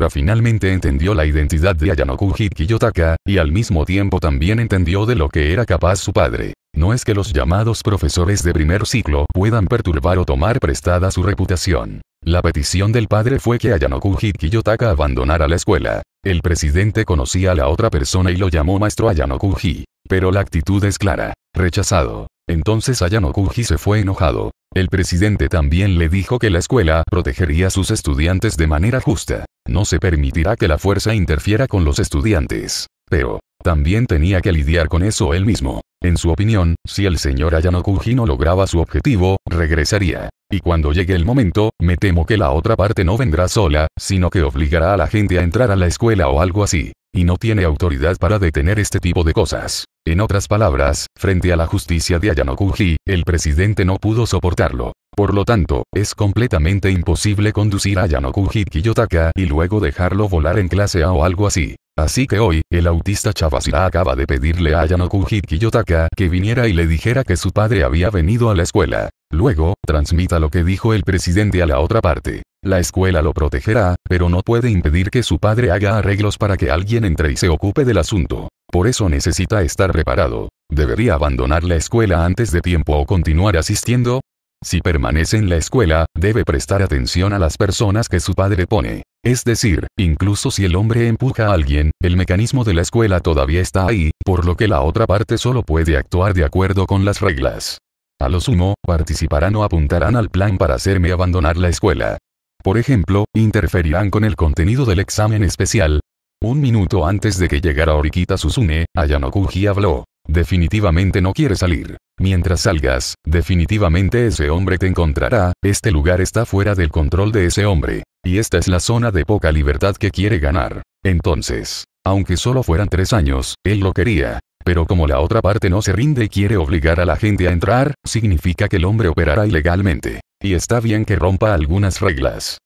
finalmente entendió la identidad de Ayanokuji Kiyotaka, y al mismo tiempo también entendió de lo que era capaz su padre. No es que los llamados profesores de primer ciclo puedan perturbar o tomar prestada su reputación. La petición del padre fue que Ayanokuji Kiyotaka abandonara la escuela. El presidente conocía a la otra persona y lo llamó maestro Ayanokuji. Pero la actitud es clara. Rechazado. Entonces Ayanokuji se fue enojado. El presidente también le dijo que la escuela protegería a sus estudiantes de manera justa. No se permitirá que la fuerza interfiera con los estudiantes. Pero, también tenía que lidiar con eso él mismo. En su opinión, si el señor Ayanokuji no lograba su objetivo, regresaría. Y cuando llegue el momento, me temo que la otra parte no vendrá sola, sino que obligará a la gente a entrar a la escuela o algo así. Y no tiene autoridad para detener este tipo de cosas. En otras palabras, frente a la justicia de Ayanokuji, el presidente no pudo soportarlo. Por lo tanto, es completamente imposible conducir a Yanokuji Kiyotaka y luego dejarlo volar en clase A o algo así. Así que hoy, el autista Chavasira acaba de pedirle a Yanoku Kiyotaka que viniera y le dijera que su padre había venido a la escuela. Luego, transmita lo que dijo el presidente a la otra parte. La escuela lo protegerá, pero no puede impedir que su padre haga arreglos para que alguien entre y se ocupe del asunto. Por eso necesita estar preparado. ¿Debería abandonar la escuela antes de tiempo o continuar asistiendo? Si permanece en la escuela, debe prestar atención a las personas que su padre pone. Es decir, incluso si el hombre empuja a alguien, el mecanismo de la escuela todavía está ahí, por lo que la otra parte solo puede actuar de acuerdo con las reglas. A lo sumo, participarán o apuntarán al plan para hacerme abandonar la escuela. Por ejemplo, interferirán con el contenido del examen especial. Un minuto antes de que llegara Orikita Susune, Ayanokuji habló. Definitivamente no quiere salir. Mientras salgas, definitivamente ese hombre te encontrará, este lugar está fuera del control de ese hombre. Y esta es la zona de poca libertad que quiere ganar. Entonces, aunque solo fueran tres años, él lo quería. Pero como la otra parte no se rinde y quiere obligar a la gente a entrar, significa que el hombre operará ilegalmente. Y está bien que rompa algunas reglas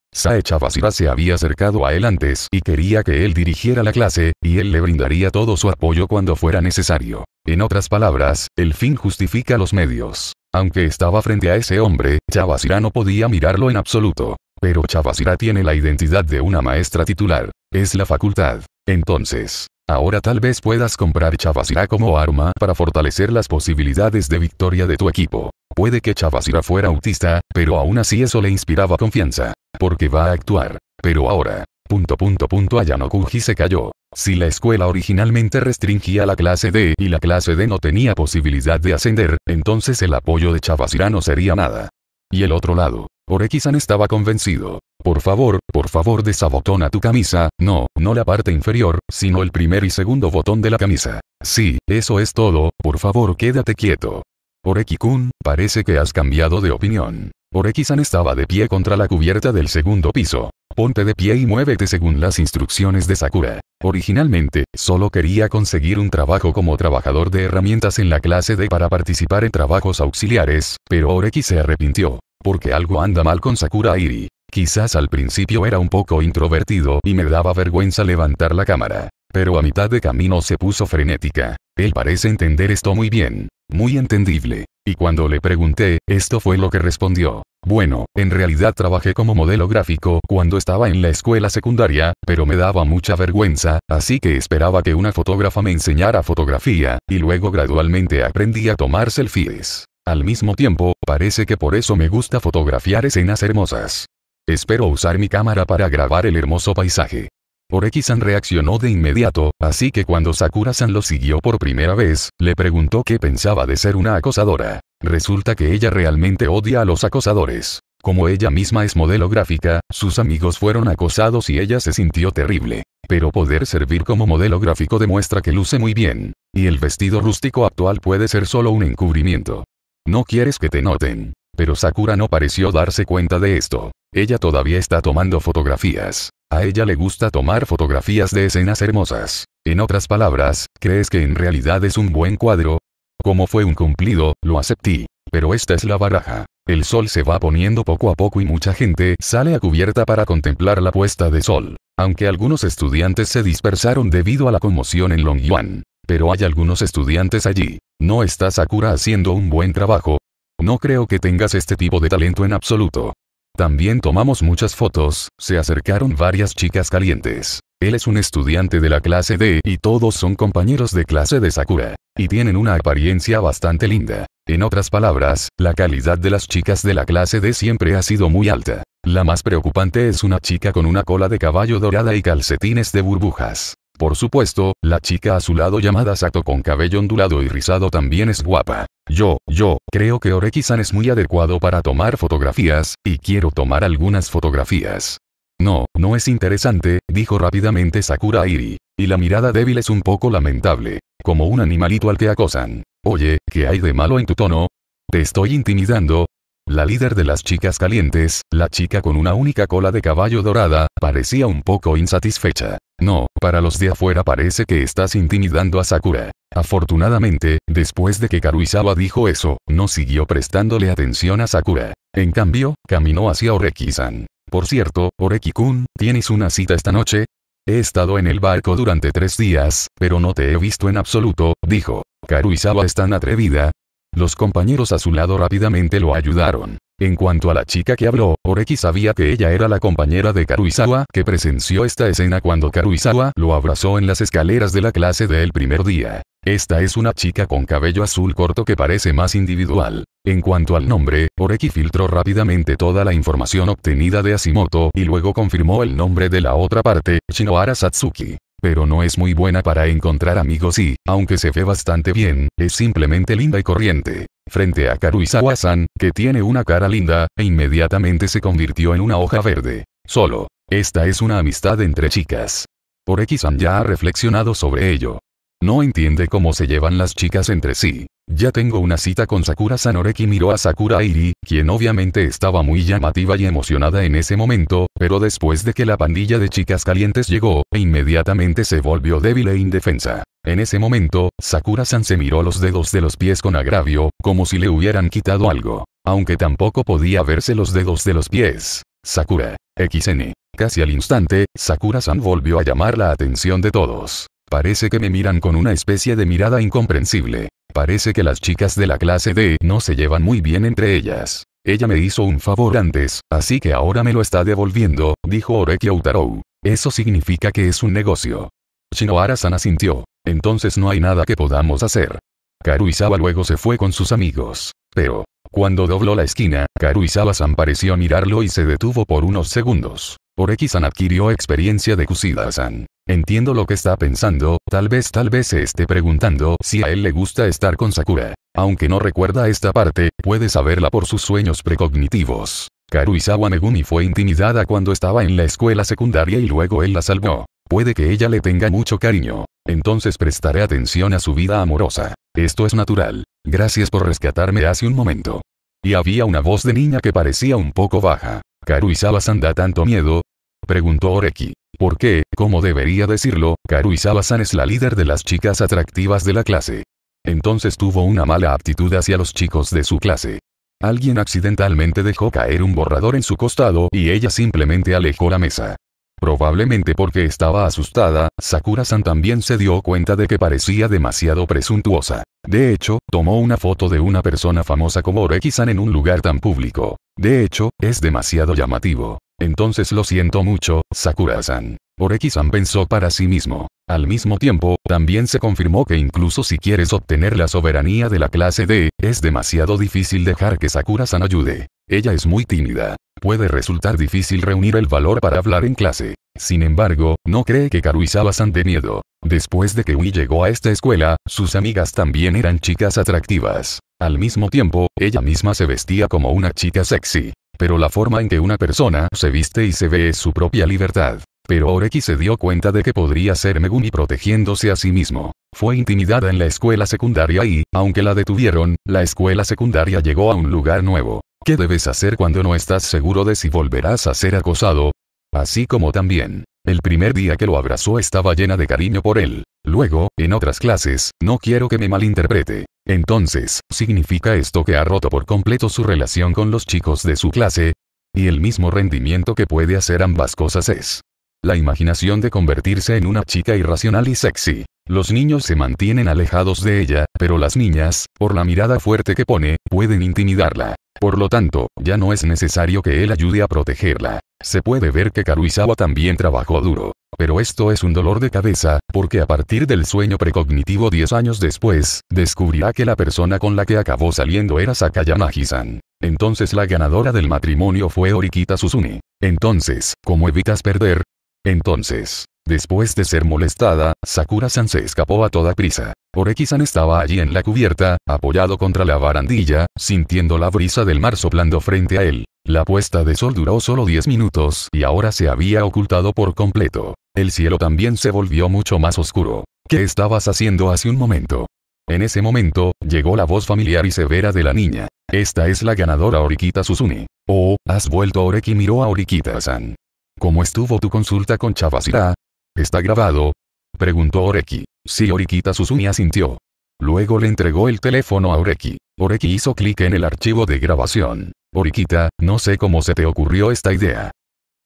chavasira se había acercado a él antes y quería que él dirigiera la clase, y él le brindaría todo su apoyo cuando fuera necesario. En otras palabras, el fin justifica los medios. Aunque estaba frente a ese hombre, Chavasira no podía mirarlo en absoluto. Pero Chavasira tiene la identidad de una maestra titular. Es la facultad. Entonces, ahora tal vez puedas comprar Chavasira como arma para fortalecer las posibilidades de victoria de tu equipo. Puede que Chavasira fuera autista, pero aún así eso le inspiraba confianza porque va a actuar. Pero ahora, punto punto Ayanokuji se cayó. Si la escuela originalmente restringía la clase D y la clase D no tenía posibilidad de ascender, entonces el apoyo de Chavasira no sería nada. Y el otro lado, Oreki-san estaba convencido. Por favor, por favor desabotona tu camisa, no, no la parte inferior, sino el primer y segundo botón de la camisa. Sí, eso es todo, por favor quédate quieto. Oreki-kun, parece que has cambiado de opinión. Oreki-san estaba de pie contra la cubierta del segundo piso. Ponte de pie y muévete según las instrucciones de Sakura. Originalmente, solo quería conseguir un trabajo como trabajador de herramientas en la clase D para participar en trabajos auxiliares, pero Oreki se arrepintió. Porque algo anda mal con Sakura Iri. Quizás al principio era un poco introvertido y me daba vergüenza levantar la cámara. Pero a mitad de camino se puso frenética. Él parece entender esto muy bien. Muy entendible. Y cuando le pregunté, esto fue lo que respondió. Bueno, en realidad trabajé como modelo gráfico cuando estaba en la escuela secundaria, pero me daba mucha vergüenza, así que esperaba que una fotógrafa me enseñara fotografía, y luego gradualmente aprendí a tomar selfies. Al mismo tiempo, parece que por eso me gusta fotografiar escenas hermosas. Espero usar mi cámara para grabar el hermoso paisaje. Oreki-san reaccionó de inmediato, así que cuando Sakura-san lo siguió por primera vez, le preguntó qué pensaba de ser una acosadora. Resulta que ella realmente odia a los acosadores. Como ella misma es modelo gráfica, sus amigos fueron acosados y ella se sintió terrible. Pero poder servir como modelo gráfico demuestra que luce muy bien. Y el vestido rústico actual puede ser solo un encubrimiento. No quieres que te noten. Pero Sakura no pareció darse cuenta de esto. Ella todavía está tomando fotografías. A ella le gusta tomar fotografías de escenas hermosas. En otras palabras, ¿crees que en realidad es un buen cuadro? Como fue un cumplido, lo acepté. Pero esta es la baraja. El sol se va poniendo poco a poco y mucha gente sale a cubierta para contemplar la puesta de sol. Aunque algunos estudiantes se dispersaron debido a la conmoción en Longyuan. Pero hay algunos estudiantes allí. ¿No está Sakura haciendo un buen trabajo? No creo que tengas este tipo de talento en absoluto. También tomamos muchas fotos, se acercaron varias chicas calientes. Él es un estudiante de la clase D y todos son compañeros de clase de Sakura. Y tienen una apariencia bastante linda. En otras palabras, la calidad de las chicas de la clase D siempre ha sido muy alta. La más preocupante es una chica con una cola de caballo dorada y calcetines de burbujas. Por supuesto, la chica a su lado llamada Sato con cabello ondulado y rizado también es guapa. Yo, yo, creo que oreki es muy adecuado para tomar fotografías, y quiero tomar algunas fotografías. No, no es interesante, dijo rápidamente Sakura Iri. Y la mirada débil es un poco lamentable. Como un animalito al que acosan. Oye, ¿qué hay de malo en tu tono? Te estoy intimidando, la líder de las chicas calientes, la chica con una única cola de caballo dorada, parecía un poco insatisfecha. No, para los de afuera parece que estás intimidando a Sakura. Afortunadamente, después de que Karuizawa dijo eso, no siguió prestándole atención a Sakura. En cambio, caminó hacia Oreki-san. Por cierto, Oreki-kun, ¿tienes una cita esta noche? He estado en el barco durante tres días, pero no te he visto en absoluto, dijo. Karuizawa es tan atrevida, los compañeros a su lado rápidamente lo ayudaron. En cuanto a la chica que habló, Oreki sabía que ella era la compañera de Karuizawa que presenció esta escena cuando Karuizawa lo abrazó en las escaleras de la clase del primer día. Esta es una chica con cabello azul corto que parece más individual. En cuanto al nombre, Oreki filtró rápidamente toda la información obtenida de Asimoto y luego confirmó el nombre de la otra parte, Shinohara Satsuki pero no es muy buena para encontrar amigos y, aunque se ve bastante bien, es simplemente linda y corriente. Frente a Karuizawa-san, que tiene una cara linda, e inmediatamente se convirtió en una hoja verde. Solo. Esta es una amistad entre chicas. Oreki-san ya ha reflexionado sobre ello. No entiende cómo se llevan las chicas entre sí. Ya tengo una cita con Sakura Sanoreki miró a Sakura Iri, quien obviamente estaba muy llamativa y emocionada en ese momento, pero después de que la pandilla de chicas calientes llegó, e inmediatamente se volvió débil e indefensa. En ese momento, Sakura-san se miró los dedos de los pies con agravio, como si le hubieran quitado algo. Aunque tampoco podía verse los dedos de los pies. Sakura. XN. Casi al instante, Sakura-san volvió a llamar la atención de todos. Parece que me miran con una especie de mirada incomprensible. Parece que las chicas de la clase D no se llevan muy bien entre ellas. Ella me hizo un favor antes, así que ahora me lo está devolviendo, dijo Oreki Outarou. Eso significa que es un negocio. Shinohara-san asintió. Entonces no hay nada que podamos hacer. Karuizawa luego se fue con sus amigos. Pero, cuando dobló la esquina, Karuizawa-san pareció mirarlo y se detuvo por unos segundos. Oreki-san adquirió experiencia de Kusida-san. Entiendo lo que está pensando, tal vez tal vez se esté preguntando si a él le gusta estar con Sakura. Aunque no recuerda esta parte, puede saberla por sus sueños precognitivos. Karuizawa Megumi fue intimidada cuando estaba en la escuela secundaria y luego él la salvó. Puede que ella le tenga mucho cariño. Entonces prestaré atención a su vida amorosa. Esto es natural. Gracias por rescatarme hace un momento. Y había una voz de niña que parecía un poco baja. Karuizawa-san da tanto miedo, preguntó Oreki. Porque, como debería decirlo, Karuizawa-san es la líder de las chicas atractivas de la clase. Entonces tuvo una mala aptitud hacia los chicos de su clase. Alguien accidentalmente dejó caer un borrador en su costado y ella simplemente alejó la mesa. Probablemente porque estaba asustada, Sakura-san también se dio cuenta de que parecía demasiado presuntuosa. De hecho, tomó una foto de una persona famosa como Oreki-san en un lugar tan público. De hecho, es demasiado llamativo. Entonces lo siento mucho, Sakura-san. Oreki-san pensó para sí mismo. Al mismo tiempo, también se confirmó que incluso si quieres obtener la soberanía de la clase D, es demasiado difícil dejar que Sakura-san ayude. Ella es muy tímida. Puede resultar difícil reunir el valor para hablar en clase. Sin embargo, no cree que Karuizawa-san de miedo. Después de que Ui llegó a esta escuela, sus amigas también eran chicas atractivas. Al mismo tiempo, ella misma se vestía como una chica sexy. Pero la forma en que una persona se viste y se ve es su propia libertad. Pero Oreki se dio cuenta de que podría ser Megumi protegiéndose a sí mismo. Fue intimidada en la escuela secundaria y, aunque la detuvieron, la escuela secundaria llegó a un lugar nuevo. ¿Qué debes hacer cuando no estás seguro de si volverás a ser acosado? Así como también, el primer día que lo abrazó estaba llena de cariño por él. Luego, en otras clases, no quiero que me malinterprete, entonces, ¿significa esto que ha roto por completo su relación con los chicos de su clase? Y el mismo rendimiento que puede hacer ambas cosas es la imaginación de convertirse en una chica irracional y sexy. Los niños se mantienen alejados de ella, pero las niñas, por la mirada fuerte que pone, pueden intimidarla. Por lo tanto, ya no es necesario que él ayude a protegerla. Se puede ver que Karuizawa también trabajó duro. Pero esto es un dolor de cabeza, porque a partir del sueño precognitivo 10 años después, descubrirá que la persona con la que acabó saliendo era Sakaya san Entonces la ganadora del matrimonio fue Orikita Suzuni. Entonces, ¿cómo evitas perder? Entonces, Después de ser molestada, Sakura-san se escapó a toda prisa. Oreki-san estaba allí en la cubierta, apoyado contra la barandilla, sintiendo la brisa del mar soplando frente a él. La puesta de sol duró solo 10 minutos y ahora se había ocultado por completo. El cielo también se volvió mucho más oscuro. ¿Qué estabas haciendo hace un momento? En ese momento, llegó la voz familiar y severa de la niña. Esta es la ganadora Orikita Suzuni Oh, has vuelto Oreki miró a Orikita-san. ¿Cómo estuvo tu consulta con Chavasira? ¿Está grabado? Preguntó Oreki. Sí, Orikita Susumi asintió. Luego le entregó el teléfono a Oreki. Oreki hizo clic en el archivo de grabación. Oriquita, no sé cómo se te ocurrió esta idea.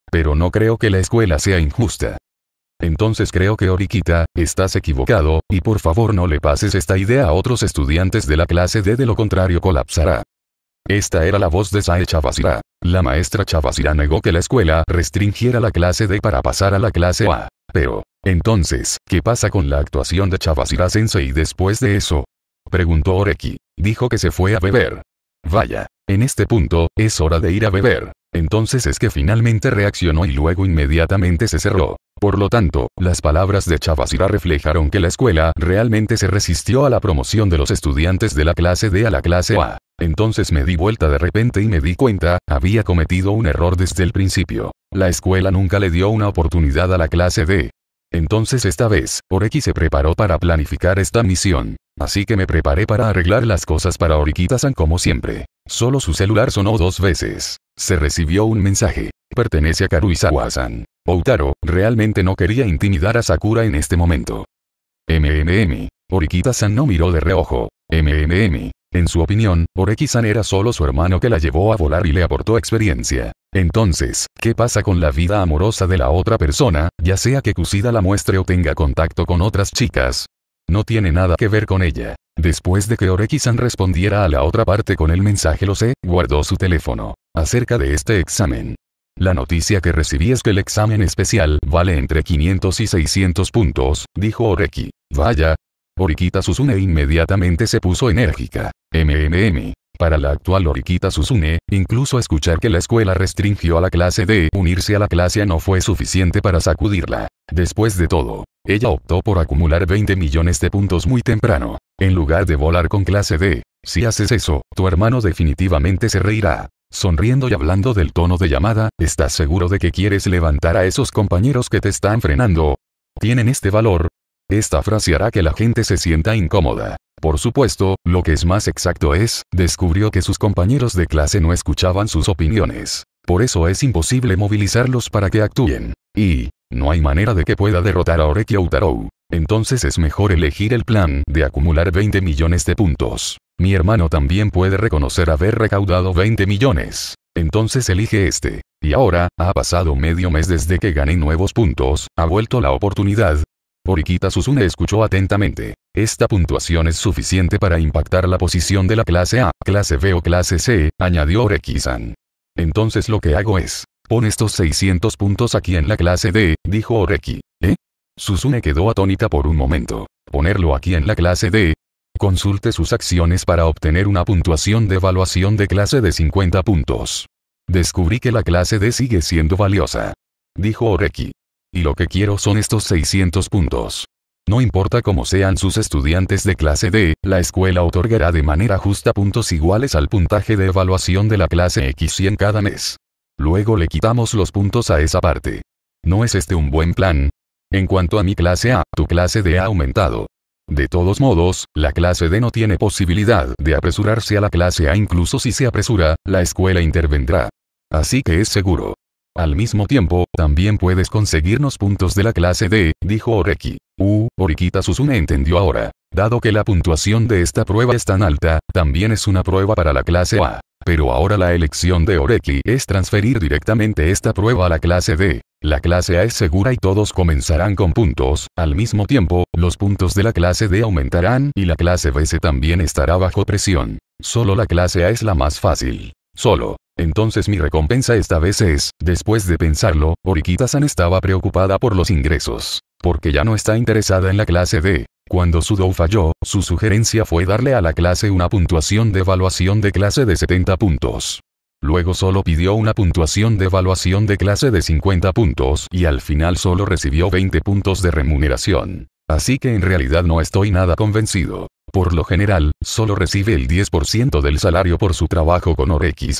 Pero no creo que la escuela sea injusta. Entonces creo que Oriquita, estás equivocado, y por favor no le pases esta idea a otros estudiantes de la clase D de lo contrario colapsará. Esta era la voz de Sae Chavasira. La maestra Chavasira negó que la escuela restringiera la clase D para pasar a la clase A. Pero, entonces, ¿qué pasa con la actuación de Chavasira Sensei después de eso? Preguntó Oreki. Dijo que se fue a beber. Vaya, en este punto, es hora de ir a beber. Entonces es que finalmente reaccionó y luego inmediatamente se cerró. Por lo tanto, las palabras de Chavasira reflejaron que la escuela realmente se resistió a la promoción de los estudiantes de la clase D a la clase A. Entonces me di vuelta de repente y me di cuenta, había cometido un error desde el principio. La escuela nunca le dio una oportunidad a la clase D. Entonces esta vez, Oreki se preparó para planificar esta misión. Así que me preparé para arreglar las cosas para Orikita-san como siempre. Solo su celular sonó dos veces. Se recibió un mensaje. Pertenece a Karuizawa-san. Outaro, realmente no quería intimidar a Sakura en este momento. MMM. Orikita-san no miró de reojo. MMM. En su opinión, Oreki-san era solo su hermano que la llevó a volar y le aportó experiencia. Entonces, ¿qué pasa con la vida amorosa de la otra persona, ya sea que Cusida la muestre o tenga contacto con otras chicas? No tiene nada que ver con ella. Después de que Oreki-san respondiera a la otra parte con el mensaje lo sé, guardó su teléfono. Acerca de este examen. La noticia que recibí es que el examen especial vale entre 500 y 600 puntos, dijo Oreki. Vaya. Orikita Susune inmediatamente se puso enérgica. MMM. Para la actual oriquita Susune, incluso escuchar que la escuela restringió a la clase D unirse a la clase no fue suficiente para sacudirla. Después de todo, ella optó por acumular 20 millones de puntos muy temprano. En lugar de volar con clase D, si haces eso, tu hermano definitivamente se reirá. Sonriendo y hablando del tono de llamada, ¿estás seguro de que quieres levantar a esos compañeros que te están frenando? Tienen este valor, esta frase hará que la gente se sienta incómoda. Por supuesto, lo que es más exacto es, descubrió que sus compañeros de clase no escuchaban sus opiniones. Por eso es imposible movilizarlos para que actúen. Y, no hay manera de que pueda derrotar a Oreki Outarou. Entonces es mejor elegir el plan de acumular 20 millones de puntos. Mi hermano también puede reconocer haber recaudado 20 millones. Entonces elige este. Y ahora, ha pasado medio mes desde que gané nuevos puntos, ha vuelto la oportunidad, Oriquita Susune escuchó atentamente. Esta puntuación es suficiente para impactar la posición de la clase A, clase B o clase C, añadió oreki Entonces lo que hago es, pon estos 600 puntos aquí en la clase D, dijo Oreki. ¿Eh? Susune quedó atónita por un momento. ¿Ponerlo aquí en la clase D? Consulte sus acciones para obtener una puntuación de evaluación de clase de 50 puntos. Descubrí que la clase D sigue siendo valiosa. Dijo Oreki. Y Lo que quiero son estos 600 puntos. No importa cómo sean sus estudiantes de clase D, la escuela otorgará de manera justa puntos iguales al puntaje de evaluación de la clase X100 cada mes. Luego le quitamos los puntos a esa parte. ¿No es este un buen plan? En cuanto a mi clase A, tu clase D ha aumentado. De todos modos, la clase D no tiene posibilidad de apresurarse a la clase A incluso si se apresura, la escuela intervendrá. Así que es seguro. Al mismo tiempo, también puedes conseguirnos puntos de la clase D, dijo Oreki. Uh, Orikita Susune entendió ahora. Dado que la puntuación de esta prueba es tan alta, también es una prueba para la clase A. Pero ahora la elección de Oreki es transferir directamente esta prueba a la clase D. La clase A es segura y todos comenzarán con puntos, al mismo tiempo, los puntos de la clase D aumentarán y la clase B también estará bajo presión. Solo la clase A es la más fácil. Solo. Entonces mi recompensa esta vez es, después de pensarlo, Orikita-san estaba preocupada por los ingresos. Porque ya no está interesada en la clase D. Cuando Sudou falló, su sugerencia fue darle a la clase una puntuación de evaluación de clase de 70 puntos. Luego solo pidió una puntuación de evaluación de clase de 50 puntos y al final solo recibió 20 puntos de remuneración. Así que en realidad no estoy nada convencido. Por lo general, solo recibe el 10% del salario por su trabajo con oreki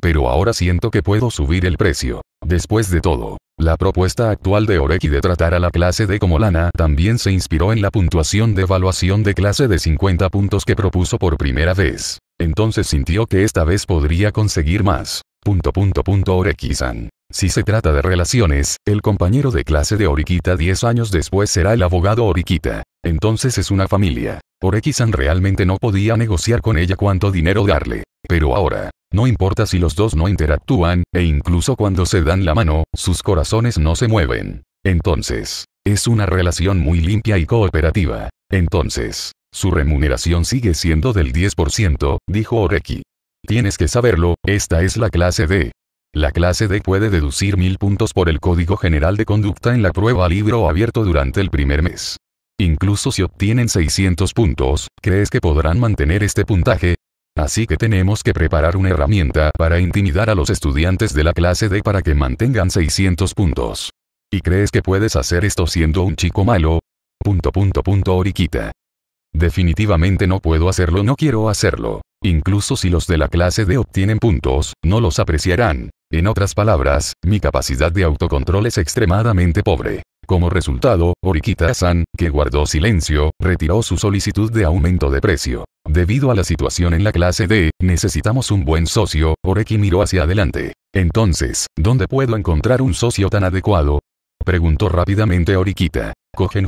Pero ahora siento que puedo subir el precio. Después de todo, la propuesta actual de Oreki de tratar a la clase D como lana también se inspiró en la puntuación de evaluación de clase de 50 puntos que propuso por primera vez. Entonces sintió que esta vez podría conseguir más. Punto punto punto oreki Si se trata de relaciones, el compañero de clase de Oriquita 10 años después será el abogado Oriquita. Entonces es una familia. Oreki-san realmente no podía negociar con ella cuánto dinero darle. Pero ahora, no importa si los dos no interactúan, e incluso cuando se dan la mano, sus corazones no se mueven. Entonces, es una relación muy limpia y cooperativa. Entonces, su remuneración sigue siendo del 10%, dijo Oreki. Tienes que saberlo, esta es la clase D. La clase D puede deducir mil puntos por el Código General de Conducta en la prueba libro abierto durante el primer mes. Incluso si obtienen 600 puntos, ¿crees que podrán mantener este puntaje? Así que tenemos que preparar una herramienta para intimidar a los estudiantes de la clase D para que mantengan 600 puntos. ¿Y crees que puedes hacer esto siendo un chico malo? Punto punto punto Oriquita. Definitivamente no puedo hacerlo, no quiero hacerlo. Incluso si los de la clase D obtienen puntos, no los apreciarán. En otras palabras, mi capacidad de autocontrol es extremadamente pobre. Como resultado, Orikita-san, que guardó silencio, retiró su solicitud de aumento de precio. Debido a la situación en la clase D, necesitamos un buen socio, Oreki miró hacia adelante. Entonces, ¿dónde puedo encontrar un socio tan adecuado? Preguntó rápidamente Orikita.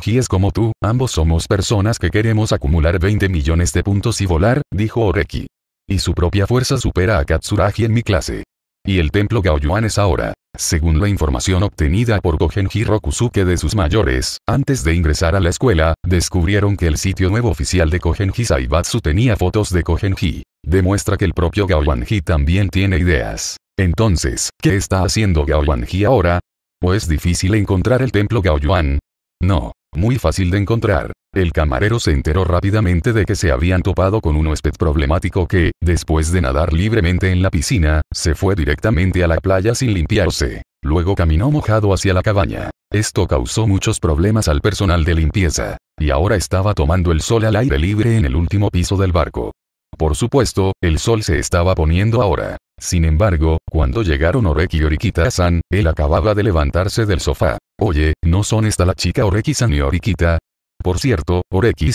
es como tú, ambos somos personas que queremos acumular 20 millones de puntos y volar, dijo Oreki. Y su propia fuerza supera a Katsuragi en mi clase. Y el templo Gaoyuan es ahora, según la información obtenida por Kogenji Rokusuke de sus mayores, antes de ingresar a la escuela, descubrieron que el sitio nuevo oficial de kohenji Saibatsu tenía fotos de Kogenji. Demuestra que el propio Gaoyuanji también tiene ideas. Entonces, ¿qué está haciendo Gaoyuanji ahora? ¿O es difícil encontrar el templo Gaoyuan. No, muy fácil de encontrar. El camarero se enteró rápidamente de que se habían topado con un huésped problemático que, después de nadar libremente en la piscina, se fue directamente a la playa sin limpiarse. Luego caminó mojado hacia la cabaña. Esto causó muchos problemas al personal de limpieza. Y ahora estaba tomando el sol al aire libre en el último piso del barco. Por supuesto, el sol se estaba poniendo ahora. Sin embargo, cuando llegaron Oreki y Orikita-san, él acababa de levantarse del sofá. Oye, ¿no son esta la chica oreki y Oriquita? Por cierto, oreki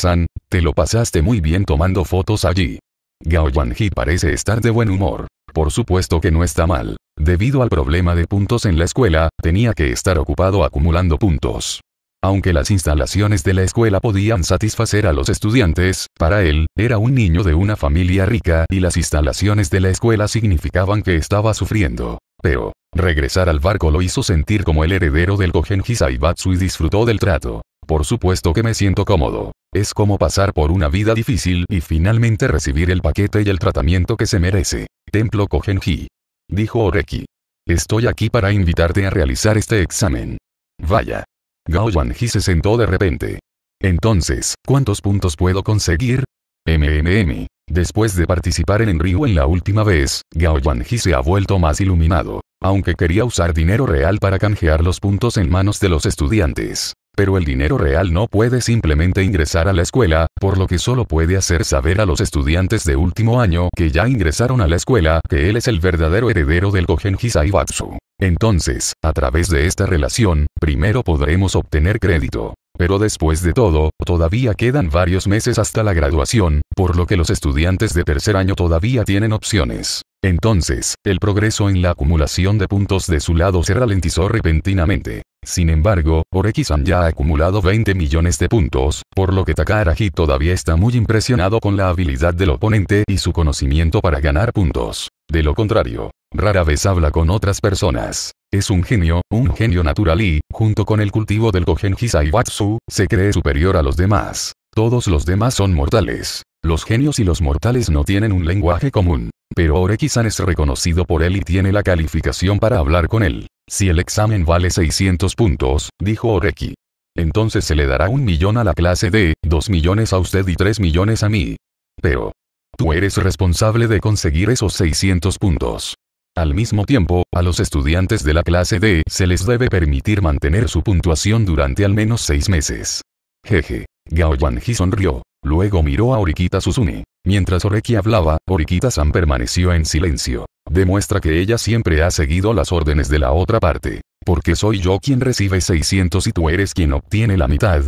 te lo pasaste muy bien tomando fotos allí. Gao parece estar de buen humor. Por supuesto que no está mal. Debido al problema de puntos en la escuela, tenía que estar ocupado acumulando puntos. Aunque las instalaciones de la escuela podían satisfacer a los estudiantes, para él, era un niño de una familia rica y las instalaciones de la escuela significaban que estaba sufriendo. Pero, regresar al barco lo hizo sentir como el heredero del Kohenji Saibatsu y disfrutó del trato. Por supuesto que me siento cómodo. Es como pasar por una vida difícil y finalmente recibir el paquete y el tratamiento que se merece. Templo Kogenji. Dijo Oreki. Estoy aquí para invitarte a realizar este examen. Vaya. Gao Yuanji se sentó de repente. Entonces, ¿cuántos puntos puedo conseguir? MMM. Después de participar en Enryu en la última vez, Gao Yuanji se ha vuelto más iluminado. Aunque quería usar dinero real para canjear los puntos en manos de los estudiantes. Pero el dinero real no puede simplemente ingresar a la escuela, por lo que solo puede hacer saber a los estudiantes de último año que ya ingresaron a la escuela que él es el verdadero heredero del Gohenji Saibatsu. Entonces, a través de esta relación, primero podremos obtener crédito. Pero después de todo, todavía quedan varios meses hasta la graduación, por lo que los estudiantes de tercer año todavía tienen opciones. Entonces, el progreso en la acumulación de puntos de su lado se ralentizó repentinamente. Sin embargo, Oreki-san ya ha acumulado 20 millones de puntos, por lo que Takaraji todavía está muy impresionado con la habilidad del oponente y su conocimiento para ganar puntos. De lo contrario, Rara vez habla con otras personas. Es un genio, un genio natural y, junto con el cultivo del y Hisaiwatsu, se cree superior a los demás. Todos los demás son mortales. Los genios y los mortales no tienen un lenguaje común. Pero Oreki-san es reconocido por él y tiene la calificación para hablar con él. Si el examen vale 600 puntos, dijo Oreki. Entonces se le dará un millón a la clase D, dos millones a usted y tres millones a mí. Pero. Tú eres responsable de conseguir esos 600 puntos. Al mismo tiempo, a los estudiantes de la clase D se les debe permitir mantener su puntuación durante al menos seis meses. Jeje. Gao Yuanji sonrió. Luego miró a Orikita Susumi. Mientras Oreki hablaba, Orikita-san permaneció en silencio. Demuestra que ella siempre ha seguido las órdenes de la otra parte. Porque soy yo quien recibe 600 y tú eres quien obtiene la mitad.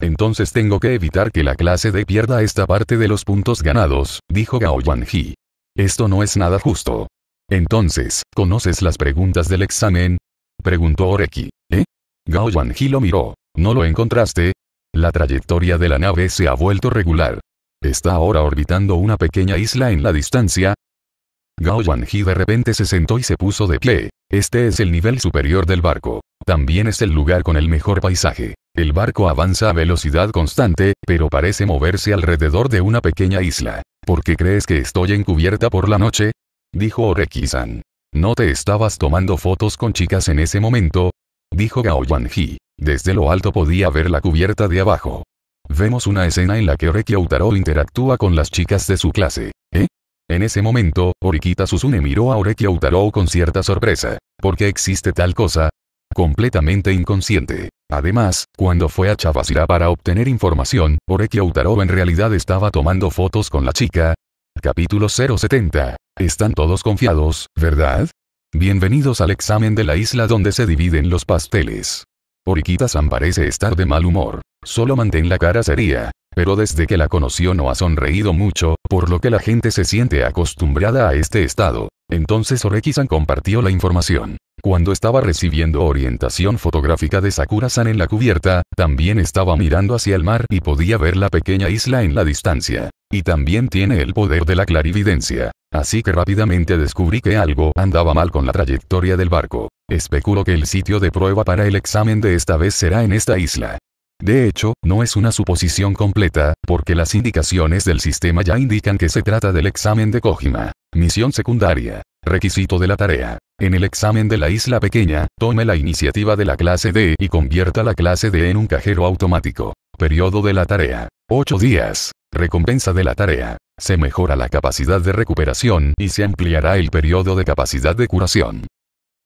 Entonces tengo que evitar que la clase D pierda esta parte de los puntos ganados, dijo Gao Yuanji. Esto no es nada justo. Entonces, ¿conoces las preguntas del examen? Preguntó Oreki. ¿Eh? Gao Yuanji lo miró. ¿No lo encontraste? La trayectoria de la nave se ha vuelto regular. Está ahora orbitando una pequeña isla en la distancia. Gao Yuanji de repente se sentó y se puso de pie. Este es el nivel superior del barco. También es el lugar con el mejor paisaje. El barco avanza a velocidad constante, pero parece moverse alrededor de una pequeña isla. ¿Por qué crees que estoy encubierta por la noche? dijo oreki ¿No te estabas tomando fotos con chicas en ese momento? dijo Gao Yuanji. Desde lo alto podía ver la cubierta de abajo. Vemos una escena en la que Oreki interactúa con las chicas de su clase. ¿Eh? En ese momento, Orikita Susune miró a Oreki Utaro con cierta sorpresa. ¿Por qué existe tal cosa? Completamente inconsciente. Además, cuando fue a Chavasira para obtener información, Oreki en realidad estaba tomando fotos con la chica. Capítulo 070. Están todos confiados, ¿verdad? Bienvenidos al examen de la isla donde se dividen los pasteles. Oriquita-san parece estar de mal humor. Solo mantén la cara seria. Pero desde que la conoció no ha sonreído mucho, por lo que la gente se siente acostumbrada a este estado. Entonces Oreki-san compartió la información. Cuando estaba recibiendo orientación fotográfica de Sakura-san en la cubierta, también estaba mirando hacia el mar y podía ver la pequeña isla en la distancia. Y también tiene el poder de la clarividencia. Así que rápidamente descubrí que algo andaba mal con la trayectoria del barco. Especulo que el sitio de prueba para el examen de esta vez será en esta isla. De hecho, no es una suposición completa, porque las indicaciones del sistema ya indican que se trata del examen de Kojima. Misión secundaria. Requisito de la tarea. En el examen de la isla pequeña, tome la iniciativa de la clase D y convierta la clase D en un cajero automático. Periodo de la tarea. 8 días. Recompensa de la tarea. Se mejora la capacidad de recuperación y se ampliará el periodo de capacidad de curación.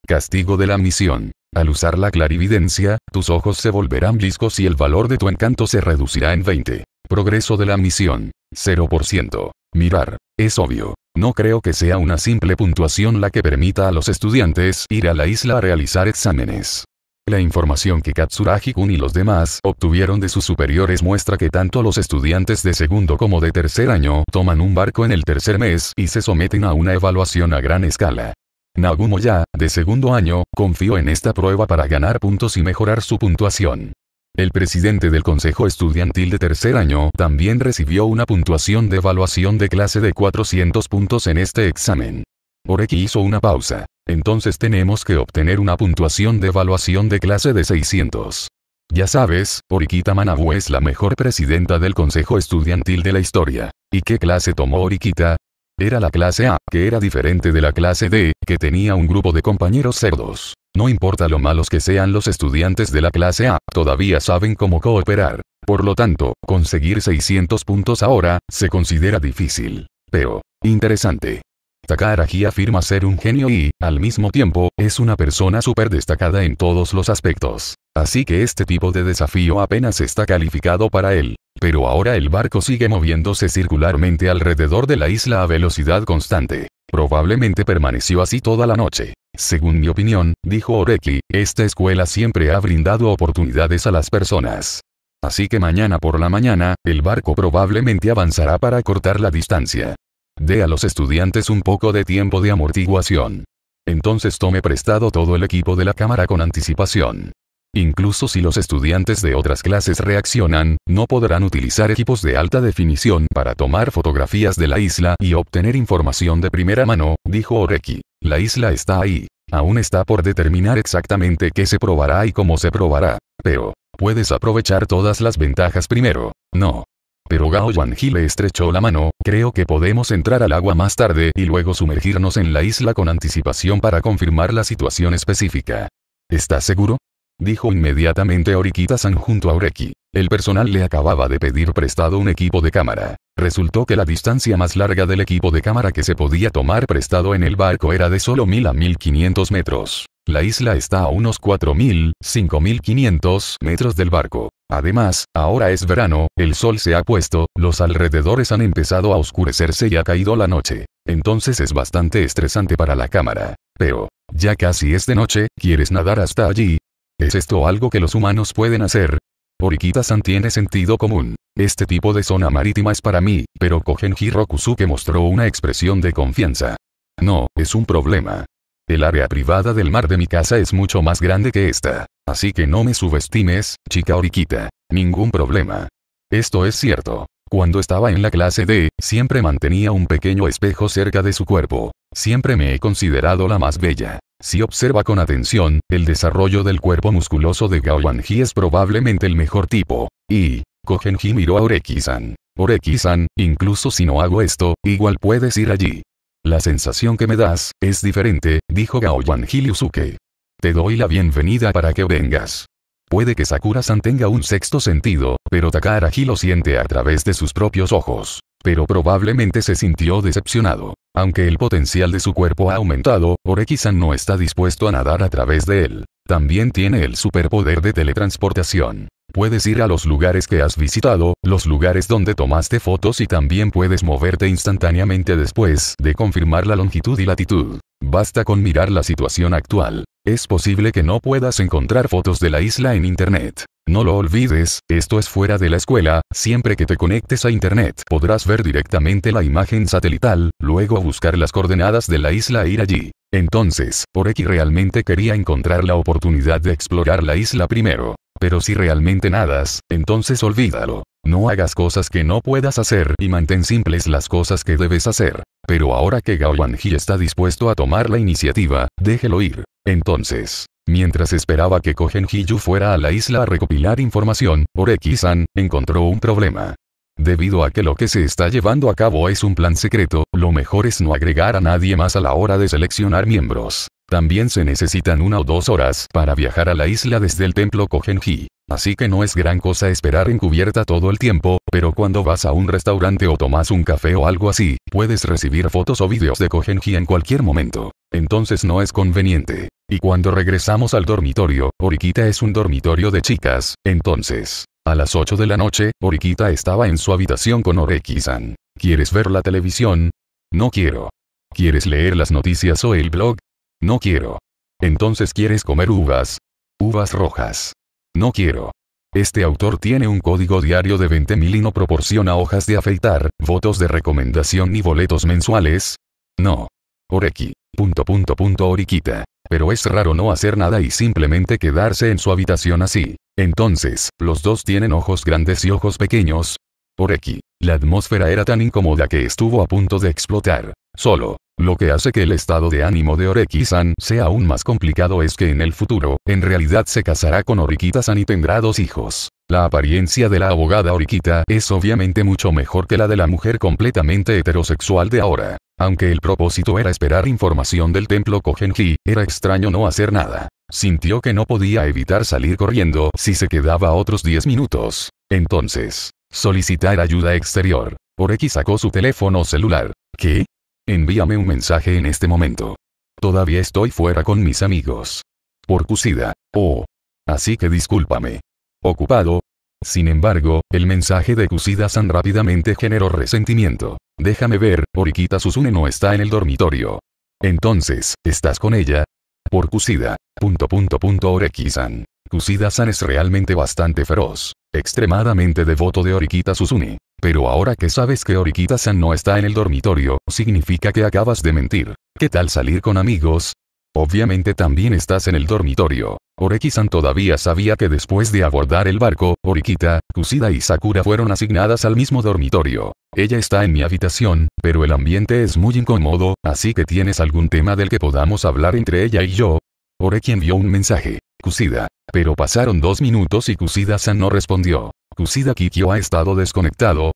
Castigo de la misión. Al usar la clarividencia, tus ojos se volverán bliscos y el valor de tu encanto se reducirá en 20. Progreso de la misión. 0%. Mirar. Es obvio. No creo que sea una simple puntuación la que permita a los estudiantes ir a la isla a realizar exámenes. La información que Katsuragi-kun y los demás obtuvieron de sus superiores muestra que tanto los estudiantes de segundo como de tercer año toman un barco en el tercer mes y se someten a una evaluación a gran escala. Nagumo ya, de segundo año, confió en esta prueba para ganar puntos y mejorar su puntuación. El presidente del Consejo Estudiantil de tercer año también recibió una puntuación de evaluación de clase de 400 puntos en este examen. Oreki hizo una pausa. Entonces tenemos que obtener una puntuación de evaluación de clase de 600. Ya sabes, Orikita Manabu es la mejor presidenta del Consejo Estudiantil de la historia. ¿Y qué clase tomó Orikita? Era la clase A, que era diferente de la clase D, que tenía un grupo de compañeros cerdos. No importa lo malos que sean los estudiantes de la clase A, todavía saben cómo cooperar. Por lo tanto, conseguir 600 puntos ahora, se considera difícil. Pero, interesante. Takaraji afirma ser un genio y, al mismo tiempo, es una persona súper destacada en todos los aspectos. Así que este tipo de desafío apenas está calificado para él. Pero ahora el barco sigue moviéndose circularmente alrededor de la isla a velocidad constante. Probablemente permaneció así toda la noche. Según mi opinión, dijo Oreki, esta escuela siempre ha brindado oportunidades a las personas. Así que mañana por la mañana, el barco probablemente avanzará para cortar la distancia. Dé a los estudiantes un poco de tiempo de amortiguación. Entonces tome prestado todo el equipo de la cámara con anticipación. Incluso si los estudiantes de otras clases reaccionan, no podrán utilizar equipos de alta definición para tomar fotografías de la isla y obtener información de primera mano, dijo Oreki. La isla está ahí. Aún está por determinar exactamente qué se probará y cómo se probará. Pero, puedes aprovechar todas las ventajas primero. No. Pero Gao Yuanji le estrechó la mano, creo que podemos entrar al agua más tarde y luego sumergirnos en la isla con anticipación para confirmar la situación específica. ¿Estás seguro? dijo inmediatamente Orikita-san junto a Oreki. El personal le acababa de pedir prestado un equipo de cámara. Resultó que la distancia más larga del equipo de cámara que se podía tomar prestado en el barco era de solo 1000 a 1500 metros. La isla está a unos 4000, 5500 metros del barco. Además, ahora es verano, el sol se ha puesto, los alrededores han empezado a oscurecerse y ha caído la noche. Entonces es bastante estresante para la cámara. Pero, ya casi es de noche, ¿quieres nadar hasta allí? ¿Es esto algo que los humanos pueden hacer? Orikita-san tiene sentido común. Este tipo de zona marítima es para mí, pero Kogenji Rokusuke mostró una expresión de confianza. No, es un problema. El área privada del mar de mi casa es mucho más grande que esta. Así que no me subestimes, chica Orikita. Ningún problema. Esto es cierto. Cuando estaba en la clase D, siempre mantenía un pequeño espejo cerca de su cuerpo. Siempre me he considerado la más bella. Si observa con atención, el desarrollo del cuerpo musculoso de Gao Ji es probablemente el mejor tipo. Y, Kogenji miró a Oreki-san. Oreki-san, incluso si no hago esto, igual puedes ir allí. La sensación que me das, es diferente, dijo Gao y Usuke. Te doy la bienvenida para que vengas. Puede que Sakura-san tenga un sexto sentido, pero Takaraji lo siente a través de sus propios ojos. Pero probablemente se sintió decepcionado. Aunque el potencial de su cuerpo ha aumentado, Oreki-san no está dispuesto a nadar a través de él. También tiene el superpoder de teletransportación. Puedes ir a los lugares que has visitado, los lugares donde tomaste fotos y también puedes moverte instantáneamente después de confirmar la longitud y latitud. Basta con mirar la situación actual. Es posible que no puedas encontrar fotos de la isla en Internet. No lo olvides, esto es fuera de la escuela, siempre que te conectes a Internet podrás ver directamente la imagen satelital, luego buscar las coordenadas de la isla e ir allí. Entonces, por aquí realmente quería encontrar la oportunidad de explorar la isla primero. Pero si realmente nadas, entonces olvídalo. No hagas cosas que no puedas hacer y mantén simples las cosas que debes hacer. Pero ahora que Gao Wanji está dispuesto a tomar la iniciativa, déjelo ir. Entonces, mientras esperaba que Kogen Hiyu fuera a la isla a recopilar información, Oreki-san encontró un problema. Debido a que lo que se está llevando a cabo es un plan secreto, lo mejor es no agregar a nadie más a la hora de seleccionar miembros. También se necesitan una o dos horas para viajar a la isla desde el templo Kogenji. Así que no es gran cosa esperar en cubierta todo el tiempo, pero cuando vas a un restaurante o tomas un café o algo así, puedes recibir fotos o vídeos de Kogenji en cualquier momento. Entonces no es conveniente. Y cuando regresamos al dormitorio, Oriquita es un dormitorio de chicas, entonces. A las 8 de la noche, Oriquita estaba en su habitación con Oreki-san. ¿Quieres ver la televisión? No quiero. ¿Quieres leer las noticias o el blog? No quiero. Entonces quieres comer uvas. Uvas rojas. No quiero. Este autor tiene un código diario de 20.000 y no proporciona hojas de afeitar, votos de recomendación ni boletos mensuales. No. Oreki. Punto punto punto Oriquita. Pero es raro no hacer nada y simplemente quedarse en su habitación así. Entonces, los dos tienen ojos grandes y ojos pequeños. Oreki. La atmósfera era tan incómoda que estuvo a punto de explotar solo. Lo que hace que el estado de ánimo de Oreki-san sea aún más complicado es que en el futuro, en realidad se casará con Orikita-san y tendrá dos hijos. La apariencia de la abogada Oriquita es obviamente mucho mejor que la de la mujer completamente heterosexual de ahora. Aunque el propósito era esperar información del templo Kohenji, era extraño no hacer nada. Sintió que no podía evitar salir corriendo si se quedaba otros 10 minutos. Entonces, solicitar ayuda exterior. Oreki sacó su teléfono celular. ¿Qué? Envíame un mensaje en este momento. Todavía estoy fuera con mis amigos. Por Kusida. Oh. Así que discúlpame. Ocupado. Sin embargo, el mensaje de Kusida-san rápidamente generó resentimiento. Déjame ver, Orikita Susune no está en el dormitorio. Entonces, ¿estás con ella? Por Kusida. Punto punto punto Oreki-san. Kusida-san es realmente bastante feroz. Extremadamente devoto de Orikita Susune. Pero ahora que sabes que Orikita-san no está en el dormitorio, significa que acabas de mentir. ¿Qué tal salir con amigos? Obviamente también estás en el dormitorio. Oreki-san todavía sabía que después de abordar el barco, Orikita, Kusida y Sakura fueron asignadas al mismo dormitorio. Ella está en mi habitación, pero el ambiente es muy incómodo, así que tienes algún tema del que podamos hablar entre ella y yo. Oreki envió un mensaje. Kusida. Pero pasaron dos minutos y Kusida-san no respondió. Kusida Kikyo ha estado desconectado.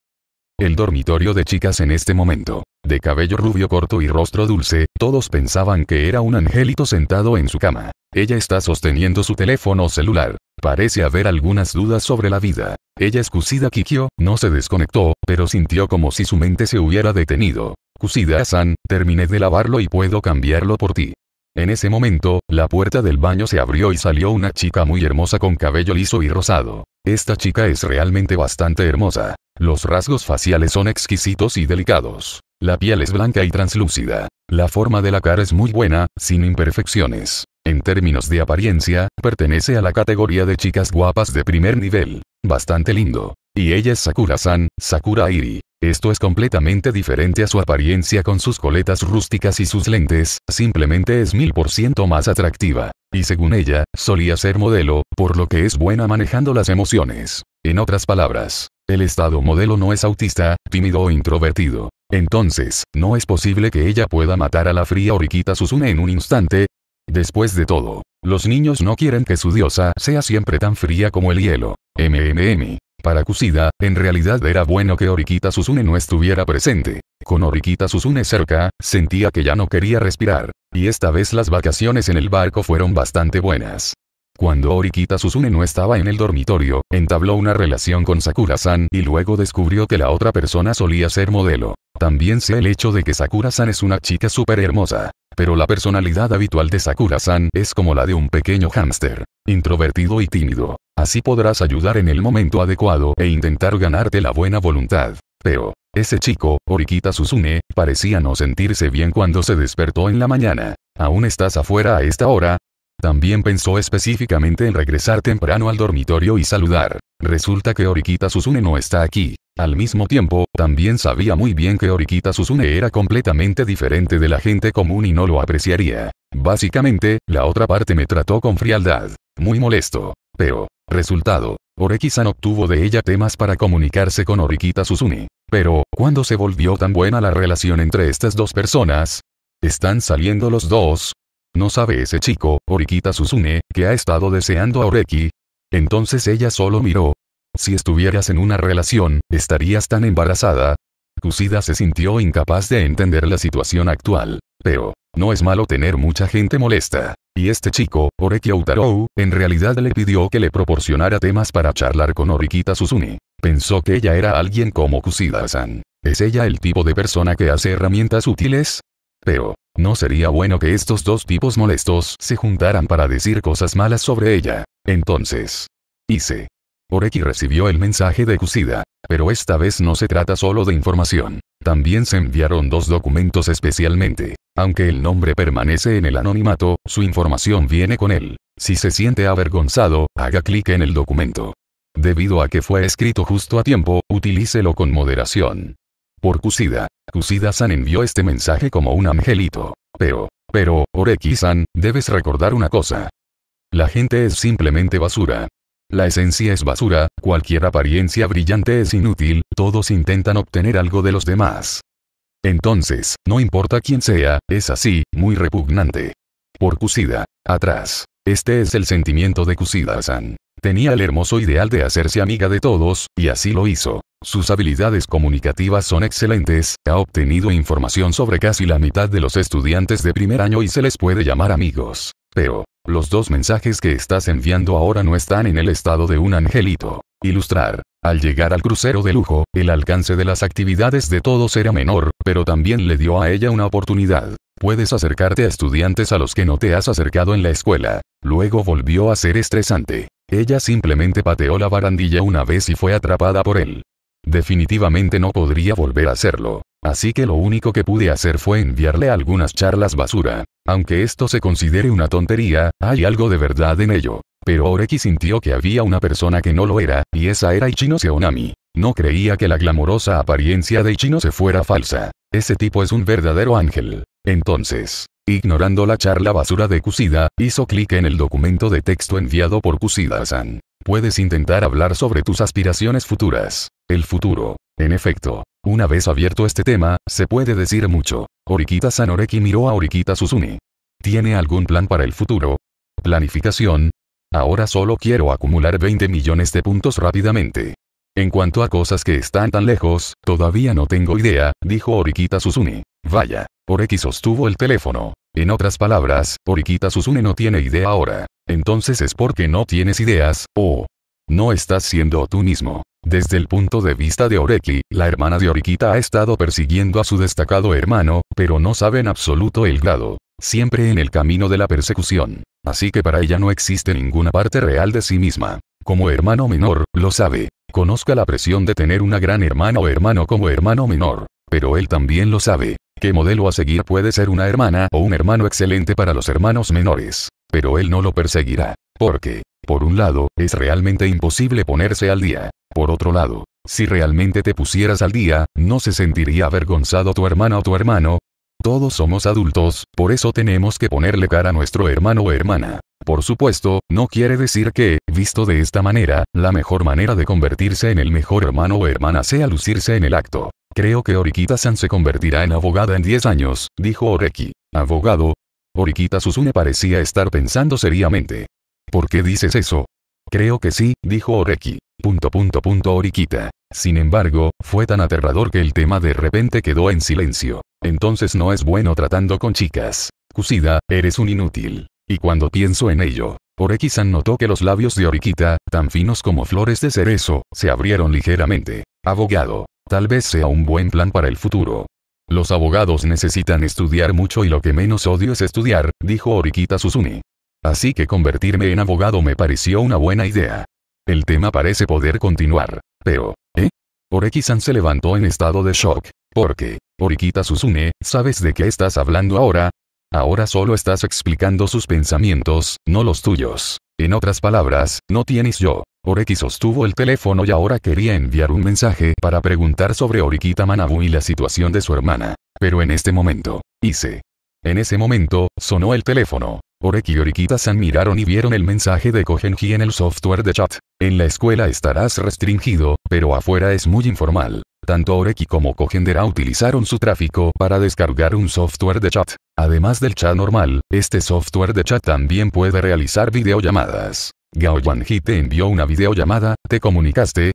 El dormitorio de chicas en este momento. De cabello rubio corto y rostro dulce, todos pensaban que era un angelito sentado en su cama. Ella está sosteniendo su teléfono celular. Parece haber algunas dudas sobre la vida. Ella es Kusida Kikyo, no se desconectó, pero sintió como si su mente se hubiera detenido. Kusida-san, terminé de lavarlo y puedo cambiarlo por ti. En ese momento, la puerta del baño se abrió y salió una chica muy hermosa con cabello liso y rosado. Esta chica es realmente bastante hermosa. Los rasgos faciales son exquisitos y delicados. La piel es blanca y translúcida. La forma de la cara es muy buena, sin imperfecciones. En términos de apariencia, pertenece a la categoría de chicas guapas de primer nivel. Bastante lindo. Y ella es Sakura-san, Sakura Iri. Esto es completamente diferente a su apariencia con sus coletas rústicas y sus lentes, simplemente es mil por ciento más atractiva. Y según ella, solía ser modelo, por lo que es buena manejando las emociones. En otras palabras, el estado modelo no es autista, tímido o introvertido. Entonces, no es posible que ella pueda matar a la fría Oriquita Susume en un instante. Después de todo, los niños no quieren que su diosa sea siempre tan fría como el hielo. MMM. Para Kusida, en realidad era bueno que Orikita Susune no estuviera presente. Con Orikita Susune cerca, sentía que ya no quería respirar. Y esta vez las vacaciones en el barco fueron bastante buenas. Cuando Orikita Susune no estaba en el dormitorio, entabló una relación con Sakura-san y luego descubrió que la otra persona solía ser modelo. También sé el hecho de que Sakura-san es una chica súper hermosa. Pero la personalidad habitual de Sakura-san es como la de un pequeño hámster. Introvertido y tímido. Así podrás ayudar en el momento adecuado e intentar ganarte la buena voluntad. Pero, ese chico, Orikita Susune, parecía no sentirse bien cuando se despertó en la mañana. ¿Aún estás afuera a esta hora? También pensó específicamente en regresar temprano al dormitorio y saludar. Resulta que Orikita Susune no está aquí. Al mismo tiempo, también sabía muy bien que Orikita Susune era completamente diferente de la gente común y no lo apreciaría. Básicamente, la otra parte me trató con frialdad. Muy molesto. Pero, Resultado, Oreki-san obtuvo de ella temas para comunicarse con Orikita Susune Pero, ¿cuándo se volvió tan buena la relación entre estas dos personas? ¿Están saliendo los dos? ¿No sabe ese chico, Orikita Susune, que ha estado deseando a Oreki? Entonces ella solo miró. Si estuvieras en una relación, estarías tan embarazada. Kusida se sintió incapaz de entender la situación actual. Pero, no es malo tener mucha gente molesta. Y este chico, Oreki Outarou, en realidad le pidió que le proporcionara temas para charlar con Orikita Suzuni. Pensó que ella era alguien como Kusida-san. ¿Es ella el tipo de persona que hace herramientas útiles? Pero, ¿no sería bueno que estos dos tipos molestos se juntaran para decir cosas malas sobre ella? Entonces, hice. Oreki recibió el mensaje de Kusida, pero esta vez no se trata solo de información. También se enviaron dos documentos especialmente. Aunque el nombre permanece en el anonimato, su información viene con él. Si se siente avergonzado, haga clic en el documento. Debido a que fue escrito justo a tiempo, utilícelo con moderación. Por Kusida. Kusida-san envió este mensaje como un angelito. Pero, pero, Oreki-san, debes recordar una cosa. La gente es simplemente basura. La esencia es basura, cualquier apariencia brillante es inútil, todos intentan obtener algo de los demás. Entonces, no importa quién sea, es así, muy repugnante. Por Kusida. Atrás. Este es el sentimiento de Kusida-san. Tenía el hermoso ideal de hacerse amiga de todos, y así lo hizo. Sus habilidades comunicativas son excelentes, ha obtenido información sobre casi la mitad de los estudiantes de primer año y se les puede llamar amigos. Pero, los dos mensajes que estás enviando ahora no están en el estado de un angelito. Ilustrar. Al llegar al crucero de lujo, el alcance de las actividades de todos era menor, pero también le dio a ella una oportunidad. Puedes acercarte a estudiantes a los que no te has acercado en la escuela. Luego volvió a ser estresante. Ella simplemente pateó la barandilla una vez y fue atrapada por él. Definitivamente no podría volver a hacerlo. Así que lo único que pude hacer fue enviarle algunas charlas basura. Aunque esto se considere una tontería, hay algo de verdad en ello. Pero Oreki sintió que había una persona que no lo era, y esa era Ichino Seonami. No creía que la glamorosa apariencia de Ichino se fuera falsa. Ese tipo es un verdadero ángel. Entonces, ignorando la charla basura de Kusida, hizo clic en el documento de texto enviado por Kusida-san. Puedes intentar hablar sobre tus aspiraciones futuras. El futuro. En efecto, una vez abierto este tema, se puede decir mucho. Orikita Sanoreki miró a Orikita Susumi. ¿Tiene algún plan para el futuro? Planificación. Ahora solo quiero acumular 20 millones de puntos rápidamente. En cuanto a cosas que están tan lejos, todavía no tengo idea, dijo Orikita Susumi. Vaya. Oreki sostuvo el teléfono. En otras palabras, Orikita Suzune no tiene idea ahora. Entonces es porque no tienes ideas, o... no estás siendo tú mismo. Desde el punto de vista de Oreki, la hermana de Oriquita ha estado persiguiendo a su destacado hermano, pero no sabe en absoluto el grado. Siempre en el camino de la persecución. Así que para ella no existe ninguna parte real de sí misma. Como hermano menor, lo sabe. Conozca la presión de tener una gran hermana o hermano como hermano menor. Pero él también lo sabe. ¿Qué modelo a seguir puede ser una hermana o un hermano excelente para los hermanos menores? Pero él no lo perseguirá. Porque, por un lado, es realmente imposible ponerse al día. Por otro lado, si realmente te pusieras al día, ¿no se sentiría avergonzado tu hermana o tu hermano? Todos somos adultos, por eso tenemos que ponerle cara a nuestro hermano o hermana. Por supuesto, no quiere decir que, visto de esta manera, la mejor manera de convertirse en el mejor hermano o hermana sea lucirse en el acto. Creo que Orikita-san se convertirá en abogada en 10 años, dijo Oreki. Abogado. Orikita Susune parecía estar pensando seriamente. ¿Por qué dices eso? Creo que sí, dijo Oreki. Punto punto punto Orikita. Sin embargo, fue tan aterrador que el tema de repente quedó en silencio. Entonces no es bueno tratando con chicas. Kusida, eres un inútil. Y cuando pienso en ello, Oreki-san notó que los labios de Oriquita, tan finos como flores de cerezo, se abrieron ligeramente. Abogado. Tal vez sea un buen plan para el futuro. Los abogados necesitan estudiar mucho y lo que menos odio es estudiar, dijo Orikita Susumi. Así que convertirme en abogado me pareció una buena idea. El tema parece poder continuar, pero, ¿eh? se levantó en estado de shock, porque, Oriquita Susune, ¿sabes de qué estás hablando ahora? Ahora solo estás explicando sus pensamientos, no los tuyos. En otras palabras, no tienes yo. Oreki sostuvo el teléfono y ahora quería enviar un mensaje para preguntar sobre Oriquita Manabu y la situación de su hermana. Pero en este momento, hice en ese momento, sonó el teléfono. Oreki y Orikita-san miraron y vieron el mensaje de Kohenji en el software de chat. En la escuela estarás restringido, pero afuera es muy informal. Tanto Oreki como Kohenji utilizaron su tráfico para descargar un software de chat. Además del chat normal, este software de chat también puede realizar videollamadas. Yuanji te envió una videollamada, ¿te comunicaste?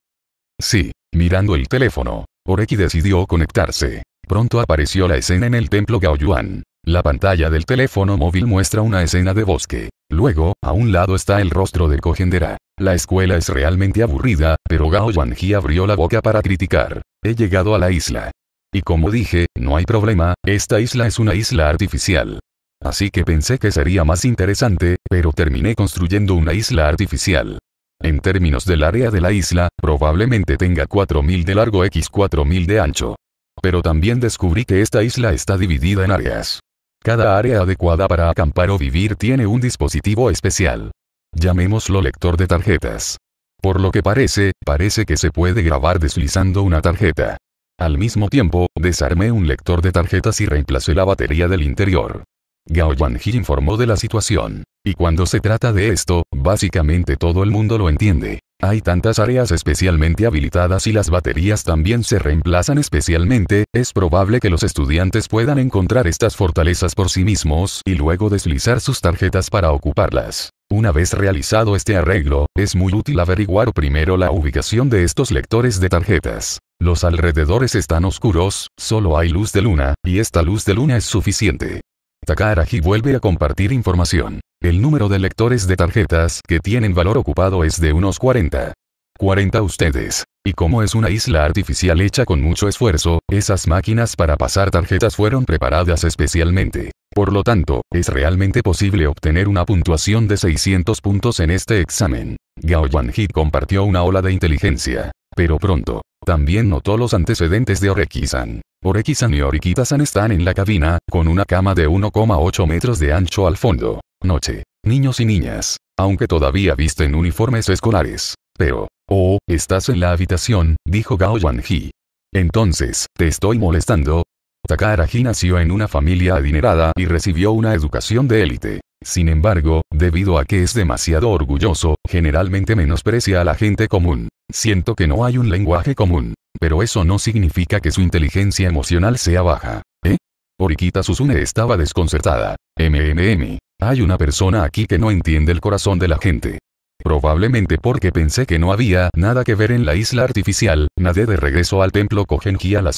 Sí. Mirando el teléfono, Oreki decidió conectarse. Pronto apareció la escena en el templo Yuan. La pantalla del teléfono móvil muestra una escena de bosque. Luego, a un lado está el rostro de Cogendera. La escuela es realmente aburrida, pero Gao Yuanji abrió la boca para criticar. He llegado a la isla. Y como dije, no hay problema, esta isla es una isla artificial. Así que pensé que sería más interesante, pero terminé construyendo una isla artificial. En términos del área de la isla, probablemente tenga 4000 de largo x 4000 de ancho. Pero también descubrí que esta isla está dividida en áreas. Cada área adecuada para acampar o vivir tiene un dispositivo especial. Llamémoslo lector de tarjetas. Por lo que parece, parece que se puede grabar deslizando una tarjeta. Al mismo tiempo, desarmé un lector de tarjetas y reemplacé la batería del interior. Gao Yuanji informó de la situación. Y cuando se trata de esto, básicamente todo el mundo lo entiende. Hay tantas áreas especialmente habilitadas y las baterías también se reemplazan especialmente, es probable que los estudiantes puedan encontrar estas fortalezas por sí mismos y luego deslizar sus tarjetas para ocuparlas. Una vez realizado este arreglo, es muy útil averiguar primero la ubicación de estos lectores de tarjetas. Los alrededores están oscuros, solo hay luz de luna, y esta luz de luna es suficiente. Takaraji vuelve a compartir información. El número de lectores de tarjetas que tienen valor ocupado es de unos 40. 40 ustedes. Y como es una isla artificial hecha con mucho esfuerzo, esas máquinas para pasar tarjetas fueron preparadas especialmente. Por lo tanto, es realmente posible obtener una puntuación de 600 puntos en este examen. Gao Hit compartió una ola de inteligencia. Pero pronto, también notó los antecedentes de Oreki-san. y Orikita-san están en la cabina, con una cama de 1,8 metros de ancho al fondo noche. Niños y niñas, aunque todavía visten uniformes escolares. Pero, oh, estás en la habitación, dijo Gao Yuanji. Entonces, ¿te estoy molestando? Takaraji nació en una familia adinerada y recibió una educación de élite. Sin embargo, debido a que es demasiado orgulloso, generalmente menosprecia a la gente común. Siento que no hay un lenguaje común. Pero eso no significa que su inteligencia emocional sea baja. ¿Eh? Oriquita Susune estaba desconcertada. MMM. Hay una persona aquí que no entiende el corazón de la gente. Probablemente porque pensé que no había nada que ver en la isla artificial, nadé de regreso al templo Kohenji a la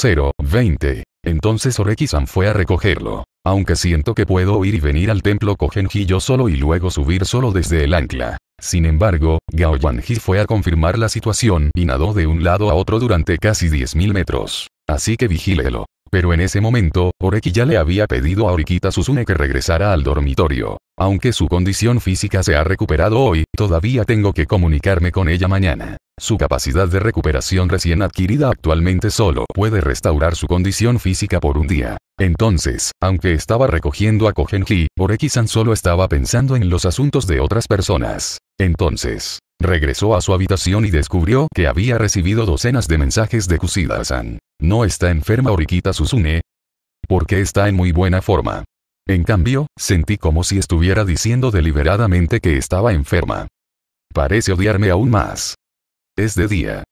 020. Entonces Oreki-san fue a recogerlo. Aunque siento que puedo ir y venir al templo Kohenji yo solo y luego subir solo desde el ancla. Sin embargo, Yuanji fue a confirmar la situación y nadó de un lado a otro durante casi 10.000 metros. Así que vigílelo. Pero en ese momento, Oreki ya le había pedido a Orikita Susune que regresara al dormitorio. Aunque su condición física se ha recuperado hoy, todavía tengo que comunicarme con ella mañana. Su capacidad de recuperación recién adquirida actualmente solo puede restaurar su condición física por un día. Entonces, aunque estaba recogiendo a Kogenji, Oreki-san solo estaba pensando en los asuntos de otras personas. Entonces, regresó a su habitación y descubrió que había recibido docenas de mensajes de Kusida-san. ¿No está enferma Oriquita Susune? Porque está en muy buena forma. En cambio, sentí como si estuviera diciendo deliberadamente que estaba enferma. Parece odiarme aún más. Es de día.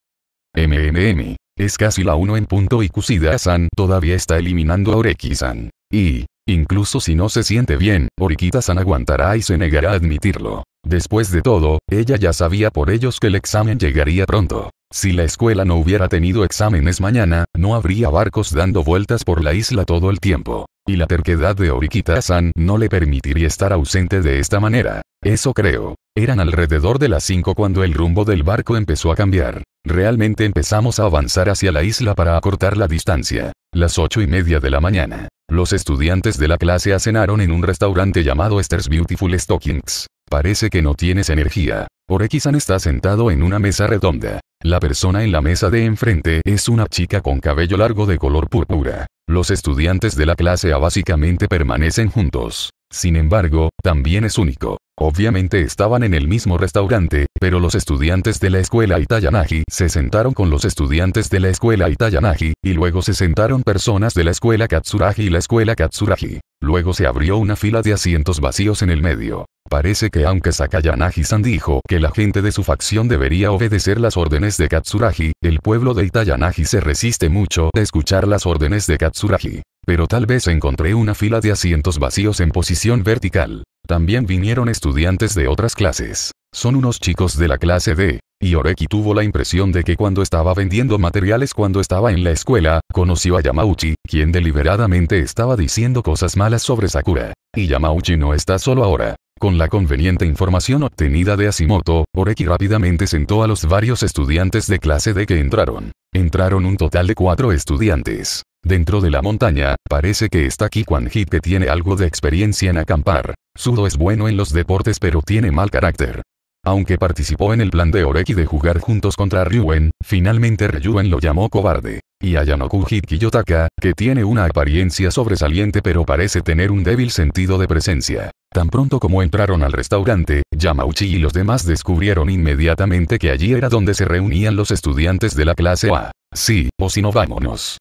MMM. Es casi la 1 en punto y Kusida-san todavía está eliminando a Oreki-san. Y, incluso si no se siente bien, oriquita san aguantará y se negará a admitirlo. Después de todo, ella ya sabía por ellos que el examen llegaría pronto. Si la escuela no hubiera tenido exámenes mañana, no habría barcos dando vueltas por la isla todo el tiempo. Y la terquedad de Orikita-san no le permitiría estar ausente de esta manera. Eso creo. Eran alrededor de las 5 cuando el rumbo del barco empezó a cambiar. Realmente empezamos a avanzar hacia la isla para acortar la distancia. Las 8 y media de la mañana. Los estudiantes de la clase cenaron en un restaurante llamado Esther's Beautiful Stockings. Parece que no tienes energía. orikita san está sentado en una mesa redonda. La persona en la mesa de enfrente es una chica con cabello largo de color púrpura. Los estudiantes de la clase A básicamente permanecen juntos. Sin embargo, también es único. Obviamente estaban en el mismo restaurante, pero los estudiantes de la escuela Itayanagi se sentaron con los estudiantes de la escuela Itayanagi, y luego se sentaron personas de la escuela Katsuragi y la escuela Katsuragi. Luego se abrió una fila de asientos vacíos en el medio. Parece que aunque sakayanagi san dijo que la gente de su facción debería obedecer las órdenes de Katsuragi, el pueblo de Itayanagi se resiste mucho a escuchar las órdenes de Katsuragi. Pero tal vez encontré una fila de asientos vacíos en posición vertical. También vinieron estudiantes de otras clases. Son unos chicos de la clase D. Y Oreki tuvo la impresión de que cuando estaba vendiendo materiales cuando estaba en la escuela, conoció a Yamauchi, quien deliberadamente estaba diciendo cosas malas sobre Sakura. Y Yamauchi no está solo ahora. Con la conveniente información obtenida de Asimoto, Oreki rápidamente sentó a los varios estudiantes de clase de que entraron. Entraron un total de cuatro estudiantes. Dentro de la montaña, parece que está Kikwan Hit que tiene algo de experiencia en acampar. Sudo es bueno en los deportes pero tiene mal carácter. Aunque participó en el plan de Oreki de jugar juntos contra Ryuen, finalmente Ryuen lo llamó cobarde. Y Ayanoku Hit Kiyotaka, que tiene una apariencia sobresaliente pero parece tener un débil sentido de presencia. Tan pronto como entraron al restaurante, Yamauchi y los demás descubrieron inmediatamente que allí era donde se reunían los estudiantes de la clase A. Sí, o si no vámonos.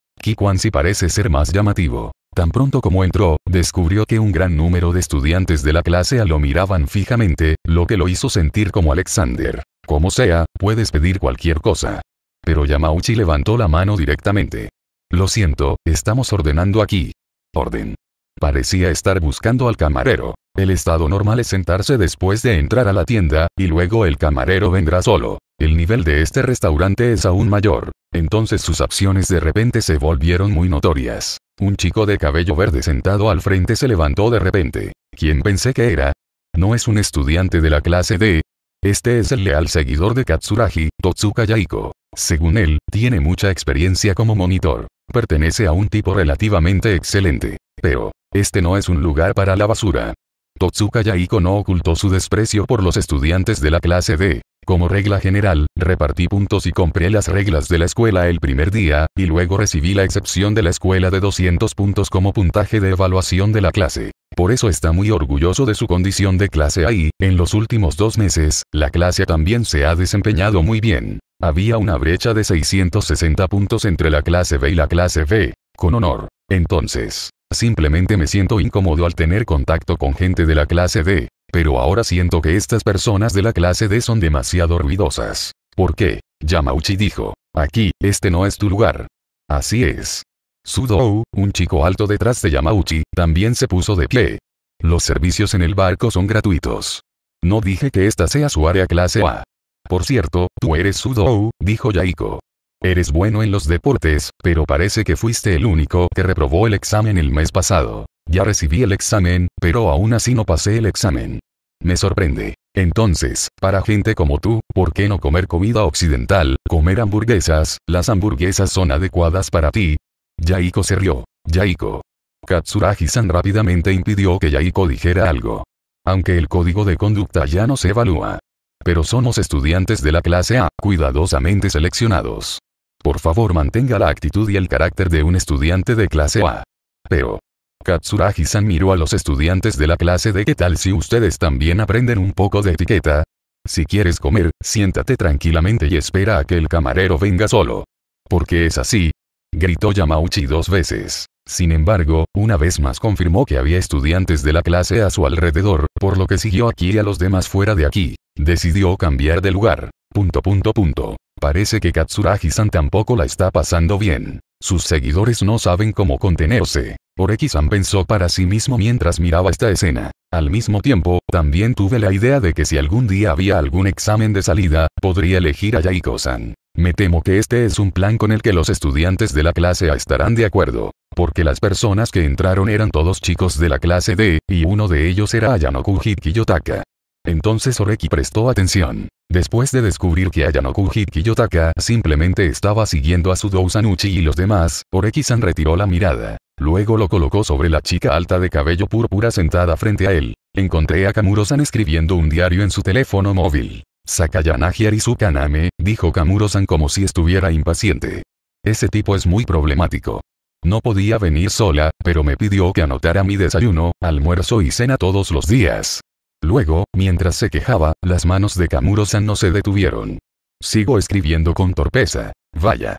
si parece ser más llamativo. Tan pronto como entró, descubrió que un gran número de estudiantes de la clase A lo miraban fijamente, lo que lo hizo sentir como Alexander. Como sea, puedes pedir cualquier cosa. Pero Yamauchi levantó la mano directamente. Lo siento, estamos ordenando aquí. Orden. Parecía estar buscando al camarero. El estado normal es sentarse después de entrar a la tienda, y luego el camarero vendrá solo. El nivel de este restaurante es aún mayor. Entonces sus acciones de repente se volvieron muy notorias. Un chico de cabello verde sentado al frente se levantó de repente. ¿Quién pensé que era? No es un estudiante de la clase D. Este es el leal seguidor de Katsuragi, Totsuka Yaiko. Según él, tiene mucha experiencia como monitor. Pertenece a un tipo relativamente excelente. Pero, este no es un lugar para la basura. Totsuka Yaiko no ocultó su desprecio por los estudiantes de la clase D. Como regla general, repartí puntos y compré las reglas de la escuela el primer día, y luego recibí la excepción de la escuela de 200 puntos como puntaje de evaluación de la clase. Por eso está muy orgulloso de su condición de clase A y, en los últimos dos meses, la clase también se ha desempeñado muy bien. Había una brecha de 660 puntos entre la clase B y la clase B. Con honor. Entonces, Simplemente me siento incómodo al tener contacto con gente de la clase D. Pero ahora siento que estas personas de la clase D son demasiado ruidosas. ¿Por qué? Yamauchi dijo. Aquí, este no es tu lugar. Así es. Sudou, un chico alto detrás de Yamauchi, también se puso de pie. Los servicios en el barco son gratuitos. No dije que esta sea su área clase A. Por cierto, tú eres Sudou, dijo Yaiko. Eres bueno en los deportes, pero parece que fuiste el único que reprobó el examen el mes pasado. Ya recibí el examen, pero aún así no pasé el examen. Me sorprende. Entonces, para gente como tú, ¿por qué no comer comida occidental, comer hamburguesas? Las hamburguesas son adecuadas para ti. Yaiko se rió. Yaiko. Katsuragi-san rápidamente impidió que Yaiko dijera algo. Aunque el código de conducta ya no se evalúa. Pero somos estudiantes de la clase A, cuidadosamente seleccionados. Por favor mantenga la actitud y el carácter de un estudiante de clase A. Pero. Katsuragi-san miró a los estudiantes de la clase de qué tal si ustedes también aprenden un poco de etiqueta. Si quieres comer, siéntate tranquilamente y espera a que el camarero venga solo. Porque es así. Gritó Yamauchi dos veces. Sin embargo, una vez más confirmó que había estudiantes de la clase a su alrededor, por lo que siguió aquí y a los demás fuera de aquí. Decidió cambiar de lugar. Punto punto punto. Parece que Katsuragi-san tampoco la está pasando bien. Sus seguidores no saben cómo contenerse. Oreki-san pensó para sí mismo mientras miraba esta escena. Al mismo tiempo, también tuve la idea de que si algún día había algún examen de salida, podría elegir a Yaiko-san. Me temo que este es un plan con el que los estudiantes de la clase A estarán de acuerdo. Porque las personas que entraron eran todos chicos de la clase D, y uno de ellos era Ayano Hiki Yotaka. Entonces Oreki prestó atención. Después de descubrir que Ayanoku Yotaka simplemente estaba siguiendo a su Sanuchi y los demás, Oreki-san retiró la mirada. Luego lo colocó sobre la chica alta de cabello púrpura sentada frente a él. Encontré a Kamuro-san escribiendo un diario en su teléfono móvil. Sakayanagi Arizukaname, dijo Kamuro-san como si estuviera impaciente. Ese tipo es muy problemático. No podía venir sola, pero me pidió que anotara mi desayuno, almuerzo y cena todos los días. Luego, mientras se quejaba, las manos de kamuro no se detuvieron. Sigo escribiendo con torpeza. Vaya.